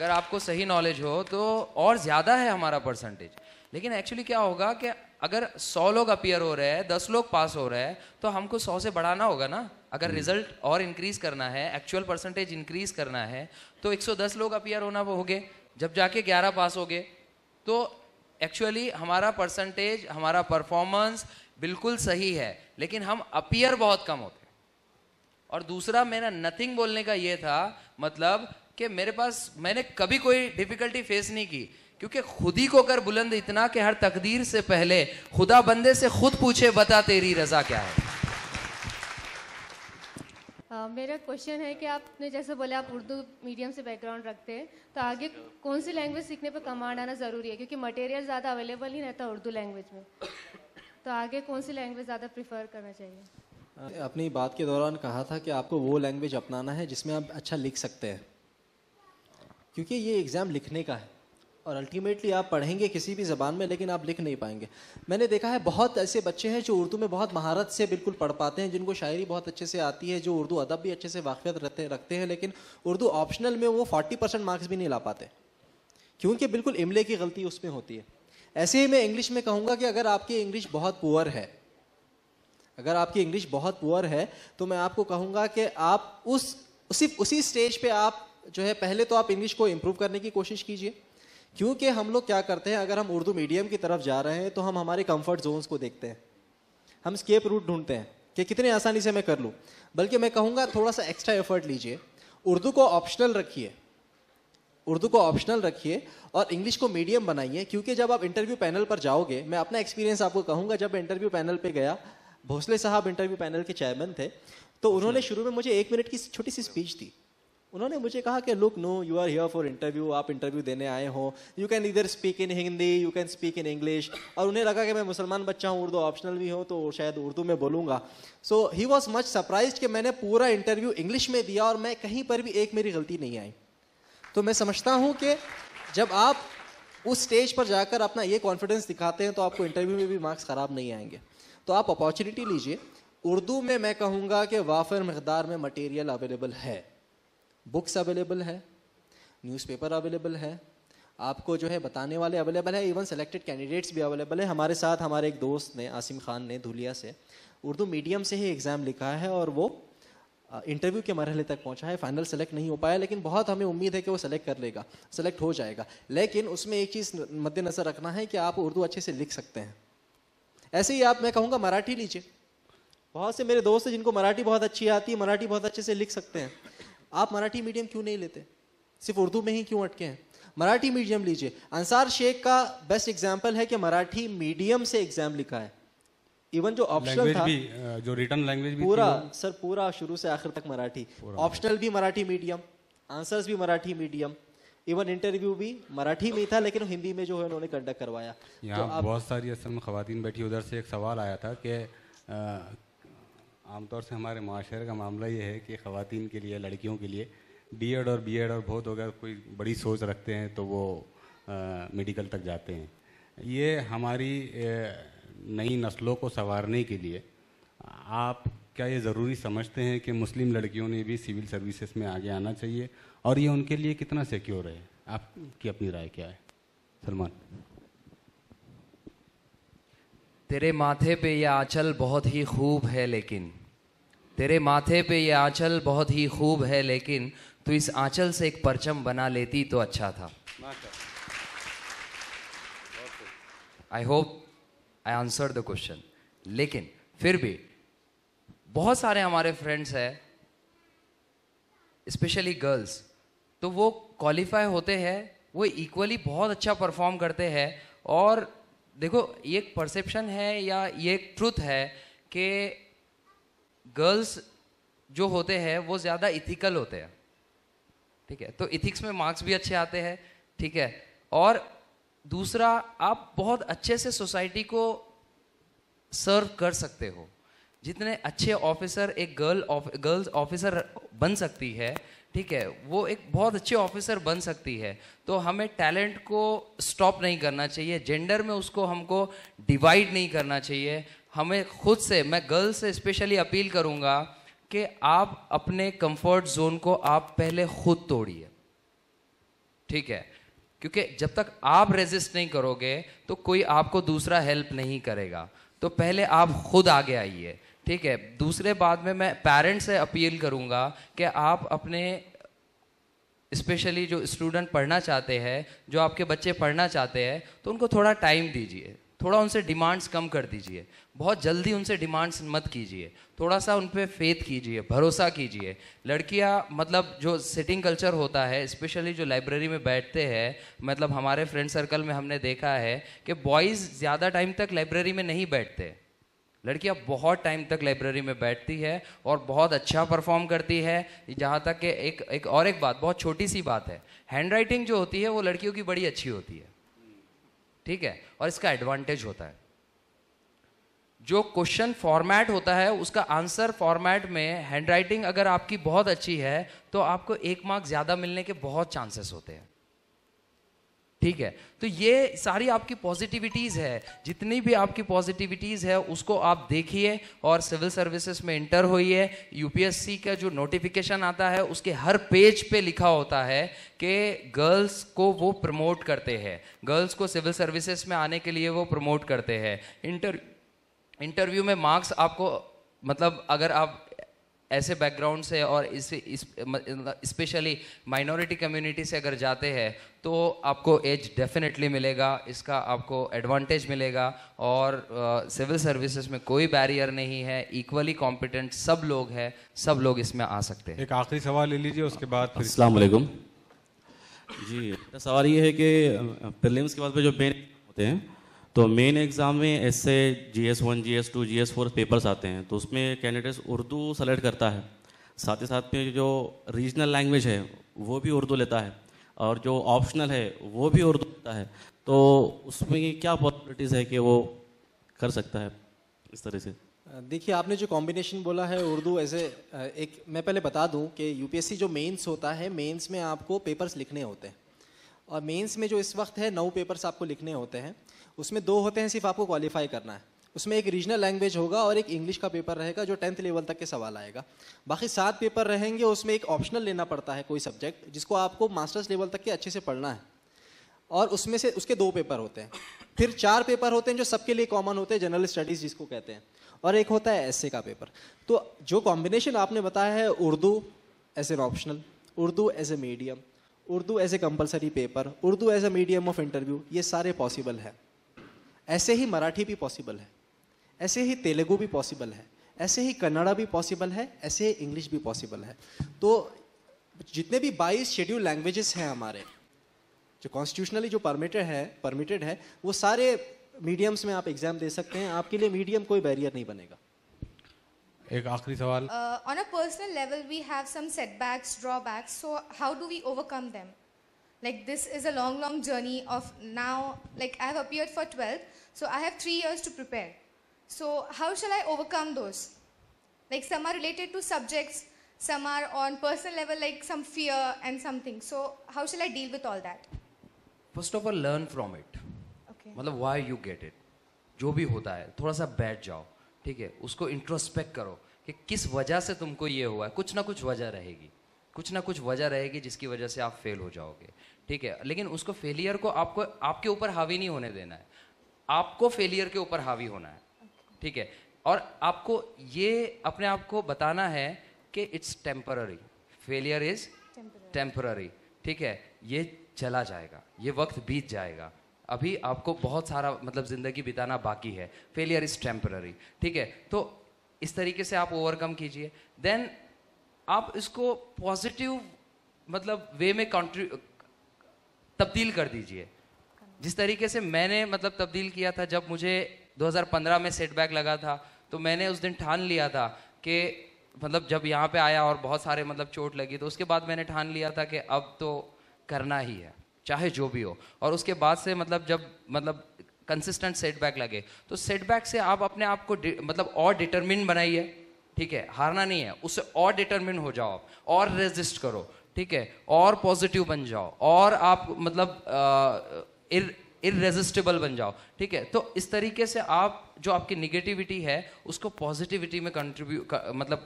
अगर आपको सही नॉलेज हो तो और ज़्यादा है हमारा परसेंटेज लेकिन एक्चुअली क्या होगा कि अगर सौ लोग अपियर हो रहे हैं दस लोग पास हो रहे हैं तो हमको सौ से बढ़ाना होगा ना अगर रिजल्ट हम्म। और इंक्रीज करना है एक्चुअल परसेंटेज इंक्रीज करना है तो 110 लोग अपियर होना वो हो गए जब जाके 11 पास हो गए तो एक्चुअली हमारा परसेंटेज हमारा परफॉर्मेंस बिल्कुल सही है लेकिन हम अपियर बहुत कम होते और दूसरा मेरा नथिंग बोलने का ये था मतलब कि मेरे पास मैंने कभी कोई डिफिकल्टी फेस नहीं की क्योंकि खुद ही को कर बुलंद इतना कि हर तकदीर से पहले खुदा बंदे से खुद पूछे बता तेरी रजा क्या है Uh, मेरा क्वेश्चन है कि आपने जैसे बोले आप उर्दू मीडियम से बैकग्राउंड रखते हैं तो आगे कौन सी लैंग्वेज सीखने पर कमांड आना ज़रूरी है क्योंकि मटेरियल ज़्यादा अवेलेबल ही रहता उर्दू लैंग्वेज में तो आगे कौन सी लैंग्वेज ज़्यादा प्रीफर करना चाहिए अपनी बात के दौरान कहा था कि आपको वो लैंग्वेज अपनाना है जिसमें आप अच्छा लिख सकते हैं क्योंकि ये एग्ज़ाम लिखने का है और अल्टीमेटली आप पढ़ेंगे किसी भी ज़बान में लेकिन आप लिख नहीं पाएंगे मैंने देखा है बहुत ऐसे बच्चे हैं जो उर्दू में बहुत महारत से बिल्कुल पढ़ पाते हैं जिनको शायरी बहुत अच्छे से आती है जो उर्दू अदब भी अच्छे से वाकफ़ियत रहते रखते हैं लेकिन उर्दू ऑप्शनल में वो फोर्टी परसेंट मार्क्स भी नहीं ला पाते क्योंकि बिल्कुल इमले की गलती उसमें होती है ऐसे ही मैं इंग्लिश में कहूँगा कि अगर आपकी इंग्लिश बहुत पुअर है अगर आपकी इंग्लिश बहुत पुअर है तो मैं आपको कहूँगा कि आप उस सिर्फ उसी स्टेज पे आप जो है पहले तो आप इंग्लिश को इम्प्रूव करने की कोशिश कीजिए क्योंकि हम लोग क्या करते हैं अगर हम उर्दू मीडियम की तरफ जा रहे हैं तो हम हमारे कंफर्ट जोन्स को देखते हैं हम स्केप रूट ढूंढते हैं कि कितने आसानी से मैं कर लूँ बल्कि मैं कहूँगा थोड़ा सा एक्स्ट्रा एफर्ट लीजिए उर्दू को ऑप्शनल रखिए उर्दू को ऑप्शनल रखिए और इंग्लिश को मीडियम बनाइए क्योंकि जब आप इंटरव्यू पैनल पर जाओगे मैं अपना एक्सपीरियंस आपको कहूँगा जब इंटरव्यू पैनल पर गया भोसले साहब इंटरव्यू पैनल के चेयरमैन थे तो उन्होंने शुरू में मुझे एक मिनट की छोटी सी स्पीच दी उन्होंने मुझे कहा कि look no you are here for interview आप इंटरव्यू देने आए हो यू कैन इधर speak in Hindi you can speak in English और उन्हें लगा कि मैं मुसलमान बच्चा हूँ उर्दू ऑप्शनल भी हूँ तो शायद उर्दू में बोलूँगा so he was much surprise कि मैंने पूरा इंटरव्यू इंग्लिश में दिया और मैं कहीं पर भी एक मेरी गलती नहीं आई तो मैं समझता हूँ कि जब आप उस स्टेज पर जाकर अपना ये कॉन्फिडेंस दिखाते हैं तो आपको इंटरव्यू में भी मार्क्स ख़राब नहीं आएंगे तो आप अपॉर्चुनिटी लीजिए उर्दू में मैं कहूँगा कि वाफर मकदार में मटेरियल अवेलेबल है बुक्स अवेलेबल है न्यूज़पेपर अवेलेबल है आपको जो है बताने वाले अवेलेबल है इवन सेलेक्टेड कैंडिडेट्स भी अवेलेबल है हमारे साथ हमारे एक दोस्त ने आसिम खान ने धुलिया से उर्दू मीडियम से ही एग्ज़ाम लिखा है और वो इंटरव्यू के मरहले तक पहुंचा है फाइनल सेलेक्ट नहीं हो पाया लेकिन बहुत हमें उम्मीद है कि वो सेलेक्ट कर लेगा सेलेक्ट हो जाएगा लेकिन उसमें एक चीज़ मद्देनज़र रखना है कि आप उर्दू अच्छे से लिख सकते हैं ऐसे ही आप मैं कहूँगा मराठी लीजिए बहुत से मेरे दोस्त हैं जिनको मराठी बहुत अच्छी आती है मराठी बहुत अच्छे से लिख सकते हैं आप मराठी मीडियम क्यों नहीं लेते सिर्फ उर्दू में ही क्यों अटके हैं मराठी मीडियम लीजिए अंसार शेख का बेस्ट एग्जाम्पल है कि मराठी मीडियम से एग्जाम लिखा है इवन जो ऑप्शनल था भी, जो रिटर्न लैंग्वेज पूरा सर पूरा शुरू से आखिर तक मराठी ऑप्शनल भी मराठी मीडियम आंसर्स भी मराठी मीडियम इवन इंटरव्यू भी मराठी में था लेकिन हिंदी में जो है उन्होंने कंडक्ट करवाया यहाँ तो बहुत सारी असल में खातन बैठी उधर से एक सवाल आया था कि आमतौर से हमारे माशरे का मामला ये है कि ख़वान के लिए लड़कियों के लिए B add B Ed add और बहुत अगर कोई बड़ी सोच रखते हैं तो वो मेडिकल तक जाते हैं ये हमारी नई नस्लों को संवारने के लिए आप क्या ये ज़रूरी समझते हैं कि मुस्लिम लड़कियों ने भी सिविल सर्विसेज में आगे आना चाहिए और ये उनके लिए कितना सिक्योर है आपकी अपनी राय क्या है सलमान तेरे माथे पे ये आंचल बहुत ही खूब है लेकिन तेरे माथे पे ये आंचल बहुत ही खूब है लेकिन तू इस आंचल से एक परचम बना लेती तो अच्छा था I hope I answer the question लेकिन फिर भी बहुत सारे हमारे फ्रेंड्स हैं स्पेशली गर्ल्स तो वो क्वालिफाई होते हैं वो इक्वली बहुत अच्छा परफॉर्म करते हैं और देखो ये एक परसेप्शन है या ये एक ट्रुथ है कि गर्ल्स जो होते हैं वो ज़्यादा इथिकल होते हैं ठीक है तो इथिक्स में मार्क्स भी अच्छे आते हैं ठीक है और दूसरा आप बहुत अच्छे से सोसाइटी को सर्व कर सकते हो जितने अच्छे ऑफिसर एक गर्ल ऑफ गर्ल्स ऑफिसर बन सकती है ठीक है वो एक बहुत अच्छे ऑफिसर बन सकती है तो हमें टैलेंट को स्टॉप नहीं करना चाहिए जेंडर में उसको हमको डिवाइड नहीं करना चाहिए हमें खुद से मैं गर्ल्स से स्पेशली अपील करूंगा कि आप अपने कंफर्ट जोन को आप पहले खुद तोड़िए ठीक है क्योंकि जब तक आप रेजिस्ट नहीं करोगे तो कोई आपको दूसरा हेल्प नहीं करेगा तो पहले आप खुद आगे आइए ठीक है दूसरे बाद में मैं पेरेंट्स से अपील करूंगा कि आप अपने स्पेशली जो स्टूडेंट पढ़ना चाहते हैं जो आपके बच्चे पढ़ना चाहते हैं तो उनको थोड़ा टाइम दीजिए थोड़ा उनसे डिमांड्स कम कर दीजिए बहुत जल्दी उनसे डिमांड्स मत कीजिए थोड़ा सा उन पर फेथ कीजिए भरोसा कीजिए लड़कियाँ मतलब जो सिटिंग कल्चर होता है स्पेशली जो लाइब्रेरी में बैठते हैं मतलब हमारे फ्रेंड सर्कल में हमने देखा है कि बॉयज़ ज़्यादा टाइम तक लाइब्रेरी में नहीं बैठते लड़कियाँ बहुत टाइम तक लाइब्रेरी में बैठती है और बहुत अच्छा परफॉर्म करती है जहाँ तक कि एक एक और एक बात बहुत छोटी सी बात है हैंड राइटिंग जो होती है वो लड़कियों की बड़ी अच्छी होती है ठीक है और इसका एडवांटेज होता है जो क्वेश्चन फॉर्मेट होता है उसका आंसर फॉर्मेट में हैंडराइटिंग अगर आपकी बहुत अच्छी है तो आपको एक मार्क ज़्यादा मिलने के बहुत चांसेस होते हैं ठीक है तो ये सारी आपकी पॉजिटिविटीज़ है जितनी भी आपकी पॉजिटिविटीज़ है उसको आप देखिए और सिविल सर्विसेज में इंटर होइए यूपीएससी का जो नोटिफिकेशन आता है उसके हर पेज पे लिखा होता है कि गर्ल्स को वो प्रमोट करते हैं गर्ल्स को सिविल सर्विसेज में आने के लिए वो प्रमोट करते हैं इंटर इंटरव्यू में मार्क्स आपको मतलब अगर आप ऐसे बैकग्राउंड से और इस स्पेशली माइनॉरिटी कम्युनिटी से अगर जाते हैं तो आपको एज डेफिनेटली मिलेगा इसका आपको एडवांटेज मिलेगा और सिविल uh, सर्विसेज में कोई बैरियर नहीं है इक्वली कॉम्पिटेंट सब लोग हैं सब लोग इसमें आ सकते हैं एक आखिरी सवाल ले लीजिए उसके बाद अस्सलाम वालेकुम जी सवाल ये है कि प्रीलिम्स के बाद पे जो मेन होते हैं तो मेन एग्ज़ाम में ऐसे G S one G S two G S four papers आते हैं तो उसमें कैंडिडेट्स उर्दू सेलेक्ट करता है साथ ही साथ में जो रीजनल लैंग्वेज है वो भी उर्दू लेता है और जो ऑप्शनल है वो भी उर्दू लेता है तो उसमें क्या पॉसिबिलिटीज़ है कि वो कर सकता है इस तरह से देखिए आपने जो कॉम्बिनेशन बोला है उर्दू एज ए uh, एक मैं पहले बता दूं कि यूपीएससी जो मेंस होता है मेंस में आपको पेपर्स लिखने होते हैं और मेंस में जो इस वक्त है नौ पेपर्स आपको लिखने होते हैं उसमें दो होते हैं सिर्फ आपको क्वालिफाई करना है उसमें एक रीजनल लैंग्वेज होगा और एक इंग्लिश का पेपर रहेगा जो टेंथ लेवल तक के सवाल आएगा बाकी सात पेपर रहेंगे उसमें एक ऑप्शनल लेना पड़ता है कोई सब्जेक्ट जिसको आपको मास्टर्स लेवल तक के अच्छे से पढ़ना है और उसमें से उसके दो पेपर होते हैं फिर चार पेपर होते हैं जो सबके लिए कॉमन होते हैं जनरल स्टडीज़ जिसको कहते हैं और एक होता है एस का पेपर तो जो कॉम्बिनेशन आपने बताया है Urdu as an optional Urdu as a medium Urdu as a compulsory paper Urdu as a medium of interview ये सारे पॉसिबल है ऐसे ही मराठी भी पॉसिबल है ऐसे ही तेलुगू भी पॉसिबल है ऐसे ही कन्नड़ा भी पॉसिबल है ऐसे ही इंग्लिश भी पॉसिबल है तो जितने भी बाईस शेड्यूल लैंग्वेजेस हैं हमारे जो कॉन्स्टिट्यूशनली जो परमिटेड है परमिटेड है वो सारे मीडियम्स में आप एग्जाम दे सकते हैं आपके लिए मीडियम कोई बैरियर नहीं बनेगा एक आखिरी सवाल on a personal level we have some setbacks drawbacks so how do we overcome them like this is a long long journey of now like I have appeared for 12 So I have 3 years to prepare. So how shall I overcome those? Like some are related to subjects, some are on personal level, like some fear and something. So how shall I deal with all that? First of all, learn from it. Okay. matlab why you get it. jo bhi hota hai thoda sa baith jao theek hai usko introspect karo कि किस वजह से तुमको ये हुआ है कुछ ना कुछ वजह रहेगी कुछ ना कुछ वजह रहेगी जिसकी वजह से आप फेल हो जाओगे ठीक है लेकिन उसको फेलियर को आपको आपके ऊपर हावी नहीं होने देना है आपको फेलियर के ऊपर हावी होना है ठीक है और आपको ये अपने आप को बताना है कि it's temporary failure is temporary ठीक है ये चला जाएगा ये वक्त बीत जाएगा अभी आपको बहुत सारा मतलब ज़िंदगी बिताना बाकी है फेलियर इज टेम्पररी ठीक है तो इस तरीके से आप ओवरकम कीजिए देन आप इसको पॉजिटिव मतलब वे में तब्दील कर दीजिए जिस तरीके से मैंने मतलब तब्दील किया था जब मुझे 2015 में सेटबैक लगा था तो मैंने उस दिन ठान लिया था कि मतलब जब यहाँ पे आया और बहुत सारे मतलब चोट लगी तो उसके बाद मैंने ठान लिया था कि अब तो करना ही है चाहे जो भी हो और उसके बाद से मतलब जब मतलब कंसिस्टेंट सेटबैक लगे तो सेटबैक से आप अपने आप को मतलब और डिटर्मिन बनाइए ठीक है हारना नहीं है उससे और डिटर्मिन हो जाओ आप और रेजिस्ट करो ठीक है और पॉजिटिव बन जाओ और आप मतलब इरेजिस्टेबल बन जाओ ठीक है तो इस तरीके से आप जो आपकी निगेटिविटी है उसको पॉजिटिविटी में कंट्रीब्यूट मतलब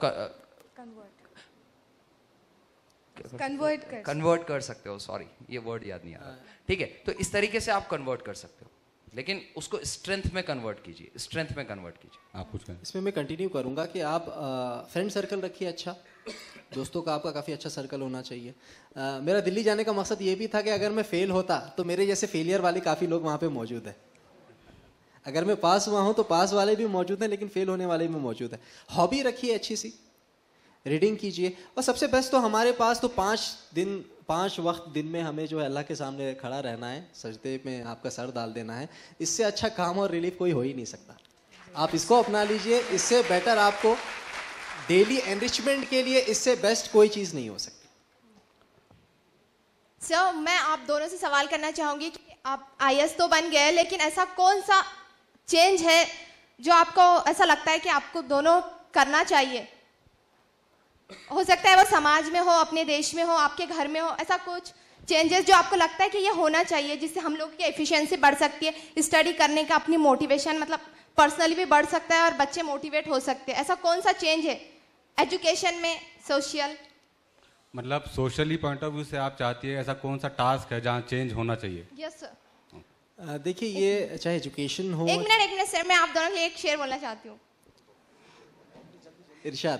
कन्वर्ट कर कन्वर्ट कर सकते हो सॉरी ये वर्ड याद नहीं आ रहा हाँ। ठीक है तो इस तरीके से आप कन्वर्ट कर सकते हो लेकिन उसको स्ट्रेंथ में कन्वर्ट कीजिए स्ट्रेंथ में कन्वर्ट कीजिए आप कुछ कहें इसमें मैं कंटिन्यू करूँगा कि आप फ्रेंड सर्कल रखिए अच्छा दोस्तों का आपका काफ़ी अच्छा सर्कल होना चाहिए आ, मेरा दिल्ली जाने का मकसद ये भी था कि अगर मैं फेल होता तो मेरे जैसे फेलियर वाले काफ़ी लोग वहाँ पे मौजूद है अगर मैं पास हुआ हूँ तो पास वाले भी मौजूद हैं लेकिन फेल होने वाले भी मौजूद है हॉबी रखिए अच्छी सी रीडिंग कीजिए और सबसे बेस्ट तो हमारे पास तो पाँच दिन पाँच वक्त दिन में हमें जो है अल्लाह के सामने खड़ा रहना है सजदे में आपका सर डाल देना है इससे अच्छा काम और रिलीफ कोई हो ही नहीं सकता आप इसको अपना लीजिए इससे बेटर आपको डेली एनरिचमेंट के लिए इससे बेस्ट कोई चीज़ नहीं हो सकती सर so, मैं आप दोनों से सवाल करना चाहूँगी कि आप आई तो बन गए लेकिन ऐसा कौन सा चेंज है जो आपको ऐसा लगता है कि आपको दोनों करना चाहिए हो सकता है वो समाज में हो अपने देश में हो आपके घर में हो ऐसा कुछ चेंजेस जो आपको लगता है कि ये होना चाहिए जिससे हम लोग की एफिशिएंसी बढ़ सकती है स्टडी करने का अपनी मोटिवेशन मतलब पर्सनली भी बढ़ सकता है और बच्चे मोटिवेट हो सकते हैं ऐसा कौन सा चेंज है एजुकेशन में सोशल मतलब सोशली पॉइंट ऑफ व्यू से आप चाहती है ऐसा कौन सा टास्क है जहाँ चेंज होना चाहिए यस सर देखिए ये चाहे एजुकेशन हो एक मिनट एक मिनट सर मैं आप दोनों के लिए एक शेयर बोलना चाहती हूँ इरशाद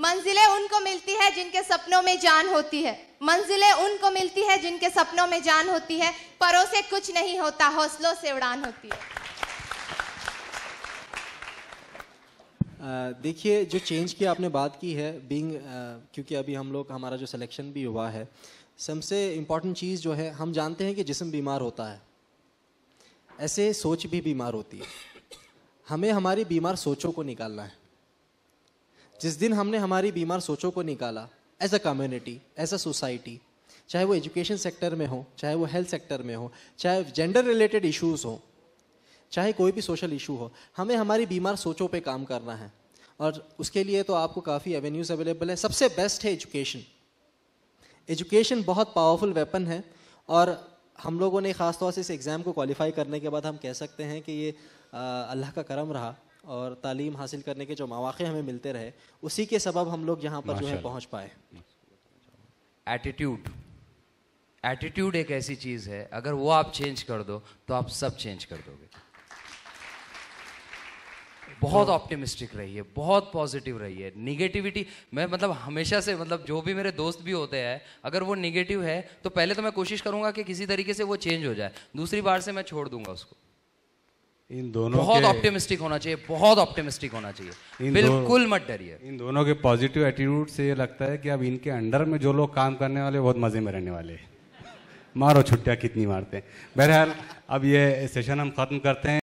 मंजिलें उनको मिलती है जिनके सपनों में जान होती है मंजिलें उनको मिलती है जिनके सपनों में जान होती है परों से कुछ नहीं होता हौसलों से उड़ान होती है देखिए जो चेंज की आपने बात की है बीइंग क्योंकि अभी हम लोग हमारा जो सिलेक्शन भी हुआ है सबसे इम्पॉर्टेंट चीज़ जो है हम जानते हैं कि जिसम बीमार होता है ऐसे सोच भी बीमार होती है हमें हमारी बीमार सोचों को निकालना है जिस दिन हमने हमारी बीमार सोचों को निकाला as a community as a society चाहे वो एजुकेशन सेक्टर में हो चाहे वो हेल्थ सेक्टर में हो चाहे जेंडर रिलेटेड इश्यूज़ हो चाहे कोई भी सोशल इशू हो हमें हमारी बीमार सोचों पे काम करना है और उसके लिए तो आपको काफ़ी एवेन्यूज़ अवेलेबल है सबसे बेस्ट है एजुकेशन एजुकेशन बहुत पावरफुल वेपन है और हम लोगों ने ख़ासतौर से इस एग्ज़ाम को क्वालिफाई करने के बाद हम कह सकते हैं कि ये अल्लाह का करम रहा और तालीम हासिल करने के जो मौाक़े हमें मिलते रहे उसी के सबब हम लोग यहाँ पर जो है पहुँच पाए एटीट्यूड एटीट्यूड एक ऐसी चीज़ है अगर वो आप चेंज कर दो तो आप सब चेंज कर दोगे बहुत ऑप्टिमिस्टिक रही है बहुत पॉजिटिव रही है निगेटिविटी मैं मतलब हमेशा से मतलब जो भी मेरे दोस्त भी होते हैं अगर वो निगेटिव है तो पहले तो मैं कोशिश करूंगा कि किसी तरीके से वो चेंज हो जाए दूसरी बार से मैं छोड़ दूंगा उसको इन दोनों बहुत ऑप्टिमिस्टिक होना चाहिए बहुत ऑप्टिमिस्टिक होना चाहिए बिल्कुल मत डरिए इन दोनों के पॉजिटिव एटीट्यूड से ये लगता है कि अब इनके अंडर में जो लोग काम करने वाले बहुत मज़े में रहने वाले मारो छुट्टियाँ कितनी मारते हैं बहरहाल अब ये सेशन हम ख़त्म करते हैं